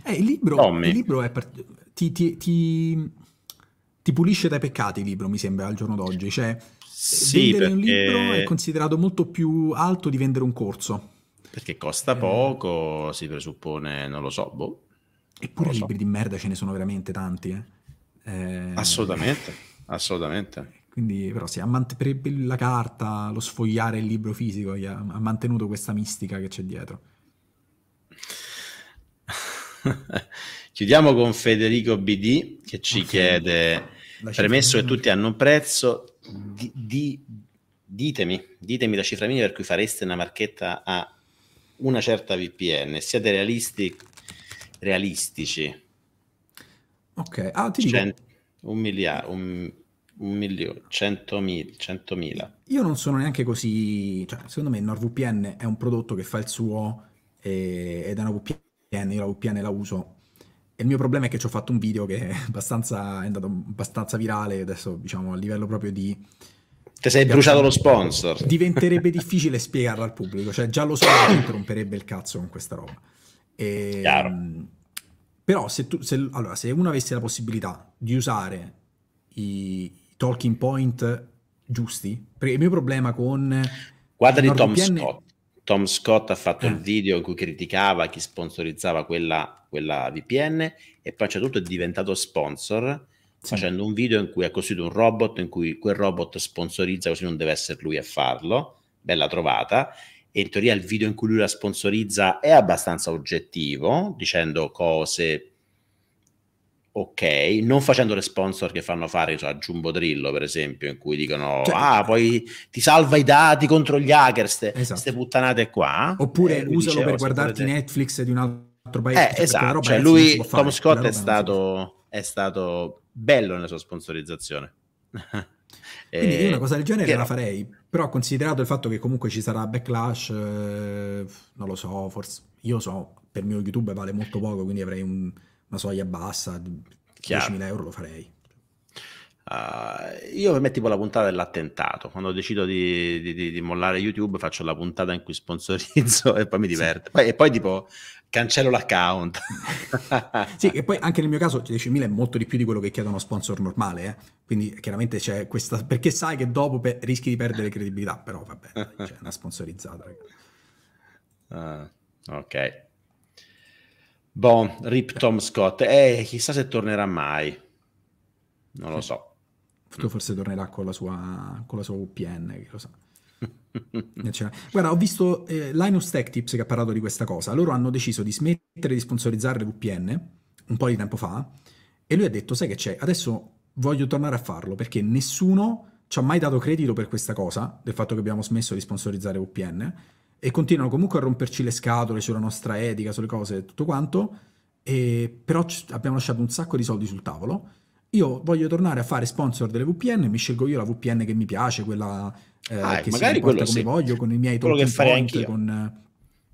Eh, il libro, il libro per... ti, ti, ti, ti, pulisce dai peccati, il libro mi sembra al giorno d'oggi. Cioè, sì, vendere perché... un libro è considerato molto più alto di vendere un corso. Perché costa eh. poco, si presuppone, non lo so, boh. Eppure libri so. di merda ce ne sono veramente tanti, eh? Eh... Assolutamente, assolutamente. Quindi, però, sì, man- per la carta, lo sfogliare il libro fisico ha, ha mantenuto questa mistica che c'è dietro. Chiudiamo con Federico BD che ci okay. chiede: premesso che tutti hanno un prezzo, di, di, ditemi, ditemi la cifra minima per cui fareste una marchetta a una certa VPN, siate realisti, realistici. Ok, ah, ti dico... un miliardo, un, un milione, centomila, centomila. Io non sono neanche così... Cioè, secondo me NordVPN è un prodotto che fa il suo e... ed è una VPN, io la VPN la uso. E il mio problema è che ci ho fatto un video che è abbastanza, è andato abbastanza virale, adesso diciamo a livello proprio di ti sei bruciato lo sponsor. Diventerebbe difficile spiegarlo al pubblico, cioè già lo so che romperebbe il cazzo con questa roba. E, ehm, però se, tu, se, allora, se uno avesse la possibilità di usare i talking point giusti, perché il mio problema con... Guarda di Tom VPN... Scott. Tom Scott ha fatto eh. il video in cui criticava chi sponsorizzava quella, quella VPN e poi c'è tutto è diventato sponsor sì. facendo un video in cui ha costruito un robot, in cui quel robot sponsorizza così non deve essere lui a farlo, bella trovata, e in teoria il video in cui lui la sponsorizza è abbastanza oggettivo, dicendo cose ok, non facendo le sponsor che fanno fare so, a Jumbo Drillo, per esempio, in cui dicono cioè, ah, poi ti salva i dati contro gli hacker, queste esatto. puttanate qua. Oppure eh, usalo per guardarti potete... Netflix di un altro eh, paese. Eh, esatto, cioè, lui, Tom Scott è stato, è stato bello nella sua sponsorizzazione. Quindi io eh, una cosa del genere che... la farei, però considerato il fatto che comunque ci sarà backlash, eh, non lo so, forse io so, per mio YouTube vale molto poco, quindi avrei un, una soglia bassa, Chiaro. 10.000 euro lo farei. Uh, io per me tipo la puntata dell'attentato, quando decido di, di, di, mollare YouTube faccio la puntata in cui sponsorizzo e poi mi diverto. Sì. e poi tipo cancello l'account. sì, e poi anche nel mio caso 10.000 è molto di più di quello che chiede uno sponsor normale, eh? quindi chiaramente c'è questa, perché sai che dopo pe- rischi di perdere credibilità, però vabbè, c'è una sponsorizzata. Uh, ok. Bon, rip Tom Scott, eh, chissà se tornerà mai, non sì. lo so. Forse tornerà con la sua, con la sua VPN, che lo sa. So guarda, ho visto eh, Linus Tech Tips che ha parlato di questa cosa. Loro hanno deciso di smettere di sponsorizzare le VPN un po' di tempo fa e lui ha detto, sai che c'è, adesso voglio tornare a farlo perché nessuno ci ha mai dato credito per questa cosa, del fatto che abbiamo smesso di sponsorizzare VPN e continuano comunque a romperci le scatole sulla nostra etica, sulle cose e tutto quanto, e però abbiamo lasciato un sacco di soldi sul tavolo io voglio tornare a fare sponsor delle VPN, mi scelgo io la VPN che mi piace, quella eh, ah, che magari si comporta come sì. voglio, con i miei token point, con...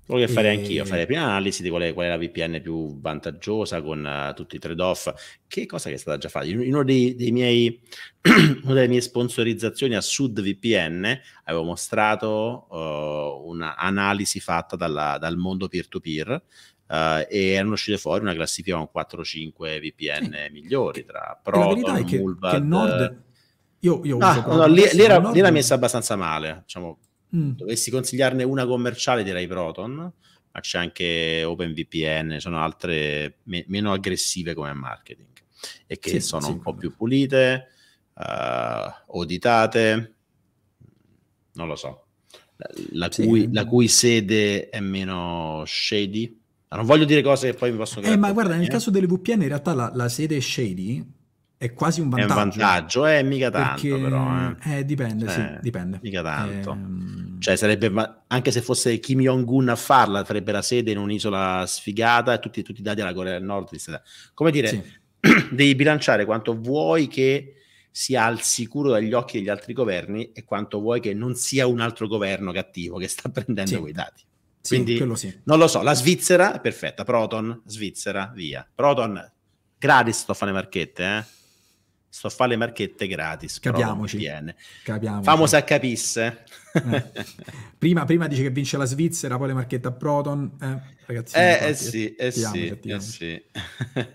Quello che farei eh, anch'io, fare prima analisi di qual è, qual è la VPN più vantaggiosa con uh, tutti i trade-off, che cosa che è stata già fatta. In uno dei, dei miei, una delle mie sponsorizzazioni a Sud VPN avevo mostrato uh, eh, un'analisi fatta dalla, dal mondo peer-to-peer Uh, e hanno uscito fuori una classifica con 4-5 VPN eh, migliori tra Proton, la è che, Mulvad, che Nord... Io, io no, uso ah, no, lì, lì, era, Nord... lì era messa abbastanza male, diciamo, mm. dovessi consigliarne una commerciale direi Proton, ma c'è anche OpenVPN, sono altre me- meno aggressive come marketing e che sì, sono sì, un po' più pulite, uh, auditate, non lo so, la, la, sì. cui, eh, la cui sede è meno shady Ah, non voglio dire cose che poi mi possono... Eh, ma guarda, nel eh? caso delle VPN in realtà la, la sede shady è quasi un vantaggio. È un vantaggio, eh, mica tanto perché, però. Eh. eh dipende, cioè, sì, eh, dipende. Mica tanto. Eh, cioè, sarebbe, anche se fosse Kim Jong-un a farla, farebbe la sede in un'isola sfigata e tutti, tutti i dati alla Corea del Nord. Come dire, sì. devi bilanciare quanto vuoi che sia al sicuro dagli occhi degli altri governi e quanto vuoi che non sia un altro governo cattivo che sta prendendo sì. quei dati. Sì, Quindi, quello sì. Non lo so, la Svizzera, perfetta, Proton, Svizzera, via. Proton, gratis sto a fare le marchette, eh. Sto a fare le marchette gratis. Capiamoci. Capiamoci. Famosa capisse. Eh. prima, prima, dice che vince la Svizzera, poi le marchette a Proton. Eh, ragazzi, eh, eh, infatti, eh sì, eh sì, attiamoci. Eh sì.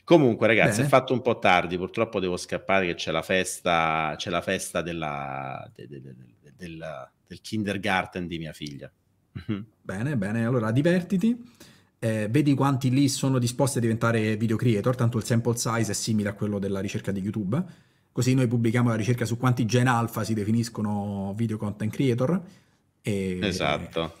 Comunque, ragazzi, Bene. è fatto un po' tardi. Purtroppo devo scappare che c'è la festa, c'è la festa della, de, de, de, del, del kindergarten di mia figlia. Mhm. Bene, bene, allora divertiti. Eh, vedi quanti lì sono disposti a diventare video creator, tanto il sample size è simile a quello della ricerca di YouTube. Così noi pubblichiamo la ricerca su quanti gen alfa si definiscono video content creator. E, esatto.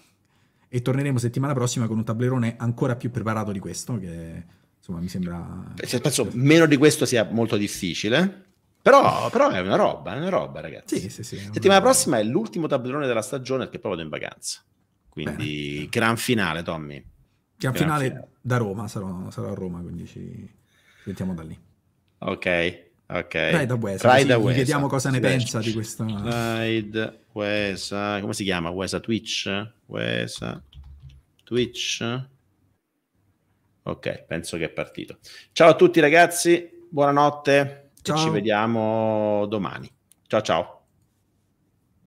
E, torneremo settimana prossima con un tablerone ancora più preparato di questo, che insomma mi sembra... Cioè, penso meno di questo sia molto difficile. Però, però, è una roba, è una roba, ragazzi. Sì, sì, sì. Settimana prossima è l'ultimo tabellone della stagione perché poi vado in vacanza. Quindi Bene. gran finale, Tommy. Gran, gran finale, finale, da Roma, sarò, sarò, a Roma, quindi ci sentiamo da lì. Ok, ok. Ride Wesa, Ride Wesa. vediamo cosa ne pensa di questa... Ride Wesa, come si chiama? Wesa Twitch? Wesa Twitch? Ok, penso che è partito. Ciao a tutti ragazzi, buonanotte ciao. ci vediamo domani. Ciao ciao.